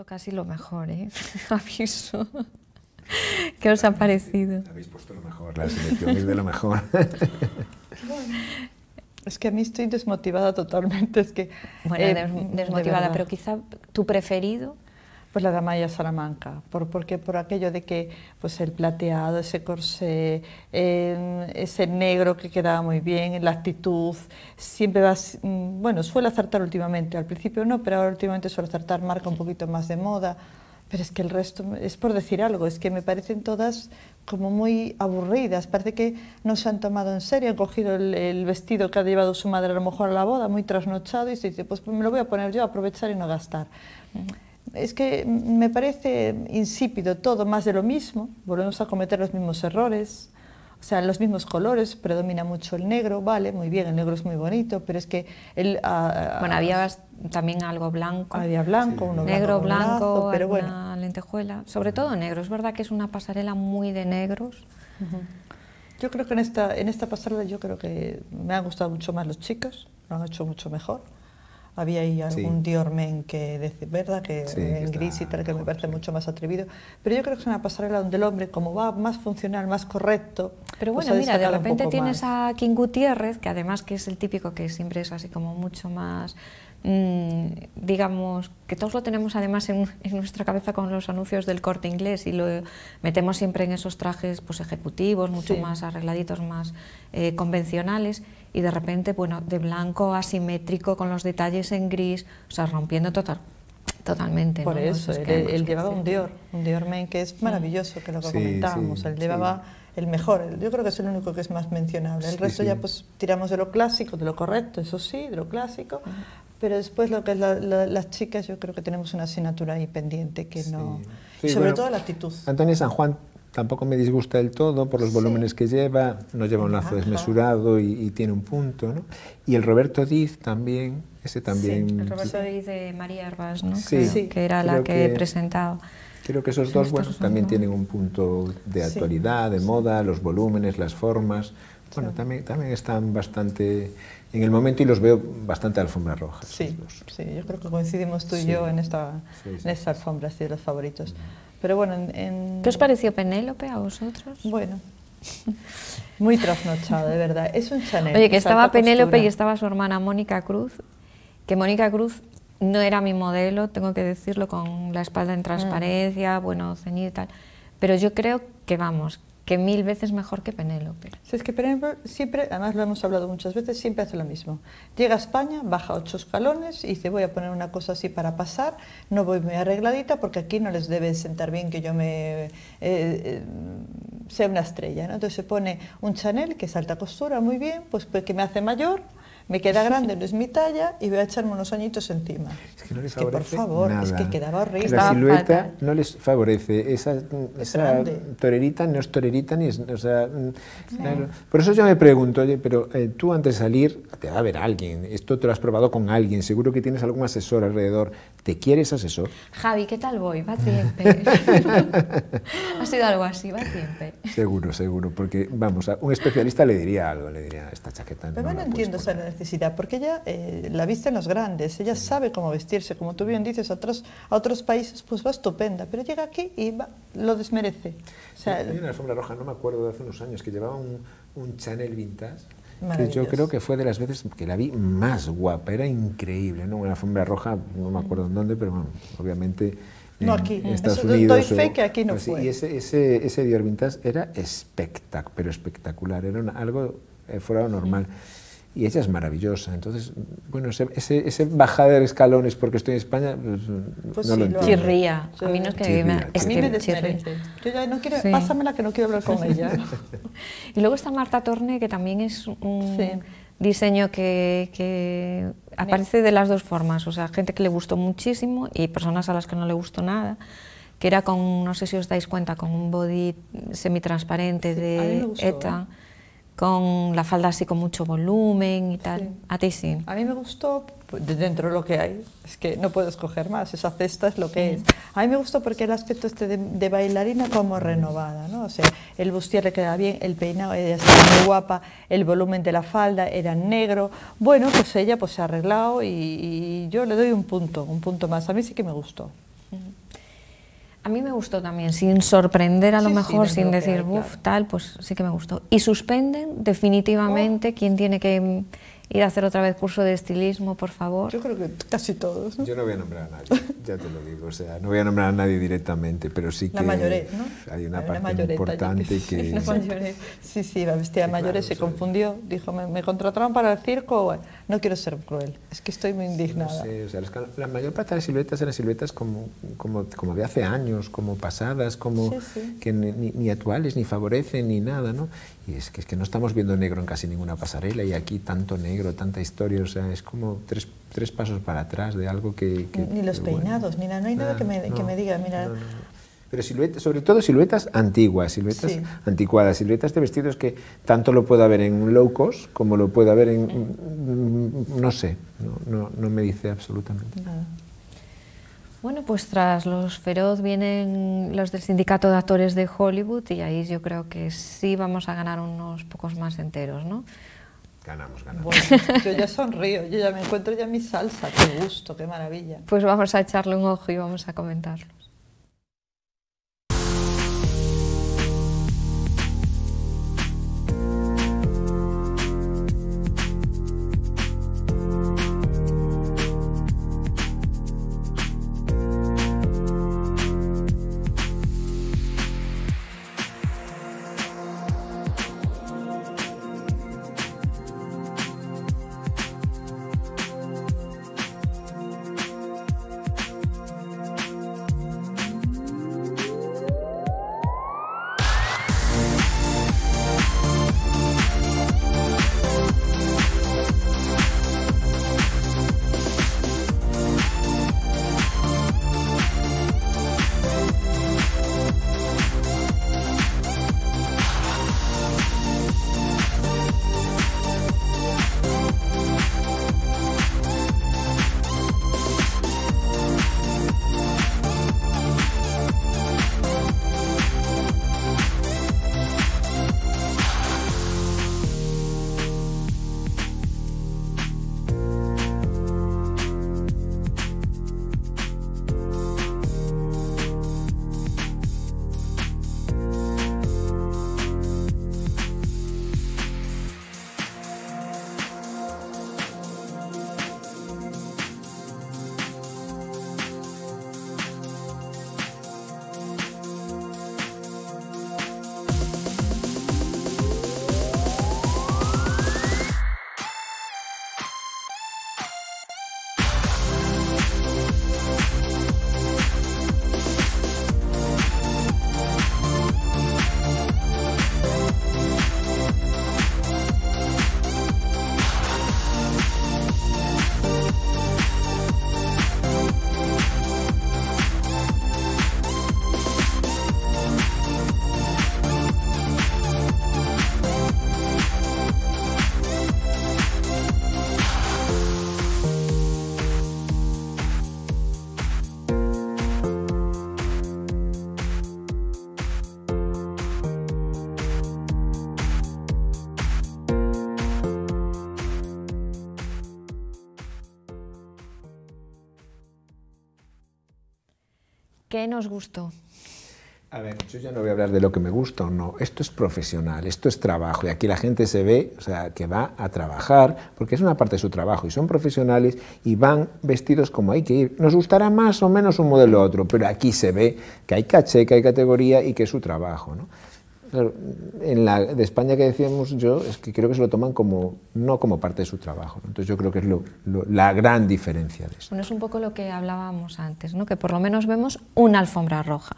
casi lo mejor, ¿eh? [laughs] Aviso. ¿Qué os ha parecido? Habéis puesto lo mejor, la selección es de lo mejor. [laughs] Es que a mí estoy desmotivada totalmente. Es que, bueno, eh, desmotivada, pero quizá tu preferido pues la Damaya Salamanca, por, porque por aquello de que pues el plateado, ese corsé, ese negro que quedaba muy bien, la actitud, siempre va, mm, bueno, suele acertar últimamente, al principio no, pero ahora últimamente suele acertar, marca un poquito más de moda, pero es que el resto, es por decir algo, es que me parecen todas como muy aburridas, parece que no se han tomado en serio, han cogido el, vestido que ha llevado su madre a lo mejor a la boda, muy trasnochado, y se dice, pues, pues me lo voy a poner yo, aprovechar y no gastar es que me parece insípido todo, más de lo mismo, volvemos a cometer los mismos errores, o sea, los mismos colores, predomina mucho el negro, vale, muy bien, el negro es muy bonito, pero es que el... Ah, ah, bueno, había también algo blanco. Había blanco, uno negro, blanco, una lentejuela, sobre todo negro, es verdad que es una pasarela muy de negros. Yo creo que en esta, en esta pasarela yo creo que me han gustado mucho más los chicos, lo han hecho mucho mejor. Había ahí algún Diormen que, ¿verdad? Que en gris y tal, que me parece mucho más atrevido. Pero yo creo que es una pasarela donde el hombre, como va más funcional, más correcto. Pero pues bueno, mira, de repente tienes a King Gutiérrez, que además que es el típico que siempre es así como mucho más mm, digamos, que todos lo tenemos además en, nuestra cabeza con los anuncios del corte inglés y lo metemos siempre en esos trajes pues, ejecutivos, mucho más arregladitos, más eh, convencionales y de repente, bueno, de blanco asimétrico con los detalles en gris, o sea, rompiendo total, totalmente. Por eso, él, llevaba un Dior, un Dior Men que es maravilloso, que lo que comentábamos, él llevaba el mejor, yo creo que es el único que es más mencionable, el resto ya pues tiramos de lo clásico, de lo correcto, eso sí, de lo clásico, pero después lo que es las chicas, yo creo que tenemos una asignatura ahí pendiente que no... sobre todo la actitud. Antonio San Juan tampoco me disgusta del todo por los volúmenes que lleva, no lleva un ah, lazo desmesurado y, tiene un punto, ¿no? Y el Roberto Diz también, ese también... el Roberto Diz de María Arbas, ¿no? Sí, que era la que, he presentado. Creo que esos dos, bueno, también tienen un punto de actualidad, de moda, los volúmenes, las formas. Bueno, también, también están bastante en el momento y los veo bastante alfombra roja. Sí, sí yo creo que coincidimos tú y yo en esta, en esta alfombra, sí, de los favoritos. Mm bueno, en, ¿Qué os pareció Penélope a vosotros? Bueno, [laughs] muy trasnochado, de verdad. Es un chanel. Oye, que estaba Penélope y estaba su hermana Mónica Cruz, que Mónica Cruz no era mi modelo, tengo que decirlo, con la espalda en mm. transparencia, bueno, ceñida y tal. Pero yo creo que, vamos, que mil veces mejor que Penélope. es que Penélope siempre, además lo hemos hablado muchas veces, siempre hace lo mismo. Llega a España, baja ocho escalones y dice voy a poner una cosa así para pasar, no voy muy arregladita porque aquí no les debe sentar bien que yo me eh, eh, sea una estrella. Entonces se pone un Chanel que es alta costura, muy bien, pues, pues que me hace mayor, me queda grande, no es mi talla y voy a echarme unos añitos encima. Es que no les favorece por favor, es que quedaba horrible. La silueta no les favorece. Esa, torerita no es torerita ni es... O sea, mm, Por eso yo me pregunto, oye, pero eh, tú antes de salir te va a ver alguien, esto te lo has probado con alguien, seguro que tienes algún asesor alrededor. ¿Te quieres asesor? Javi, ¿qué tal voy? Va siempre. [laughs] ha sido algo así, va siempre. Seguro, seguro, porque vamos, un especialista le diría algo, le diría, esta chaqueta... Pero no, entiendo esa porque ella eh, la viste en los grandes, ella sabe cómo vestirse, como tú bien dices, a otros, a otros países pues va estupenda, pero llega aquí y lo desmerece. O sea, una alfombra roja, no me acuerdo, de hace unos años, que llevaba un, Chanel Vintage, que yo creo que fue de las veces que la vi más guapa, era increíble, ¿no? Una alfombra roja, no me acuerdo en dónde, pero bueno, obviamente... No aquí, en Estados Doy fe que aquí no fue. Y ese, ese, ese Dior Vintage era espectac, pero espectacular, era algo eh, fuera normal y ella es maravillosa. Entonces, bueno, ese, ese bajar de escalones porque estoy en España, pues, no pues lo entiendo. Chirría. a mí no es que me, es que, ya no quiero, pásamela que no quiero hablar con ella. [laughs] y luego está Marta Torne, que también es un diseño que, que aparece de las dos formas. O sea, gente que le gustó muchísimo y personas a las que no le gustó nada que era con, no sé si os dais cuenta, con un body semitransparente de ETA. ¿eh? con la falda así con mucho volumen y tal. A ti sí. A mí me gustó, pues, dentro de lo que hay, es que no puedo escoger más, esa cesta es lo que es. A mí me gustó porque el aspecto este de, bailarina como renovada, ¿no? O sea, el bustier le quedaba bien, el peinado era muy guapa, el volumen de la falda era negro. Bueno, pues ella pues se ha arreglado y yo le doy un punto, un punto más. A mí sí que me gustó. A mí me gustó también, sin sorprender a lo mejor, sin decir, uff, tal, pues sí que me gustó. Y suspenden definitivamente oh. ¿quién tiene que ir a hacer otra vez curso de estilismo, por favor. Yo creo que casi todos. Yo no voy a nombrar a nadie, ya te lo digo, o sea, no voy a nombrar a nadie directamente, pero sí que la mayoría, ¿no? hay una parte importante que... sí, sí, la bestia se confundió, dijo, me, me contrataron para el circo, no quiero ser cruel, es que estoy muy indignada. la mayor parte de las siluetas eran siluetas como, como, como de hace años, como pasadas, como que ni, actuales, ni favorecen, ni nada, ¿no? Y es que, es que no estamos viendo negro en casi ninguna pasarela y aquí tanto negro, tanta historia, o sea, es como tres, tres pasos para atrás de algo que... ni los peinados, mira, no hay nada, que, me, que me diga, mira pero sobre todo siluetas antiguas, siluetas anticuadas, siluetas de vestidos que tanto lo puede haber en low cost como lo puede haber en... Mm, no sé, no, me dice absolutamente nada. Bueno, pues tras los feroz vienen los del Sindicato de Actores de Hollywood y ahí yo creo que sí vamos a ganar unos pocos más enteros, ¿no? Ganamos, ganamos. yo ya sonrío, yo ya me encuentro ya en mi salsa, qué gusto, qué maravilla. Pues vamos a echarle un ojo y vamos a comentarlo. ¿Qué nos gustó? A ver, yo ya no voy a hablar de lo que me gusta o no. Esto es profesional, esto es trabajo. Y aquí la gente se ve, o sea, que va a trabajar, porque es una parte de su trabajo. Y son profesionales y van vestidos como hay que ir. Nos gustará más o menos un modelo u otro, pero aquí se ve que hay caché, que hay categoría y que es su trabajo. ¿no? en la de España que decíamos yo, es que creo que se lo toman como, no como parte de su trabajo. Entonces yo creo que es lo, la gran diferencia de eso. Bueno, es un poco lo que hablábamos antes, ¿no? que por lo menos vemos una alfombra roja,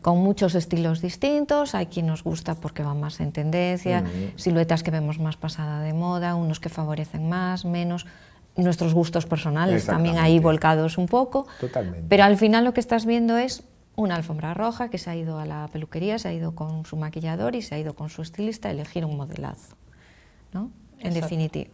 con muchos estilos distintos, hay quien nos gusta porque va más en tendencia, siluetas que vemos más pasada de moda, unos que favorecen más, menos nuestros gustos personales también ahí volcados un poco. Pero al final lo que estás viendo es una alfombra roja que se ha ido a la peluquería, se ha ido con su maquillador y se ha ido con su estilista a elegir un modelazo, ¿no? En definitiva.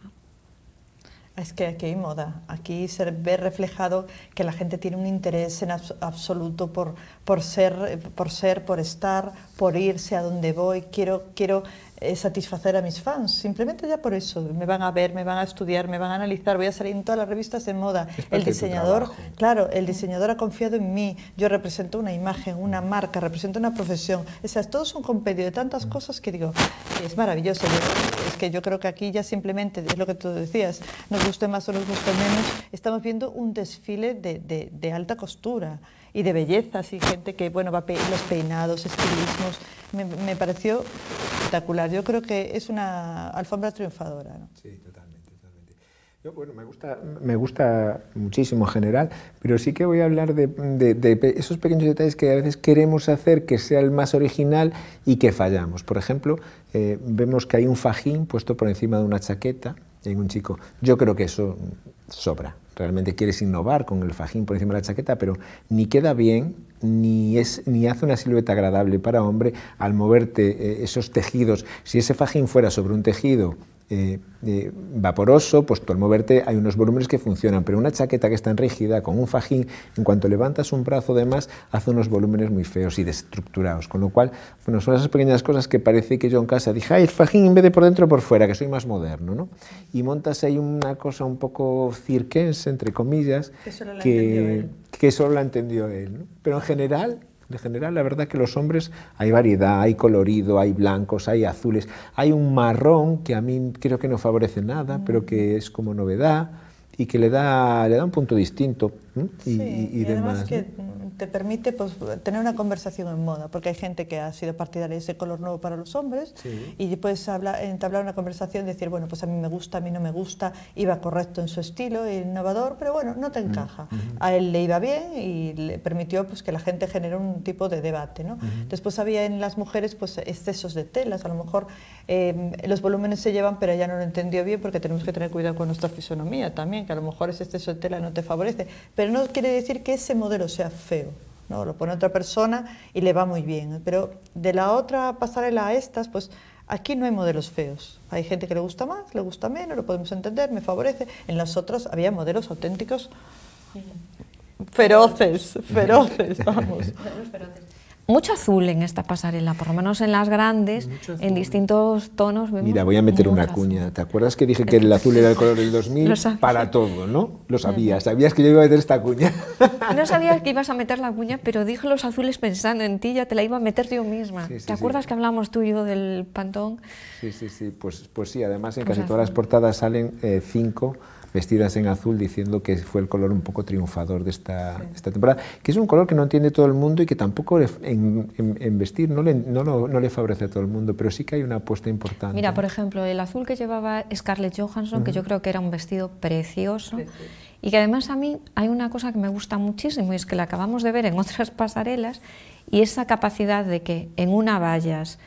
Es que aquí hay moda, aquí se ve reflejado que la gente tiene un interés en absoluto por, por, ser, por ser, por estar, por irse a donde voy, quiero, quiero eh, satisfacer a mis fans, simplemente ya por eso. Me van a ver, me van a estudiar, me van a analizar, voy a salir en todas las revistas de moda. El diseñador, claro, el diseñador ha confiado en mí, yo represento una imagen, una marca, represento una profesión. O es todo un compendio de tantas cosas que digo, es maravilloso. es que yo creo que aquí ya simplemente, es lo que tú decías, nos guste más o nos guste menos, estamos viendo un desfile de alta costura y de belleza, y gente que, bueno, va los peinados, estilismos, me, pareció espectacular. Yo creo que es una alfombra triunfadora. Sí, totalmente, totalmente. bueno, me gusta, me gusta muchísimo en general, pero sí que voy a hablar de, esos pequeños detalles que a veces queremos hacer que sea el más original y que fallamos. Por ejemplo, eh, vemos que hay un fajín puesto por encima de una chaqueta en un chico. Yo creo que eso sobra realmente quieres innovar con el fajín por encima de la chaqueta, pero ni queda bien, ni, es, ni hace una silueta agradable para hombre al moverte eh, esos tejidos. Si ese fajín fuera sobre un tejido eh, eh, vaporoso, pues tú al moverte hay unos volúmenes que funcionan, pero una chaqueta que está en rígida con un fajín, en cuanto levantas un brazo de más, hace unos volúmenes muy feos y destructurados. con lo cual, bueno, son esas pequeñas cosas que parece que yo en casa dije, ay, el fajín en vez de por dentro, por fuera, que soy más moderno, ¿no? Y montas ahí una cosa un poco cirquense, entre comillas, que solo entendió él. Que solo la entendió él ¿no? Pero en general de general, la verdad que los hombres hay variedad, hay colorido, hay blancos, hay azules, hay un marrón que a mí creo que no favorece nada, pero que es como novedad y que le da, le da un punto distinto y, y, además que te permite pues, tener una conversación en moda, porque hay gente que ha sido partidaria de ese color nuevo para los hombres y puedes hablar, entablar una conversación y decir, bueno, pues a mí me gusta, a mí no me gusta, iba correcto en su estilo, innovador, pero bueno, no te encaja. A él le iba bien y le permitió pues, que la gente generó un tipo de debate. ¿no? Después había en las mujeres pues, excesos de telas, a lo mejor em, los volúmenes se llevan, pero ella no lo entendió bien porque tenemos que tener cuidado con nuestra fisonomía también, que a lo mejor ese exceso de tela no te favorece pero no quiere decir que ese modelo sea feo. ¿no? Lo pone otra persona y le va muy bien. Pero de la otra pasarela a estas, pues aquí no hay modelos feos. Hay gente que le gusta más, le gusta menos, lo podemos entender, me favorece. En las otras había modelos auténticos feroces, feroces, vamos mucho azul en esta pasarela, por lo menos en las grandes, en distintos tonos. Mira, voy a meter una cuña. ¿Te acuerdas que dije que el azul era el color del 2000? para todo, ¿no? Lo sabías, sabías que yo iba a meter esta cuña. [laughs] No sabías que ibas a meter la cuña, pero dije los azules pensando en ti, ya te la iba a meter yo misma. ¿Te acuerdas que hablamos tú y yo del Pantón? Sí, sí, sí, pues, pues sí, además en pues casi todas las portadas salen eh, cinco vestidas en azul, diciendo que fue el color un poco triunfador de esta, temporada, que es un color que no entiende todo el mundo y que tampoco en, vestir no le, no, le, favorece a todo el mundo, pero sí que hay una apuesta importante. Mira, por ejemplo, el azul que llevaba Scarlett Johansson, que yo creo que era un vestido precioso. precioso. Y que además a mí hay una cosa que me gusta muchísimo y es que la acabamos de ver en [laughs] otras pasarelas y esa capacidad de que en una vallas,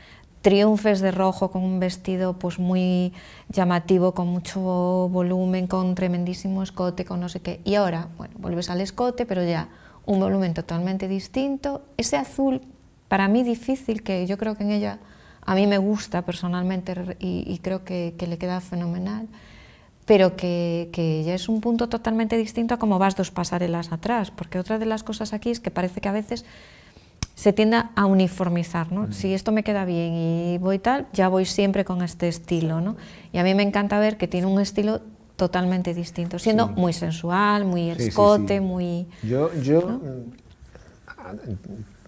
triunfes de rojo con un vestido pues muy llamativo, con mucho volumen, con tremendísimo escote, con no sé qué. Y ahora, bueno, vuelves al escote, pero ya un volumen totalmente distinto. Ese azul, para mí difícil, que yo creo que en ella a mí me gusta personalmente y, creo que, le queda fenomenal, pero que, que, ya es un punto totalmente distinto a cómo vas dos pasarelas atrás, porque otra de las cosas aquí es que parece que a veces se tiende a uniformizar, ¿no? Si esto me queda bien y voy tal, ya voy siempre con este estilo, ¿no? Y a mí me encanta ver que tiene un estilo totalmente distinto, siendo muy sensual, muy escote, muy... Yo, mm,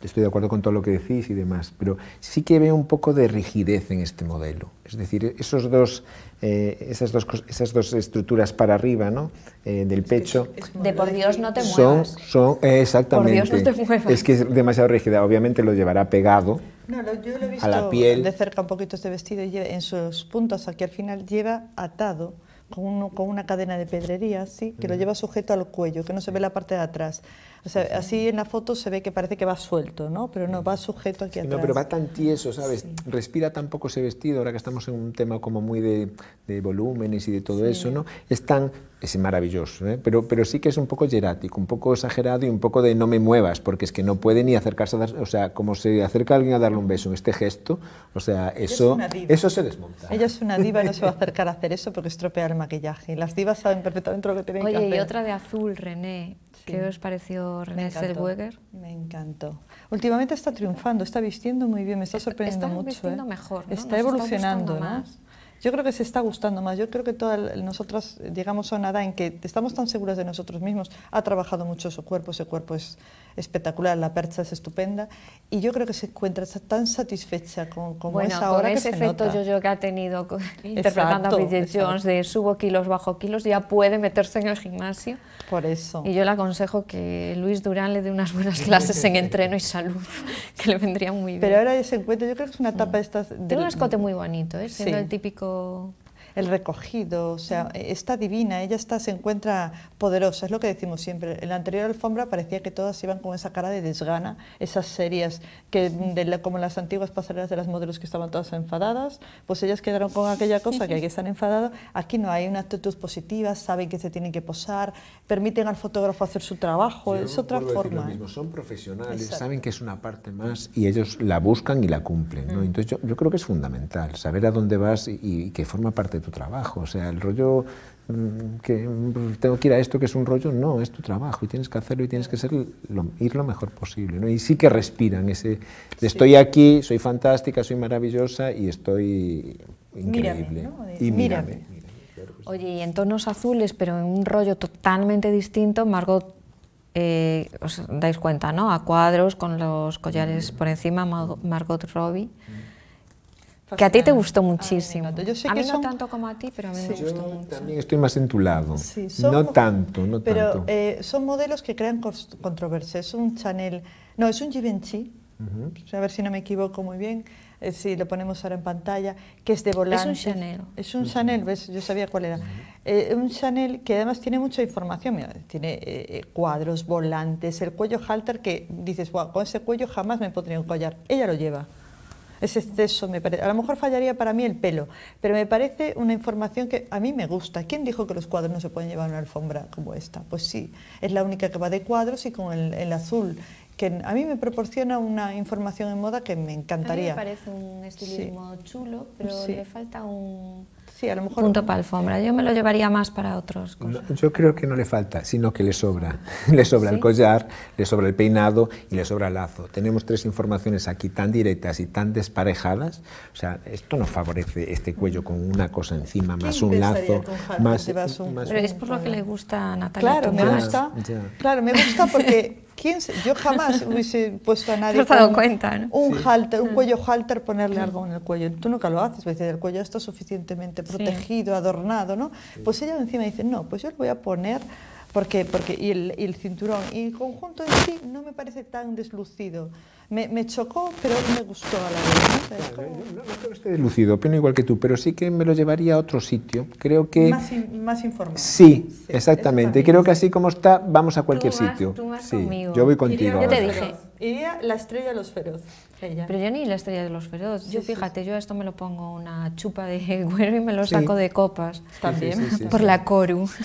estoy de acuerdo con todo lo que decís y demás, pero sí que veo un poco de rigidez en este modelo. Es decir, esos dos, eh, esas, dos esas dos estructuras para arriba ¿no? Eh, del pecho... de por Dios no te muevas. Son, son eh, exactamente. Por Dios no te Es que es demasiado rígida. Obviamente lo llevará pegado no, yo lo he visto a la piel. de cerca un poquito este vestido y en sus puntos aquí al final lleva atado con, con una cadena de pedrería, ¿sí? que lo lleva sujeto al cuello, que no se ve la parte de atrás así en la foto se ve que parece que va suelto, ¿no? Pero no, mm. va sujeto aquí atrás. No, pero va tan tieso, ¿sabes? Respira tan poco ese vestido, ahora que estamos en un tema como muy de, de volúmenes y de todo eso, ¿no? Es tan... Es maravilloso, ¿eh? pero, pero sí que es un poco jerático, un poco exagerado y un poco de no me muevas, porque es que no puede ni acercarse a dar, o sea, como se acerca alguien a darle un beso en este gesto, o sea, eso, eso se desmonta. Ella es una diva no se va a [laughs] acercar a hacer eso porque estropea el maquillaje. Las divas saben perfectamente lo que tienen que Oye, y otra de azul, René, ¿Qué os pareció René Zellweger? Me encantó. Últimamente está triunfando, está vistiendo muy bien, me está sorprendiendo está mucho. Vistiendo ¿eh? mejor, ¿no? Está evolucionando, Más. Yo creo que se está gustando más. Yo creo que todas nosotras llegamos a una edad en que estamos tan seguras de nosotros mismos. Ha trabajado mucho su cuerpo, ese cuerpo es espectacular, la percha es estupenda y yo creo que se encuentra tan satisfecha con, con bueno, esa hora con ese que efecto yo-yo que ha tenido interpretando a Bridget Jones de subo kilos, bajo kilos, ya puede meterse en el gimnasio. Por eso. Y yo le aconsejo que Luis Durán le dé unas buenas clases en entreno y salud, [laughs] que le vendría muy bien. Pero ahora se encuentra, yo creo que es una mm. etapa de estas... Tiene un escote muy bonito, es ¿eh? siendo el típico el recogido, o sea, está divina, ella está, se encuentra poderosa, es lo que decimos siempre. En la anterior alfombra parecía que todas iban con esa cara de desgana, esas serias, que de como las antiguas pasarelas de las modelos que estaban todas enfadadas, pues ellas quedaron con aquella cosa que aquí están enfadadas. Aquí no, hay una actitud positiva, saben que se tienen que posar, permiten al fotógrafo hacer su trabajo, es otra forma. Son profesionales, saben que es una parte más y ellos la buscan y la cumplen. ¿no? Mm. Entonces yo, creo que es fundamental saber a dónde vas y, que forma parte de tu trabajo. O sea, el rollo mm, que tengo que ir a esto que es un rollo, no, es tu trabajo y tienes que hacerlo y tienes que ser lo, ir lo mejor posible. ¿no? Y sí que respiran ese, estoy aquí, soy fantástica, soy maravillosa y estoy increíble. Y mírame. Oye, y en tonos azules, pero en un rollo totalmente distinto, Margot, eh, os dais cuenta, ¿no? A cuadros, con los collares por encima, Margot Robbie que a ti te gustó muchísimo. a mí no tanto como a ti, pero a mí me gustó yo También estoy más en tu lado. No tanto, no pero, tanto. Eh, son modelos que crean controversia. Es un Chanel, no, es un Givenchy, a ver si no me equivoco muy bien, eh, si lo ponemos ahora en pantalla, que es de volante. Es un Chanel. Es un Chanel, ¿ves? Yo sabía cuál era. Eh, un Chanel que además tiene mucha información. tiene eh, cuadros, volantes, el cuello halter que dices, wow, con ese cuello jamás me podría un Ella lo lleva. Es exceso, me parece. A lo mejor fallaría para mí el pelo, pero me parece una información que a mí me gusta. ¿Quién dijo que los cuadros no se pueden llevar a una alfombra como esta? Pues sí, es la única que va de cuadros y con el, azul que a mí me proporciona una información en moda que me encantaría. me parece un estilismo chulo, pero le falta un sí, a lo mejor. Punto para alfombra. Yo me lo llevaría más para otros. Cosas. yo creo que no le falta, sino que le sobra. [laughs] le sobra el collar, le sobra el peinado y le sobra el lazo. Tenemos tres informaciones aquí tan directas y tan desparejadas. O sea, esto no favorece este cuello con una cosa encima, más un lazo, más, Pero es por lo que le gusta a Natalia. Claro, me gusta. Claro, me gusta porque yo jamás [laughs] hubiese puesto a nadie. Un, halter, un ah. cuello halter, ponerle algo en el cuello. Tú nunca lo haces, el cuello está suficientemente protegido, adornado, ¿no? Pues ella encima dice, no, pues yo le voy a poner porque, porque y, el, cinturón y el conjunto en sí no me parece tan deslucido. Me, chocó, pero me gustó a la vez. No, creo que esté deslucido, igual que tú, pero sí que me lo llevaría a otro sitio. Creo que... Más, más informado. Sí, exactamente. Creo que así como está, vamos a cualquier sitio. Tú conmigo. Yo voy contigo. yo te dije. Iría la estrella de los feroz. Pero yo ni la estrella de los feroz. Yo, fíjate, yo esto me lo pongo una chupa de güero [laughs] y me lo saco de copas. También. Por la coru. [laughs]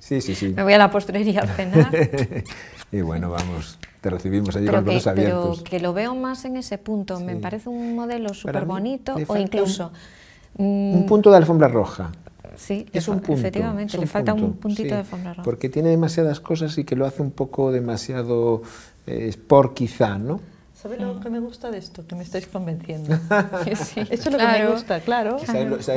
Sí, sí, sí. Me voy a la postrería a cenar. [laughs] y bueno, vamos, te recibimos allí con los brazos abiertos. Pero que lo veo más en ese punto, me parece un modelo súper bonito o incluso... Un, mm, punto de alfombra roja. Sí, es un punto, efectivamente, le falta un puntito de alfombra roja. Porque tiene demasiadas cosas y que lo hace un poco demasiado eh, por quizá, ¿no? ¿Sabes lo que me gusta de esto? Que me estáis convenciendo. [laughs] sí, Eso es lo que me gusta, claro.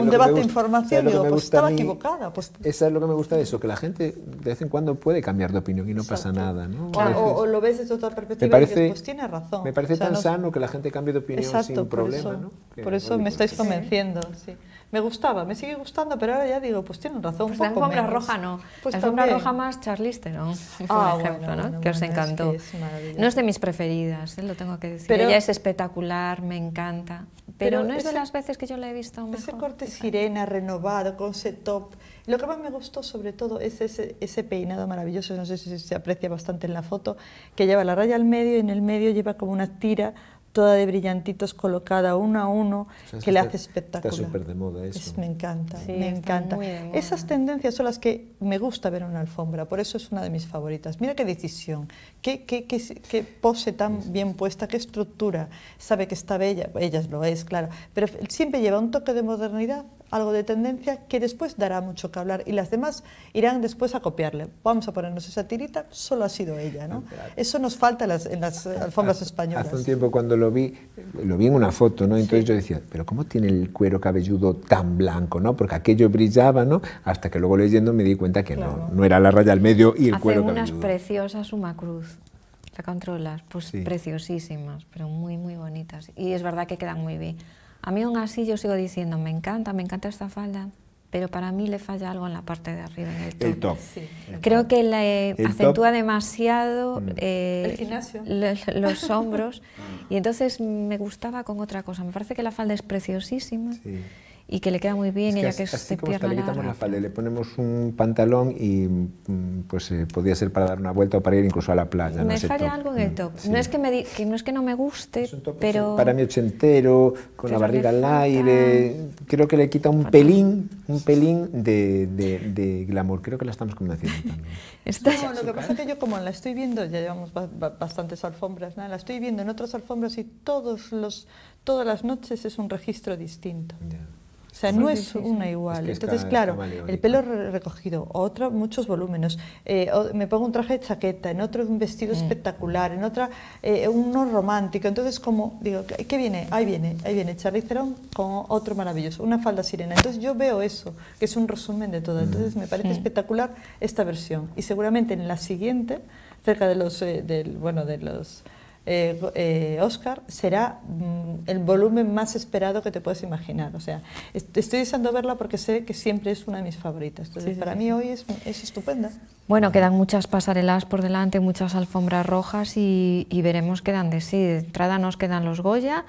Un debate de información Pues estaba equivocada. Pues. Esa es pues. lo que me gusta de eso, que la gente de vez en cuando puede cambiar de opinión y no pasa nada. o, lo ves desde otra perspectiva y pues tiene razón. Me parece tan sano que la gente cambie de opinión sin problema. Por eso, por eso me pues estáis convenciendo, sí. Me gustaba, me sigue gustando, pero ahora ya digo, pues tienen razón. Pues un poco la roja no. Pues la roja más Charliste, ¿no? Ah, [laughs] Por ejemplo, ¿no? que os encantó. Es no es de mis preferidas, ¿eh? lo tengo que decir. Pero, Ella es espectacular, me encanta. Pero, no es de las veces que yo la he visto mejor. Ese corte sirena renovado, con ese top. Lo que más me gustó sobre todo es ese, ese peinado maravilloso, no sé si se aprecia bastante en la foto, que lleva la raya al medio y en el medio lleva como una tira toda de brillantitos colocada uno a uno, que le hace espectacular. Está súper de moda eso. me encanta, me encanta. Esas tendencias son las que me gusta ver en una alfombra, por eso es una de mis favoritas. Mira qué decisión, qué, qué, qué, pose tan bien puesta, qué estructura. Sabe que está bella, ellas lo es, claro, pero siempre lleva un toque de modernidad algo de tendencia que después dará mucho que hablar y las demás irán después a copiarle. Vamos a ponernos esa tirita, solo ha sido ella. ¿no? Ah, Eso nos falta en las, en las eh, alfombras españolas. Hace un tiempo cuando lo vi, lo vi en una foto, ¿no? entonces yo decía, pero ¿cómo tiene el cuero cabelludo tan blanco? ¿no? Porque aquello brillaba, ¿no? hasta que luego leyendo me di cuenta que no, no era la raya al medio y el cuero cabelludo. Hacen unas preciosas cruz, La controlas, pues preciosísimas, pero muy, muy bonitas. Y es verdad que quedan muy bien. A mí aún así yo sigo diciendo, me encanta, me encanta esta falda, pero para mí le falla algo en la parte de arriba, en el top. Creo que le acentúa demasiado mm. eh, [laughs] Los, hombros y entonces me gustaba con otra cosa. Me parece que la falda es preciosísima y que le queda muy bien, ella que así, es le quitamos la le ponemos un pantalón y mm, pues eh, podría ser para dar una vuelta o para ir incluso a la playa. Me no falla algo en el mm, top. No, es que no es que no me guste, pero... Para mí ochentero, con la barriga al aire, creo que le quita un pelín, un pelín de, de, glamour. Creo que la estamos convenciendo también. [laughs] no, lo que pasa es que yo como la estoy viendo, ya llevamos bastantes alfombras, la estoy viendo en otras alfombras y todos los, todas las noches es un registro distinto. O sea, no es una igual. Entonces, claro, el pelo recogido, otra, muchos volúmenes. Eh, me pongo un traje de chaqueta, en otro un vestido mm. espectacular, en otra eh, uno romántico. Entonces, como digo, ¿qué viene? Ahí viene, ahí viene Charlie Theron con otro maravilloso, una falda sirena. Entonces, yo veo eso, que es un resumen de todo. Mm. Entonces, me parece espectacular esta versión. Y seguramente en la siguiente, cerca de los, eh, del, bueno, de los eh, eh, oscar, será mm, el volumen más esperado que te puedes imaginar. O sea, estoy deseando verla porque sé que siempre es una de mis favoritas. para mí hoy es, estupenda. Bueno, quedan muchas pasarelas por delante, muchas alfombras rojas y, veremos qué dan de sí. De entrada nos quedan los Goya,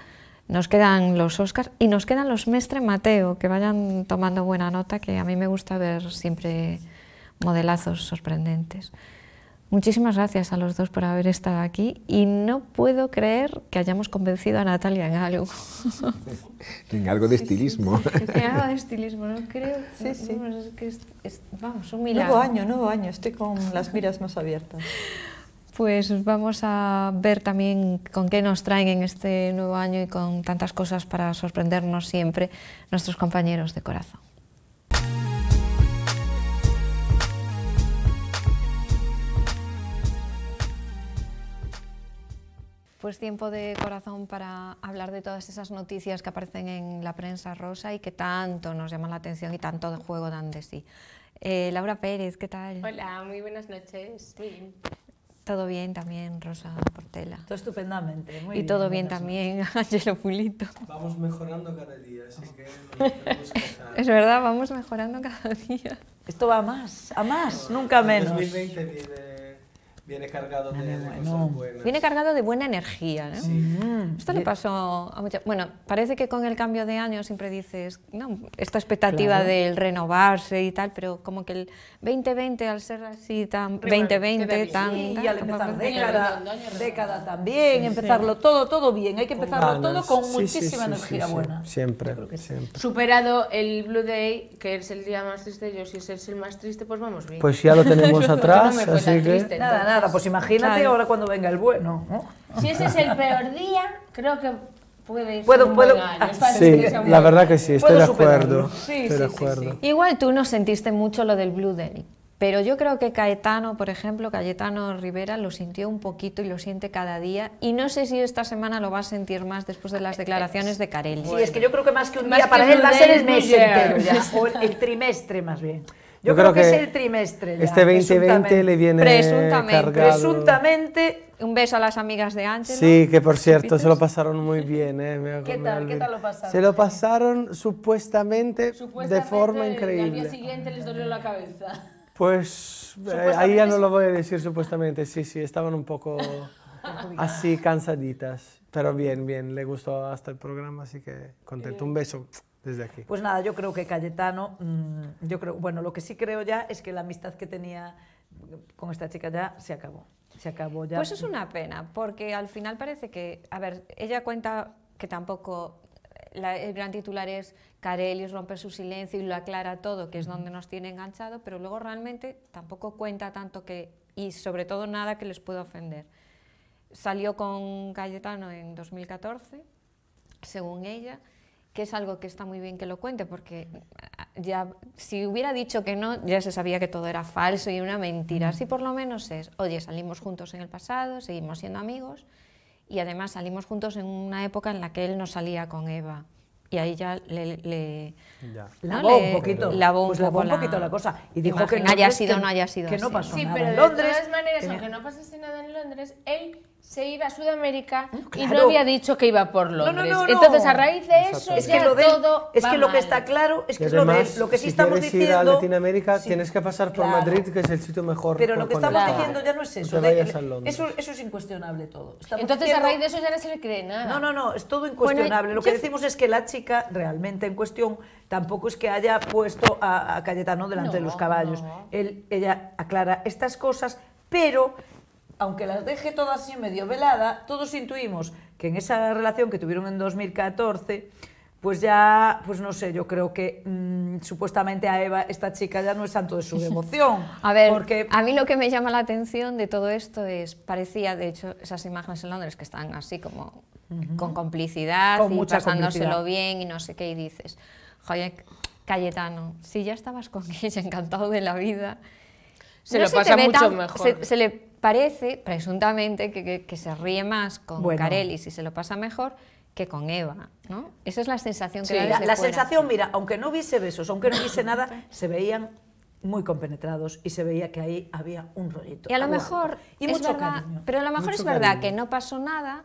nos quedan los oscar y nos quedan los Mestre Mateo, que vayan tomando buena nota, que a mí me gusta ver siempre modelazos sorprendentes. Muchísimas gracias a los dos por haber estado aquí y no puedo creer que hayamos convencido a Natalia en algo. [laughs] en algo de estilismo. [laughs] En algo de estilismo, no creo. [laughs] Sí, sí. vamos, un milagro. Nuevo año, nuevo año, estoy con las miras más abiertas. Pues vamos a ver también con qué nos traen en este nuevo año y con tantas cosas para sorprendernos siempre nuestros compañeros de corazón. Pues tiempo de corazón para hablar de todas esas noticias que aparecen en la prensa rosa y que tanto nos llaman la atención y tanto de juego dan de sí. Eh, Laura Pérez, ¿qué tal? Hola, muy buenas noches. Todo bien también, Rosa Portela. Todo estupendamente. y todo bien también, Angelo [laughs] Pulito. Vamos mejorando cada día, que... es verdad, vamos mejorando cada día. Esto va a más, a más, nunca menos. Viene cargado ah, de, Viene cargado de buena energía. ¿no? ¿eh? Mm. Esto le pasó a muchas. Bueno, parece que con el cambio de año siempre dices, esta expectativa del renovarse y tal, pero como que el, 2020, al ser así tan... 2020, tan... y al empezar década, década también, empezarlo todo, todo bien. Hay que empezarlo todo con muchísima energía buena. Siempre, siempre. Superado el Blue Day, que es el día más triste, yo si es el más triste, pues vamos bien. Pues ya lo tenemos [laughs] atrás, así que... nada, nada, pues imagínate ahora cuando venga el bueno. Si ese es el peor día, creo que puedo, puedo, ah, sí, la verdad que sí, estoy de acuerdo. Sí, estoy de acuerdo. Igual tú no sentiste mucho lo del Blue Denim, pero yo creo que Caetano, por ejemplo, Cayetano Rivera lo sintió un poquito y lo siente cada día. Y no sé si esta semana lo va a sentir más después de las eh, declaraciones eh, de Carelli. Sí, es que yo creo que más que un día para él va a ser el mes entero, ya, o el trimestre más bien. Yo, creo, que, es el trimestre. Ya, este 2020 le viene presuntamente, presuntamente un beso a las amigas de Ángel. Sí, que por cierto, se lo pasaron muy bien. ¿eh? ¿Qué, tal, ¿Qué, tal, lo pasaron? Se lo pasaron supuestamente, de forma increíble. Y al día siguiente les dolió la cabeza. Pues eh, ahí ya no lo voy a decir supuestamente, sí, sí, estaban un poco [laughs] así cansaditas, pero bien, bien, le gustó hasta el programa, así que contento. Un beso desde aquí. Pues nada, yo creo que Cayetano, mm, yo creo, bueno, lo que sí creo ya es que la amistad que tenía con esta chica ya se acabó acabó ya. Pues es una pena, porque al final parece que, a ver, ella cuenta que tampoco el gran titular es Carelis rompe su silencio y lo aclara todo, que es donde nos tiene enganchado, pero luego realmente tampoco cuenta tanto que, y sobre todo nada que les pueda ofender. Salió con Cayetano en 2014, según ella, que es algo que está muy bien que lo cuente, porque ya, si hubiera dicho que no, ya se sabía que todo era falso y una mentira. Así por lo menos es, oye, salimos juntos en el pasado, seguimos siendo amigos y además salimos juntos en una época en la que él no salía con Eva. Y ahí ya le... le ya. Lavó un poquito. un, pues poquito la, cosa. Y dijo que no haya sido, no haya sido. pasó sí, pero Londres. De todas maneras, eh, aunque no pasase nada en Londres, él se iba a Sudamérica ah, y no había dicho que iba por Londres. Entonces, a raíz de eso, es que lo de, Es que lo que está claro es que, lo, de, que sí si estamos diciendo... ir a Latinoamérica, tienes que pasar por Madrid, que es el sitio mejor. Pero lo que estamos diciendo ya no es eso. eso, eso, es incuestionable todo. Entonces, a raíz de eso ya no se le cree nada. No, no, no, es todo incuestionable. lo que decimos es que la chica realmente en cuestión tampoco es que haya puesto a, a Cayetano delante de los caballos. Él, ella aclara estas cosas, pero aunque las deje todas así medio velada, todos intuimos que en esa relación que tuvieron en 2014, pues ya, pues no sé, yo creo que mm, supuestamente a Eva, esta chica ya no es santo de su [laughs] emoción. a ver, porque... a mí lo que me llama la atención de todo esto es, parecía, de hecho, esas imágenes en Londres que están así como con complicidad y pasándoselo bien y no sé qué, y dices, joder, Cayetano, si ya estabas con [laughs] ella encantado de la vida, se lo pasa mucho mejor. se le parece, presuntamente, que, que, se ríe más con bueno. Carelli si se lo pasa mejor que con Eva, ¿no? Esa es la sensación que da La, sensación, mira, aunque no hubiese besos, aunque no viese nada, [laughs] se veían muy compenetrados y se veía que ahí había un rollito. Y a lo mejor, es verdad, pero a lo mejor es verdad que no pasó nada,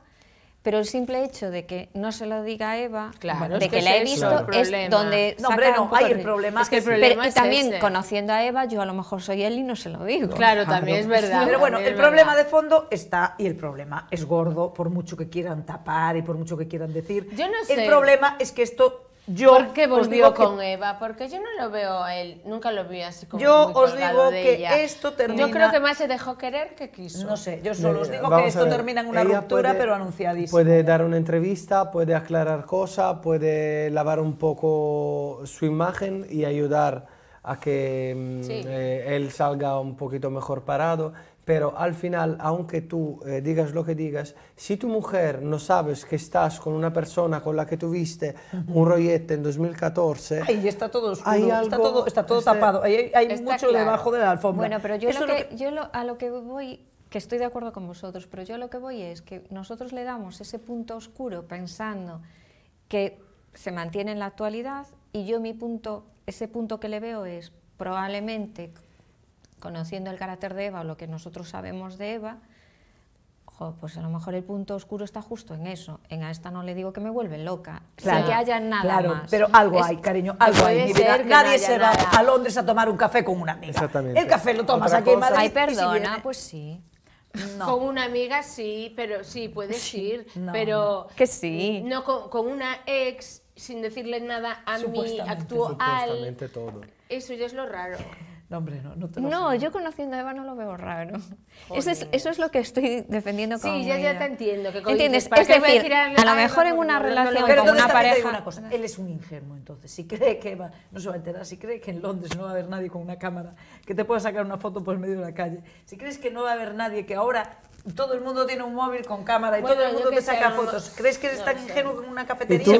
pero el simple hecho de que no se lo diga a Eva, claro, de que, la he visto, es, donde no, hombre, no, hay el problema. Es que el problema y también conociendo a Eva, yo a lo mejor soy él y no se lo digo. Claro, también es verdad. Pero bueno, el problema de fondo está y el problema es gordo, por mucho que quieran tapar y por mucho que quieran decir. Yo no sé. El problema es que esto yo ¿Por qué volvió con Eva? Porque yo no lo veo a él, nunca lo vi así como Yo os digo que esto termina... Yo creo que más se dejó querer que quiso. No sé, yo solo os digo que esto termina en una ruptura, pero anunciadísima. Puede dar una entrevista, puede aclarar cosas, puede lavar un poco su imagen y ayudar a que mm, eh, él salga un poquito mejor parado pero al final, aunque tú eh, digas lo que digas, si tu mujer no sabes que estás con una persona con la que tuviste un rollete en 2014... Ahí está todo oscuro, está todo, este tapado, hay, mucho debajo de la alfombra. Bueno, pero yo, a lo que voy que estoy de acuerdo con vosotros, pero yo lo que voy es que nosotros le damos ese punto oscuro pensando que se mantiene en la actualidad y yo mi punto, ese punto que le veo es probablemente conociendo el carácter de Eva o lo que nosotros sabemos de Eva, pues a lo mejor el punto oscuro está justo en eso. En a esta no le digo que me vuelve loca, Sin que haya nada claro, más. Pero algo hay, cariño, algo hay. Mi vida. Nadie se va a Londres a tomar un café con una amiga. El café lo tomas aquí en Madrid. Ay, perdona, pues sí. Con una amiga sí, pero sí, puedes ir, pero... Que sí. No, con, una ex, sin decirle nada a mi actual... Todo. Eso ya es lo raro. No, hombre, no, te lo No, yo conociendo a Eva no lo veo raro. Eso es, lo que estoy defendiendo con Sí, ya, te entiendo. Que ¿Entiendes? es decir, a, lo mejor en una relación una pareja... Él es un ingenuo, entonces. Si cree que Eva no se va a enterar, si cree que en Londres no va a haber nadie con una cámara que te pueda sacar una foto por medio de la calle, si crees que no va a haber nadie que ahora todo el mundo tiene un móvil con cámara y todo el mundo te saca fotos. ¿Crees que eres tan ingenuo como una cafetería?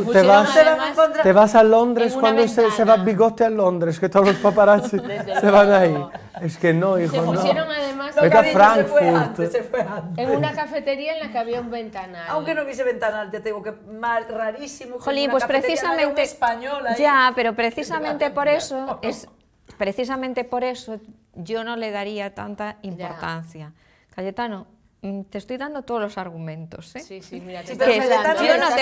te vas, a Londres cuando se, se, va Bigote a Londres, que todos los paparazzi se van ahí. Es que no, hijo, se pusieron además... se fue antes, En una cafetería en la que había un ventanal. Aunque no hubiese ventanal, te tengo que mal, rarísimo. Jolín, pues precisamente... ya, pero precisamente por eso, es, precisamente por eso yo no le daría tanta importancia. Cayetano, Mm, te estoy dando todos los argumentos. ¿eh? Sí, sí, mira, yo no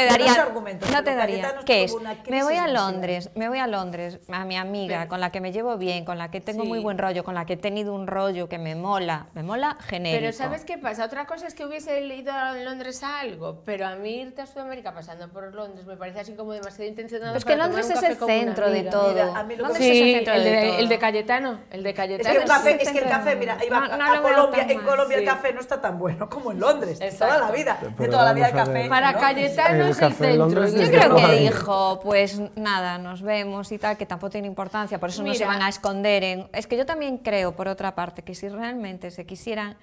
te daría. no ¿Qué es? Me voy a Londres, me voy a Londres, a mi amiga, con la que me llevo bien, con la que tengo muy buen rollo, con la que he tenido un rollo que me mola, me mola genérico. Pero ¿sabes qué pasa? Otra cosa es que hubiese ido a Londres algo, pero a mí irte a Sudamérica pasando por Londres me parece así como demasiado intencionado. es que Londres es el centro de todo. es el centro de, El de Cayetano, el de Cayetano. Es que, el café, mira, ahí va a Colombia, en Colombia el café no está tan bueno bueno como en Londres, de toda la vida, de toda la vida el café. para ¿no? Yo creo que dijo, pues nada, nos vemos y tal, que tampoco tiene importancia, por eso no se van a esconder en... Es que yo también creo, por otra parte, que si realmente se quisieran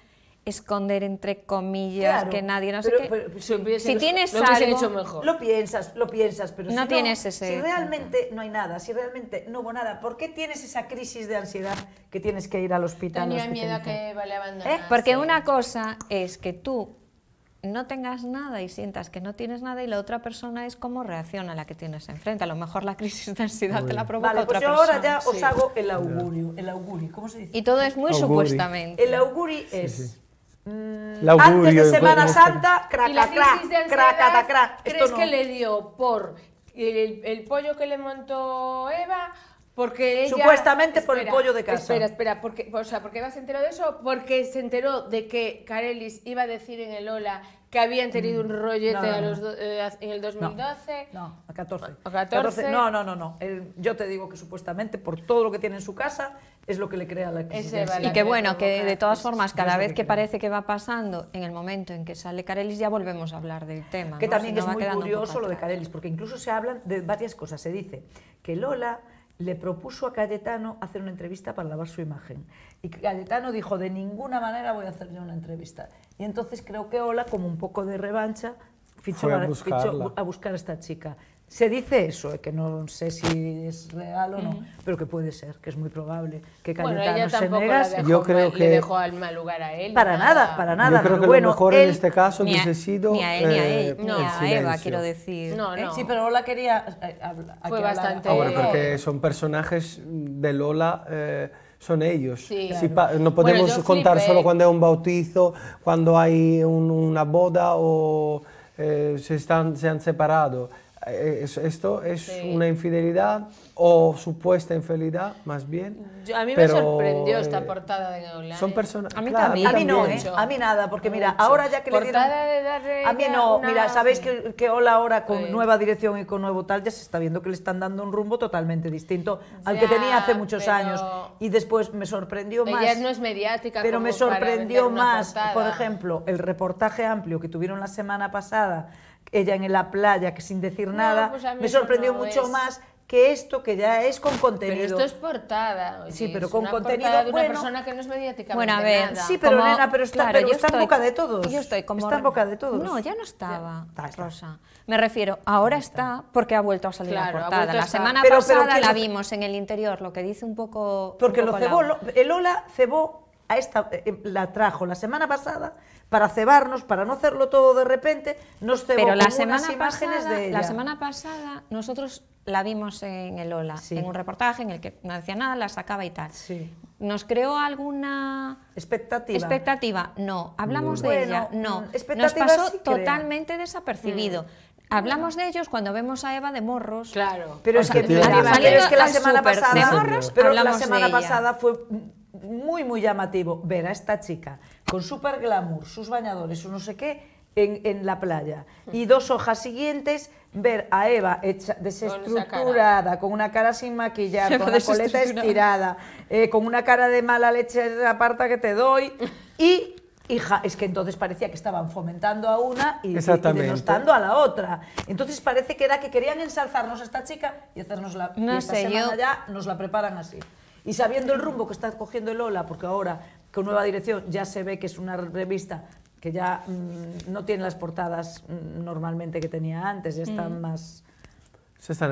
esconder entre comillas que nadie no sé si, tienes algo mejor. lo piensas lo piensas pero no tienes ese si realmente no hay nada si realmente no hubo nada por qué tienes esa crisis de ansiedad que tienes que ir al hospital ¿Eh? porque una cosa es que tú no tengas nada y sientas que no tienes nada y la otra persona es cómo reacciona a la que tienes enfrente a lo mejor la crisis de ansiedad te la provoca vale, pues yo ahora ya os hago el augurio el cómo se dice y todo es muy supuestamente el auguri es antes de Semana Santa, crac, ¿Crees que le dio por el, pollo que le montó Eva? Porque Supuestamente por el pollo de casa. Espera, espera, porque, o Eva se enteró de eso, porque se enteró de que Carelis iba a decir en el hola que habían tenido un mm, rollete eh, en el 2012. No, a 14. A 14. No, no, no, no. yo te digo que supuestamente por todo lo que tiene en su casa es lo que le crea la crisis. y que bueno, que de todas formas, cada vez que, parece que va pasando, en el momento en que sale Carelis ya volvemos a hablar del tema. Que también es muy curioso lo de Carelis, porque incluso se hablan de varias cosas. Se dice que Lola le propuso a Cayetano hacer una entrevista para lavar su imagen. Y Cayetano dijo, de ninguna manera voy a hacerle una entrevista. Y entonces creo que Ola, como un poco de revancha, fichó a, a, buscar a esta chica. Se dice eso, eh, que no sé si es real o no, pero que puede ser, que es muy probable que bueno, ella se yo creo que le dejó al mal lugar a él. Para nada, para nada. Yo bueno, lo mejor en este caso ni a, sido ni a él, ni a, eh, él, ni a Eva, quiero decir. Eh, sí, pero Lola quería. Fue bastante. porque son personajes de Lola son ellos. No podemos contar solo cuando hay un bautizo, cuando hay una boda o eh, se, se han separado esto es una infidelidad o supuesta infidelidad, más bien. a mí me sorprendió eh, esta portada de Gaulán. Son ¿eh? personas. A mí también. A mí no, ¿eh? A mí nada, porque mira, ahora ya que le dieron. De a mí no, mira, sabéis que, que ahora con pues. nueva dirección y con nuevo tal ya se está viendo que le están dando un rumbo totalmente distinto al que tenía hace muchos años. Y después me sorprendió más. no es mediática. Pero me sorprendió más, por ejemplo, el reportaje amplio que tuvieron la semana pasada ella en la playa, que sin decir nada, pues me sorprendió mucho más que esto que ya es con contenido. esto es portada. sí, pero con contenido de una persona que no es mediática. Bueno, a ver, sí, pero nena, pero está, en boca de todos. Yo estoy como está en boca de todos. No, ya no estaba. Rosa. Me refiero, ahora está. porque ha vuelto a salir la portada. La semana pasada la vimos en el interior, lo que dice un poco Porque lo cebó, el Ola cebó a esta eh, eh, la trajo la semana pasada para cebarnos, para no hacerlo todo de repente, nos cebó Pero la semana pasada, de La semana pasada nosotros la vimos en el Ola, en un reportaje en el que no decía nada, la sacaba y tal. Sí. ¿Nos creó alguna expectativa? Expectativa, no. Hablamos de ella, no. Mm, nos pasó totalmente desapercibido. Mm. Hablamos de ellos cuando vemos a Eva de Morros. Claro. Pero, es, que, la semana pasada, pero la semana pasada fue muy, muy llamativo ver a esta chica con super glamour, sus bañadores, su no sé qué, en, la playa. Y dos hojas siguientes, ver a Eva desestructurada, con, una cara sin maquillar, con la coleta estirada, eh, con una cara de mala leche parte que te doy. Y, hija, es que entonces parecía que estaban fomentando a una y, denostando a la otra. Entonces parece que era que querían ensalzarnos a esta chica y hacernos la. ya nos la preparan así. Y sabiendo el rumbo que está cogiendo el porque ahora con nueva dirección ya se ve que es una revista que ya mm, no tiene las portadas mm, normalmente que tenía antes, ya están mm. más... Se, está,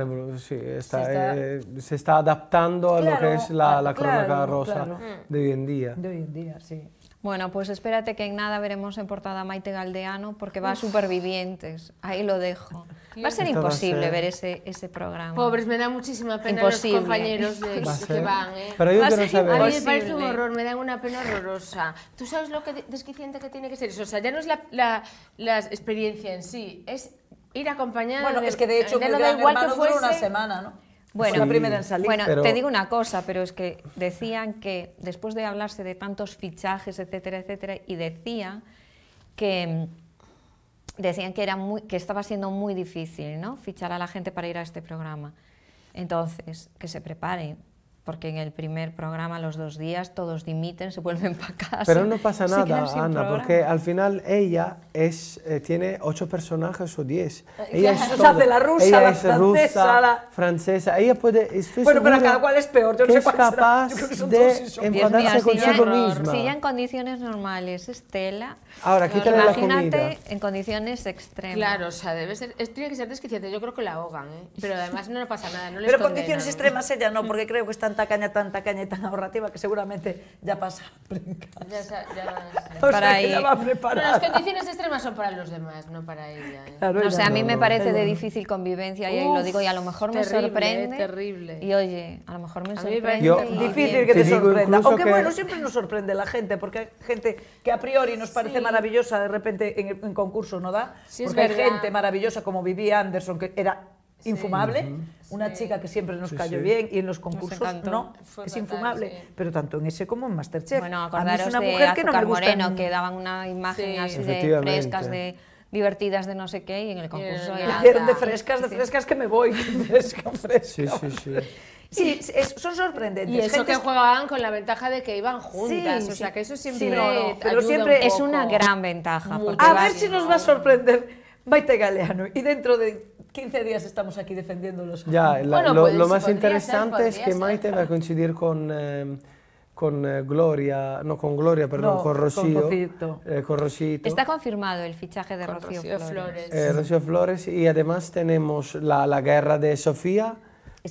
eh, se, está, adaptando a lo que es la, crónica rosa de hoy en día. De hoy en día, sí. Bueno, pues espérate que en nada veremos en portada Maite Galdeano porque va a Supervivientes. Ahí lo dejo. Va a ser imposible ver ese, ese programa. Pobres, me da muchísima pena los compañeros [laughs] que van. ¿eh? Pero yo A mí me parece un horror, me da una pena horrorosa. ¿Tú sabes lo que que tiene que ser eso? O sea, ya no es la, la, la experiencia en sí, es ir acompañando. Bueno, es que de hecho, que no da igual que fuese, una semana, ¿no? Bueno, te digo una cosa, pero es que decían que después de hablarse de tantos fichajes, etcétera, etcétera, y decía que decían que era muy, que estaba siendo muy difícil, ¿no? Fichar a la gente para ir a este programa. Entonces, que se preparen, porque en el primer programa, los dos días, todos dimiten, se vuelven para casa. Pero no pasa [laughs] nada, Ana, porque al final ella es, eh, tiene ocho personajes o diez. Eh, ella es [laughs] la rusa, ella la es francesa, Ella puede. bueno, pero cada cual es peor. Yo no sé es capaz de enfadarse con consigo misma. Si ya en condiciones normales Estela. Ahora, quítale la comida. Imagínate en condiciones extremas. Claro, o sea, debe ser. Tiene que ser desquiciante. Yo creo que la ahogan, ¿eh? pero además no le pasa nada. pero en condiciones extremas ella no, porque creo que están tanta caña tanta caña y tan ahorrativa que seguramente ya pasa Ya, ya [laughs] O Para sea que las condiciones extremas son para los demás, no para ella. ¿eh? No sé, a mí me parece de difícil convivencia y lo digo y a lo mejor me sorprende. Eh, terrible. Y oye, a lo mejor me sorprende. Difícil que te, sorprenda. Aunque bueno, siempre nos sorprende la gente, porque hay gente que a priori nos parece maravillosa, de repente en, en concurso no da. Sí, es porque gente maravillosa como Vivi Anderson, que era infumable, una chica que siempre nos cayó bien y en los concursos no, es infumable, pero tanto en ese como en Masterchef. Bueno, acordaros a mí es una mujer que no me gusta Moreno, que daban una imagen de frescas, de divertidas de no sé qué y en el concurso y De frescas, de frescas que me voy, [laughs] fresca, fresca. Sí, sí, sí. Sí, son sorprendentes. Y eso que jugaban con la ventaja de que iban juntas, o sea que eso siempre, pero siempre es una gran ventaja. a ver si nos va a sorprender Maite Galeano y dentro de 15 días estamos aquí defendiéndolos. Ya, lo, pues, más interesante es que Maite va a coincidir con, eh, con eh, Gloria, no con Gloria, perdón, con Rocío. Eh, con, eh, Está confirmado el fichaje de Rocío, Flores. Rocío Flores y además tenemos la, la guerra de Sofía.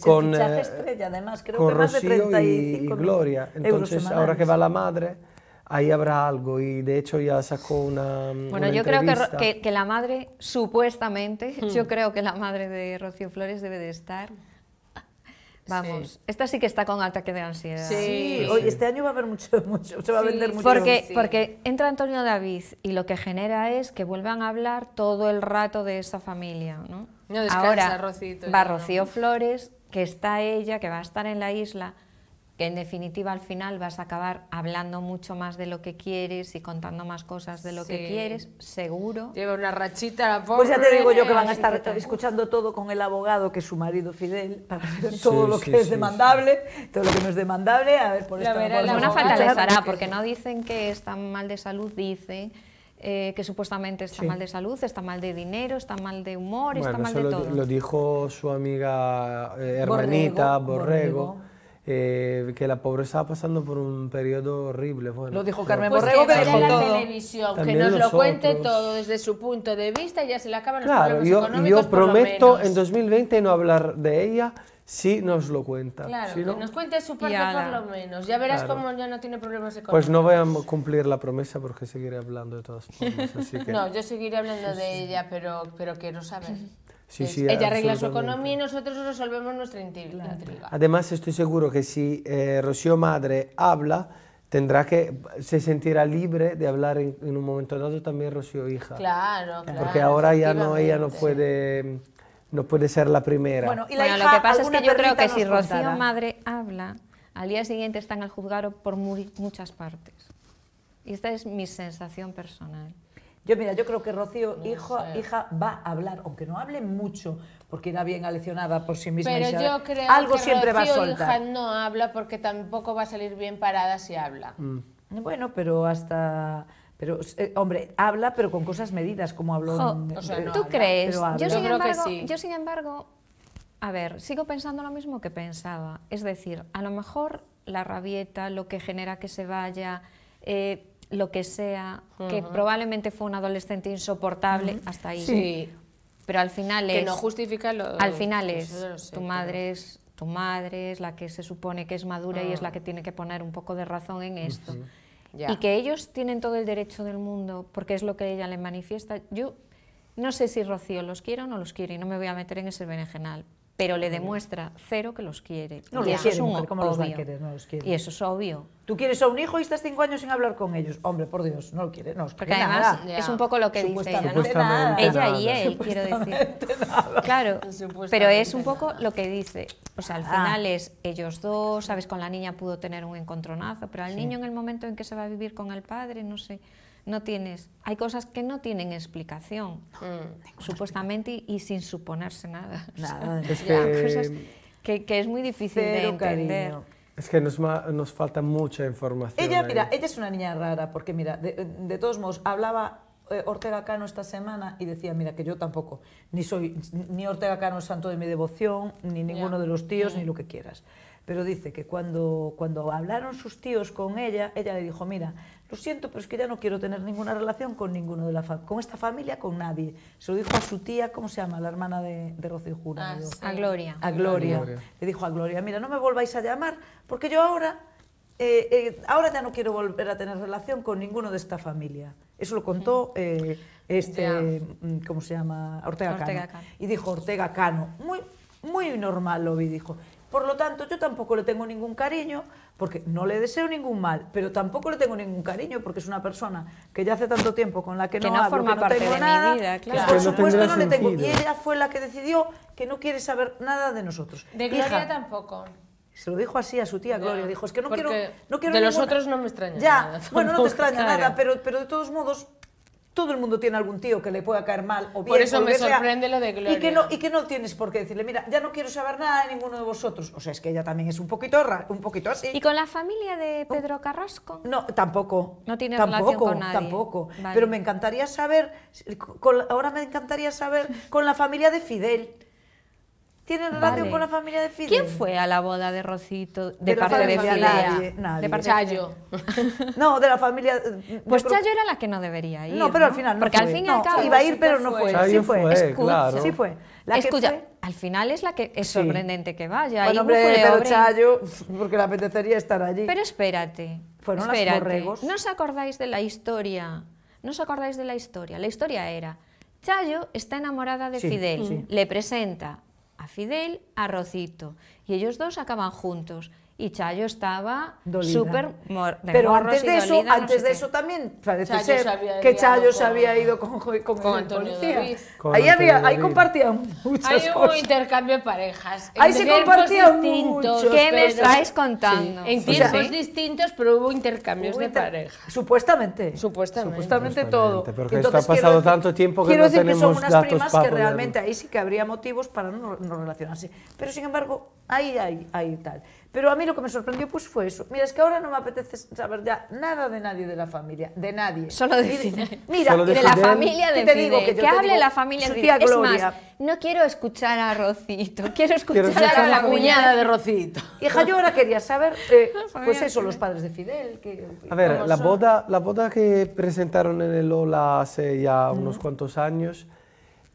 con, estrella, además, creo que más Rocío de y Gloria. Entonces, ahora que va la madre ahí habrá algo y de hecho ya sacó una... Mm, bueno, yo creo que, que, la madre, supuestamente, hmm. yo creo que la madre de Rocío Flores debe de estar... Vamos, esta sí que está con alta que de ansiedad. Sí, Hoy, este año va a haber mucho, [laughs] mucho se va a vender mucho. Porque, porque entra Antonio David y lo que genera es que vuelvan a hablar todo el rato de esa familia. Ahora va Rocío Flores, que está ella, que va a estar en la isla en definitiva al final vas a acabar hablando mucho más de lo que quieres y contando más cosas de lo que quieres, seguro. Lleva una rachita la pobre. Pues ya te digo yo que van a estar escuchando todo con el abogado, que es su marido Fidel, para ver todo lo que es demandable, todo lo que no es demandable, a ver por la Una falta les hará, porque no dicen que está mal de salud, dicen... Eh, que supuestamente está mal de salud, está mal de dinero, está mal de humor, está mal de lo, todo. Lo dijo su amiga eh, hermanita Borrego, eh, que la pobreza estaba pasando por un periodo horrible. lo dijo Carmen pues Borrego, que, la televisión, que nos lo cuente todo desde su punto de vista y ya se le acaban los problemas yo, Yo prometo en 2020 no hablar de ella si nos lo cuenta. que nos cuente su parte por lo menos. Ya verás cómo ya no tiene problemas económicos. Pues no voy a cumplir la promesa porque seguiré hablando de todas formas. [laughs] No, yo seguiré hablando de ella, pero, pero quiero saber. [laughs] ella arregla su economía y nosotros resolvemos nuestra intriga. Además, estoy seguro que si eh, Rocío Madre habla, tendrá que, se sentirá libre de hablar en, un momento dado también Rocío Hija. Claro, claro. Porque ahora ya no, ella no puede, no puede ser la primera. Bueno, lo que pasa es que yo creo que si Rocío Madre habla, al día siguiente están al juzgado por muchas partes. Y esta es mi sensación personal. Yo, mira, yo creo que Rocío, hija, va a hablar, aunque no hable mucho, porque era bien aleccionada por sí misma. Pero yo creo algo siempre va a soltar. hija, no habla porque tampoco va a salir bien parada si habla. Mm. Bueno, pero hasta... Pero, eh, hombre, habla, pero con cosas medidas, como habló... ¿Tú crees? Yo, sin embargo, yo, sin embargo, a ver, sigo pensando lo mismo que pensaba. Es decir, a lo mejor la rabieta, lo que genera que se vaya... Eh, lo que sea, que probablemente fue un adolescente insoportable, hasta ahí. Sí. Pero al final es... Que no justifica lo... Al final es, tu madre es tu madre es la que se supone que es madura y es la ah. que tiene que poner un poco de razón en esto. Y que ellos tienen todo el derecho del mundo, porque es lo que ella le manifiesta. Yo no sé si Rocío los quiere o no los quiere, y no me voy a meter en ese berenjenal, pero le demuestra cero que los quiere. No, y los eso es obvio. Los va a querer? No los quiere. Y eso es obvio. Tú quieres a un hijo y estás cinco años sin hablar con ellos. Hombre, por Dios, no lo quiere. No es Porque además es un poco lo que dice ella, Ella y él, quiero decir. Claro, pero es un poco lo que dice. O sea, al ah. final es ellos dos, ¿sabes? Con la niña pudo tener un encontronazo, pero al niño en el momento en que se va a vivir con el padre, no sé no tienes, hay cosas que no tienen explicación, mm. supuestamente y, sin suponerse nada. [laughs] que, [laughs] cosas que, es muy difícil de entender. Es que nos, falta mucha información. Ella, mira, ella es una niña rara, porque mira, de, todos modos, hablaba eh, Ortega Cano esta semana y decía, mira, que yo tampoco, ni soy, ni Ortega Cano es santo de mi devoción, ni ninguno de los tíos, mm. ni lo que quieras. Pero dice que cuando, cuando hablaron sus tíos con ella, ella le dijo, mira, lo siento, pero es que ya no quiero tener ninguna relación con ninguno de la con esta familia, con nadie. Se lo dijo a su tía, ¿cómo se llama? La hermana de, de Rocío Jura. A Gloria. A Gloria. Le dijo a Gloria, mira, no me volváis a llamar, porque yo ahora, eh, eh, ahora ya no quiero volver a tener relación con ninguno de esta familia. Eso lo contó eh, este, mm, ¿cómo se llama? Ortega, Cano. Y dijo Ortega Cano, muy, muy normal lo vi, dijo. Por lo tanto, yo tampoco le tengo ningún cariño, porque no le deseo ningún mal, pero tampoco le tengo ningún cariño, porque es una persona que ya hace tanto tiempo con la que, no, hablo, no tengo nada, Por supuesto no le tengo. Y ella fue la que decidió que no quiere saber nada de nosotros. De Gloria tampoco. Se lo dijo así a su tía Gloria. Dijo, es que no quiero, no quiero... De nosotros no me extraña ya. Bueno, no te extraña nada, pero, pero de todos modos todo el mundo tiene algún tío que le pueda caer mal o bien, Por eso me sorprende lo de Gloria. Y que, no, tienes por qué decirle, mira, ya no quiero saber nada de ninguno de vosotros. O sea, es que ella también es un poquito, un poquito así. ¿Y con la familia de Pedro Carrasco? No, tampoco. No tiene tampoco, relación con nadie. Tampoco, Pero me encantaría saber, ahora me encantaría saber con la familia de Fidel tiene relación con la familia de Fidel. ¿Quién fue a la boda de Rocito? de, parte de Fidel? Nadie, De pues Chayo. [laughs] No, de la familia... Pues Chayo era la que no debería ir. No, pero al final no Porque al fin y al cabo... iba a ir, pero no fue. sí fue, Escucha, Sí fue. La Escucha, al final es la que es sorprendente que vaya. Bueno, hombre, Chayo, porque le apetecería estar allí. Pero espérate. Fueron borregos. ¿No os acordáis de la historia? ¿No os acordáis de la historia? La historia era... Chayo está enamorada de Fidel, le presenta a Fidel, a Rocito, y ellos dos acaban juntos y Chayo estaba súper Pero antes de eso, antes de eso también parece ser que Chayo se había ido con, con, Antonio Luis. ahí, había, ahí compartían muchas cosas. Hay un intercambio de parejas. Ahí se compartían mucho. ¿Qué me estáis contando? En tiempos distintos, pero hubo intercambios de parejas. Supuestamente. Supuestamente. todo. Porque Entonces, esto ha pasado tanto tiempo que no tenemos Quiero decir que son unas primas que realmente ahí sí que habría motivos para no, relacionarse. Pero sin embargo, ahí hay tal. Pero a mí lo que me sorprendió pues fue eso. Mira, es que ahora no me apetece saber ya nada de nadie de la familia, de nadie. Solo de Fidel. Mira, de, la familia de te Digo que, hable la familia de Fidel. Es más, no quiero escuchar a Rocito, [laughs] quiero escuchar, a, la, cuñada de Rocito. [laughs] Hija, yo ahora quería saber, eh, pues eso, los padres de Fidel. a ver, la boda, la que presentaron en el Ola hace ya unos cuantos años...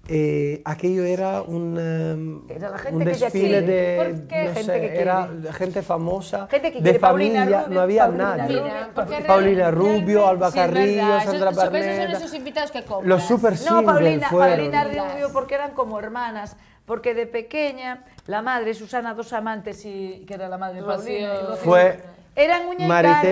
Eh, aquello era un, era gente desfile de gente famosa de familia no había nadie Paulina, Rubio Alba Carrillo Sandra so, Barneta son esos invitados que los super no Paulina Paulina Rubio porque eran como hermanas porque de pequeña la madre Susana dos amantes y que era la madre de Paulina fue eran uñas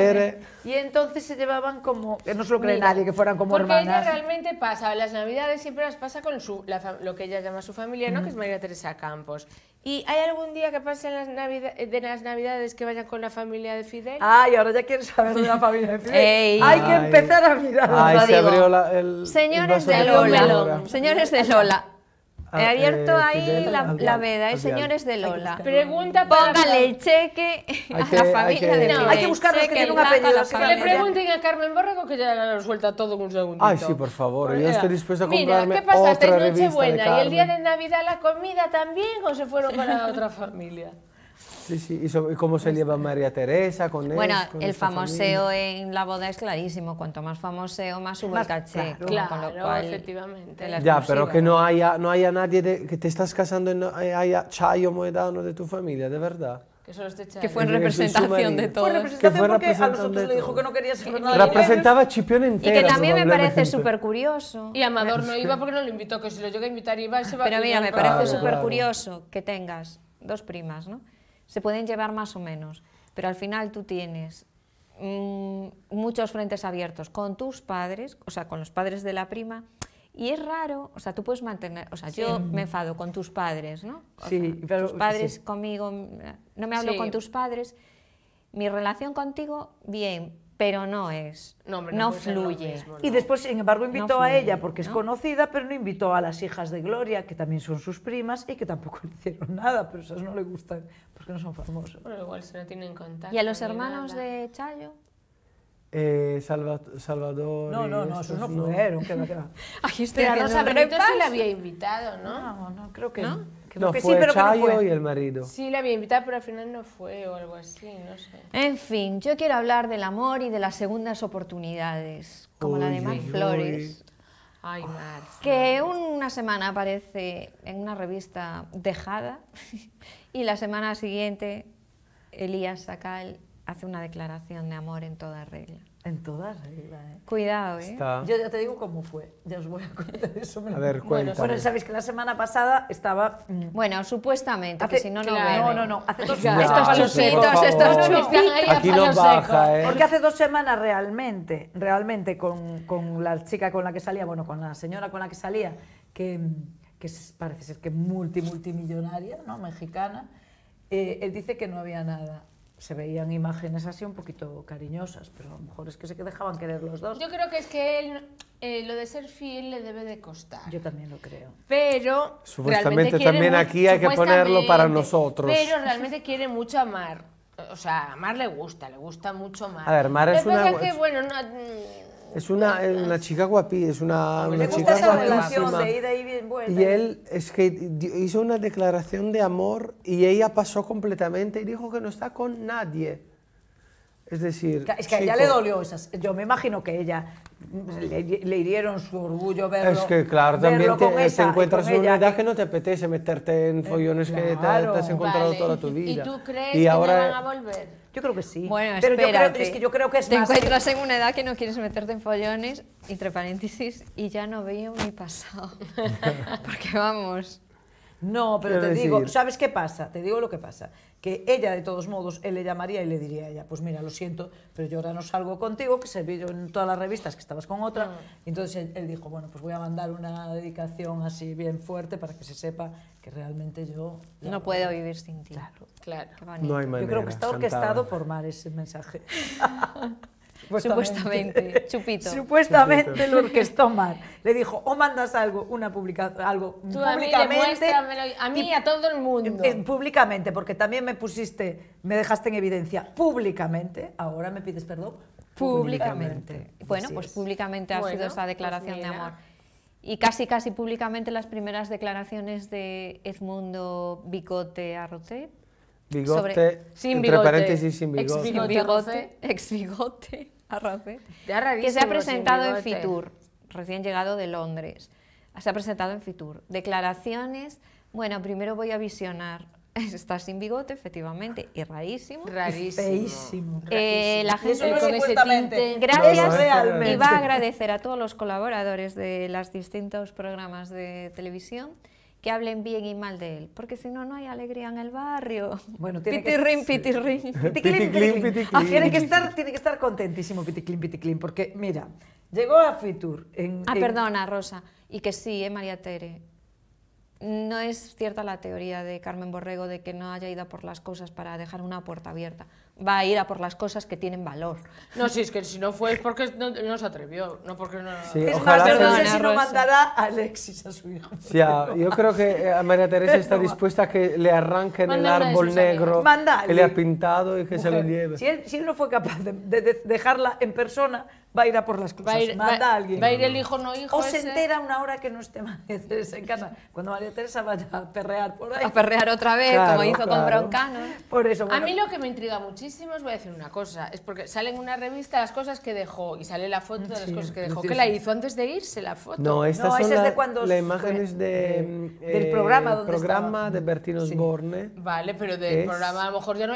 y Y entonces se llevaban como. No se lo cree nadie que fueran como hermanas. Porque ella realmente pasa, las navidades siempre las pasa con su, lo que ella llama su familia, ¿no? Que es María Teresa Campos. ¿Y hay algún día que en las de las navidades que vayan con la familia de Fidel? Ay, ahora ya quieres saber de la familia de Fidel. Hay que empezar a mirar. Ay, se abrió la, el, Señores de Lola. Señores de Lola. He ah, abierto eh, ahí la, ah, veda, ¿eh, señores de Lola. Pregunta para Póngale el cheque a la familia hay que, de no, Hay que buscarlo, que tiene un apellido. Que le pregunten a Carmen Borrego que ya lo suelta todo en un segundo. Ay, sí, por favor, yo estoy dispuesta a comprarme Mira, ¿qué pasa? noche Nochebuena y el día de Navidad la comida también o se fueron para [laughs] otra familia? Sí, sí. ¿Y, cómo se lleva María Teresa con él? Bueno, el famoso en la boda es clarísimo. Cuanto más famoso, más sube el caché. Claro, efectivamente. Ya, pero que no haya, no haya nadie que te estás casando y no eh, haya chayo moedano de tu familia, de verdad. Que, solo que fue en representación de todo. Fue representación porque a nosotros le dijo que no quería ser nada. Representaba a Chipión entero. Y que también me parece súper curioso. Y Amador no iba porque no lo invitó, que si lo llega a invitar iba se va Pero mira, me parece súper curioso que tengas dos primas, ¿no? se pueden llevar más o menos, pero al final tú tienes mm, muchos frentes abiertos con tus padres, o sea, con los padres de la prima, y es raro, o sea, tú puedes mantener, o sea, yo me enfado con tus padres, ¿no? sí, pero, tus padres conmigo, no me hablo con tus padres, mi relación contigo, bien, pero no es, no, fluye. Y después, sin embargo, invitó a ella porque es conocida, pero no invitó a las hijas de Gloria, que también son sus primas y que tampoco [laughs] le hicieron nada, pero esas no le gustan porque no son famosas. Pero igual se no tienen contacto. ¿Y a los hermanos de Chayo? Eh, Salvador. No, no, no, esos no fueron. Que, que. [laughs] pero a Rosa Benito había invitado, ¿no? No, no, creo que no, fue pero Chayo y el marido. Sí, la había invitado, pero al final no fue o algo así, no sé. En fin, yo quiero hablar del amor y de las segundas oportunidades, como la de Mar Flores. Ay, Que una semana aparece en una revista dejada [laughs] y la semana siguiente Elías Sacal hace una declaración de amor en toda regla. En todas las. ¿eh? Cuidado, ¿eh? Yo ya te digo cómo fue. Ya os voy a contar [laughs] eso. A ver, cuéntame. Bueno, sabéis que la semana pasada estaba... Mm, bueno, supuestamente, que si no, no claro, No, no, no. Hace dos... [laughs] estos chupitos, estos chupitos. Aquí no baja, ¿eh? Porque hace dos semanas realmente, realmente con, con, la chica con la que salía, bueno, con la señora con la que salía, que, mm, que parece ser que multi, multimillonaria, ¿no? Mexicana, eh, él dice que no había nada se veían imágenes así un poquito cariñosas, pero a lo mejor es que se dejaban querer los dos. Yo creo que es que él, eh, lo de ser fiel le debe de costar. Yo también lo creo. Pero supuestamente también aquí hay que ponerlo para nosotros. Pero realmente quiere mucho amar. O sea, a Mar le gusta, le gusta mucho más A ver, Mar es una... Es una, eh, una chica guapí, es una, una chica esa y él es que hizo una declaración de amor y ella pasó completamente y dijo que no está con nadie. Es decir, es que a ella le dolió esas. Yo me imagino que ella mm, le, hirieron su orgullo verlo. Es que claro, también te, encuentras en una edad que... no te apetece meterte en eh, follones que te, has encontrado toda tu vida. ¿Y tú crees que van a volver? Yo creo que sí. Bueno, Pero Yo es que yo creo que es Te encuentras en una edad que no quieres meterte en follones, entre paréntesis, y ya no veo mi pasado. [laughs] Porque vamos, no, pero te digo, ¿sabes qué pasa? Te digo lo que pasa. Que ella, de todos modos, él le llamaría y le diría a ella, pues mira, lo siento, pero yo ahora no salgo contigo, que se yo en todas las revistas que estabas con otra. Y mm. entonces él, dijo, bueno, pues voy a mandar una dedicación así bien fuerte para que se sepa que realmente yo... No puedo vivir sin ti. Claro, claro. no hay manera, yo creo que está orquestado por Mar ese mensaje. [laughs] Pues [laughs] Supuestamente, chupito. Supuestamente lo orquestó Le dijo, o mandas algo, una publica, algo Tú A mí, a, mí y, a todo el mundo. públicamente, porque también me pusiste, me dejaste en evidencia públicamente, ahora me pides perdón. Públicamente. Bueno, pues públicamente ha sido esa pues declaración de amor. Y casi, casi públicamente las primeras declaraciones de Edmundo Bicote Arrote Bigote, sin entre paréntesis, sin bigote. Ex bigote, [laughs] que se ha presentado en Fitur, recién llegado de Londres. Se ha presentado en Fitur. Declaraciones, bueno, primero voy a visionar. [laughs] Está sin bigote, efectivamente, y rarísimo. Rarísimo. Eh, la gente con tinte. Gracias. y va a agradecer a todos los colaboradores de los distintos programas de televisión que hablen bien y mal de él, porque si no, no hay alegría en el barrio. [laughs] Bueno, tiene que... [laughs] Ah, tiene, que estar, tiene que estar contentísimo pitiklin, pitiklin, porque mira, llegó a Fitur en... Ah, perdona, Rosa, y que sí, eh, María Tere, no es cierta la teoría de Carmen Borrego de que no haya ido por las cosas para dejar una puerta abierta va a ir a por las cosas que tienen valor. No, si es que si no fue es porque no, se atrevió, no porque no... es ojalá más, no sé si no mandará a Alexis a su hijo. Sí, yo creo que eh, a María Teresa [laughs] está dispuesta a que le arranquen el árbol negro que le ha pintado y que se lo lleve. Si él, no fue capaz de dejarla en persona, va a ir a por las cosas, va ir, manda a alguien. Va a ir el hijo, no hijo. O se entera una hora que no esté María Teresa en casa. Cuando María Teresa vaya a perrear por ahí. A perrear otra vez, como hizo con Broncano. Por eso. A mí lo que me intriga muchísimo, os voy a decir una cosa, es porque sale en una revista las cosas que dejó y sale la foto de las cosas que dejó. ¿Qué la hizo antes de irse la foto? No, esa es de cuando. La imagen es em, del eh, programa donde programa de Bertino Osborne. Vale, pero del programa a lo mejor ya no.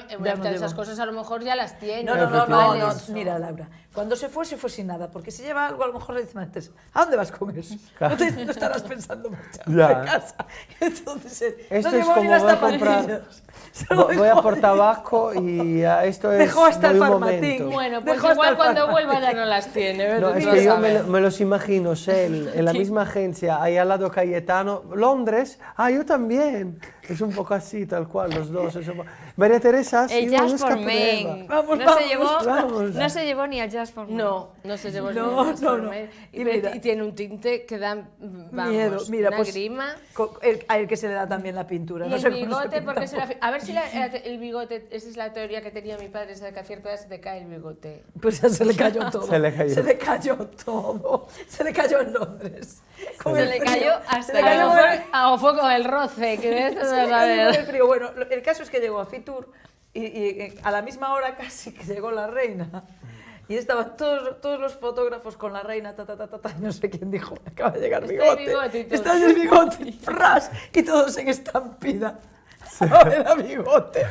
esas cosas a lo mejor ya las tiene. No, no, no, no, no, no. Mira, Laura, cuando se fue, se fue pues sin nada, porque si lleva algo, a lo mejor le dicen ¿a dónde vas con eso? [laughs] No, estarás pensando mucho en casa. [laughs] Entonces, eh, esto no es como voy a comprar, [laughs] voy, a por tabaco y esto es... Dejo hasta el farmatín. Bueno, pues igual cuando vuelva ya no las tiene. No, es que yo me, me, los imagino, sé, en la misma agencia, ahí al lado Cayetano, Londres, ah, yo también. Es un poco así, tal cual, los dos. María Teresa, sí, el Jazz for Men. no se llevó, No se llevó ni al Jazz for Men. No, no se llevó no, ni al Jazz for Men. Y, y, tiene un tinte que da vamos, miedo. Mira, una pues, grima. a él que se le da también la pintura. Y no el sé bigote, porque se la, a ver si la, el bigote, esa es la teoría que tenía mi padre, es que a cierta edad se te cae el bigote. Pues ya se le cayó todo. se le cayó. Se le cayó todo. Se le cayó en Londres. Se, le cayó hasta se le cayó a, el... a, a, a, el roce, que bueno, el caso es que llegó a Fitur y, eh, a la misma hora [laughs] casi que llegó la reina. Y estaban todos, todos los fotógrafos con la reina, ta, ta, no sé quién dijo, acaba de llegar bigote. Está el bigote, [laughs] ras, y todos en estampida. [laughs] el bigote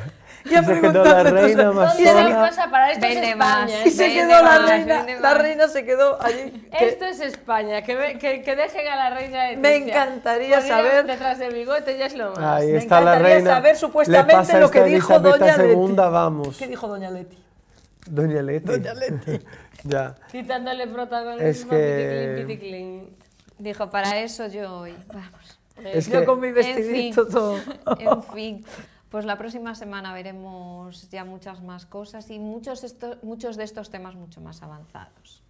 ya se quedó la reina más pasa para esto es España, Y se quedó la reina, la reina se quedó allí. Esto es España, que, me, que, que, dejen a la reina Me encantaría saber. saber... Detrás del bigote ya es lo más. Ahí me está encantaría la reina. saber supuestamente lo que dijo Doña segunda, Leti. Vamos. ¿Qué dijo Doña Leti? Doña Leti. Doña Leti. [laughs] ya. Quitándole protagonismo es que... Dijo, para eso yo hoy. Vamos. Es yo con mi vestidito en fin, todo. En fin. Pues la próxima semana veremos ya muchas más cosas y muchos, estos muchos de estos temas mucho más avanzados.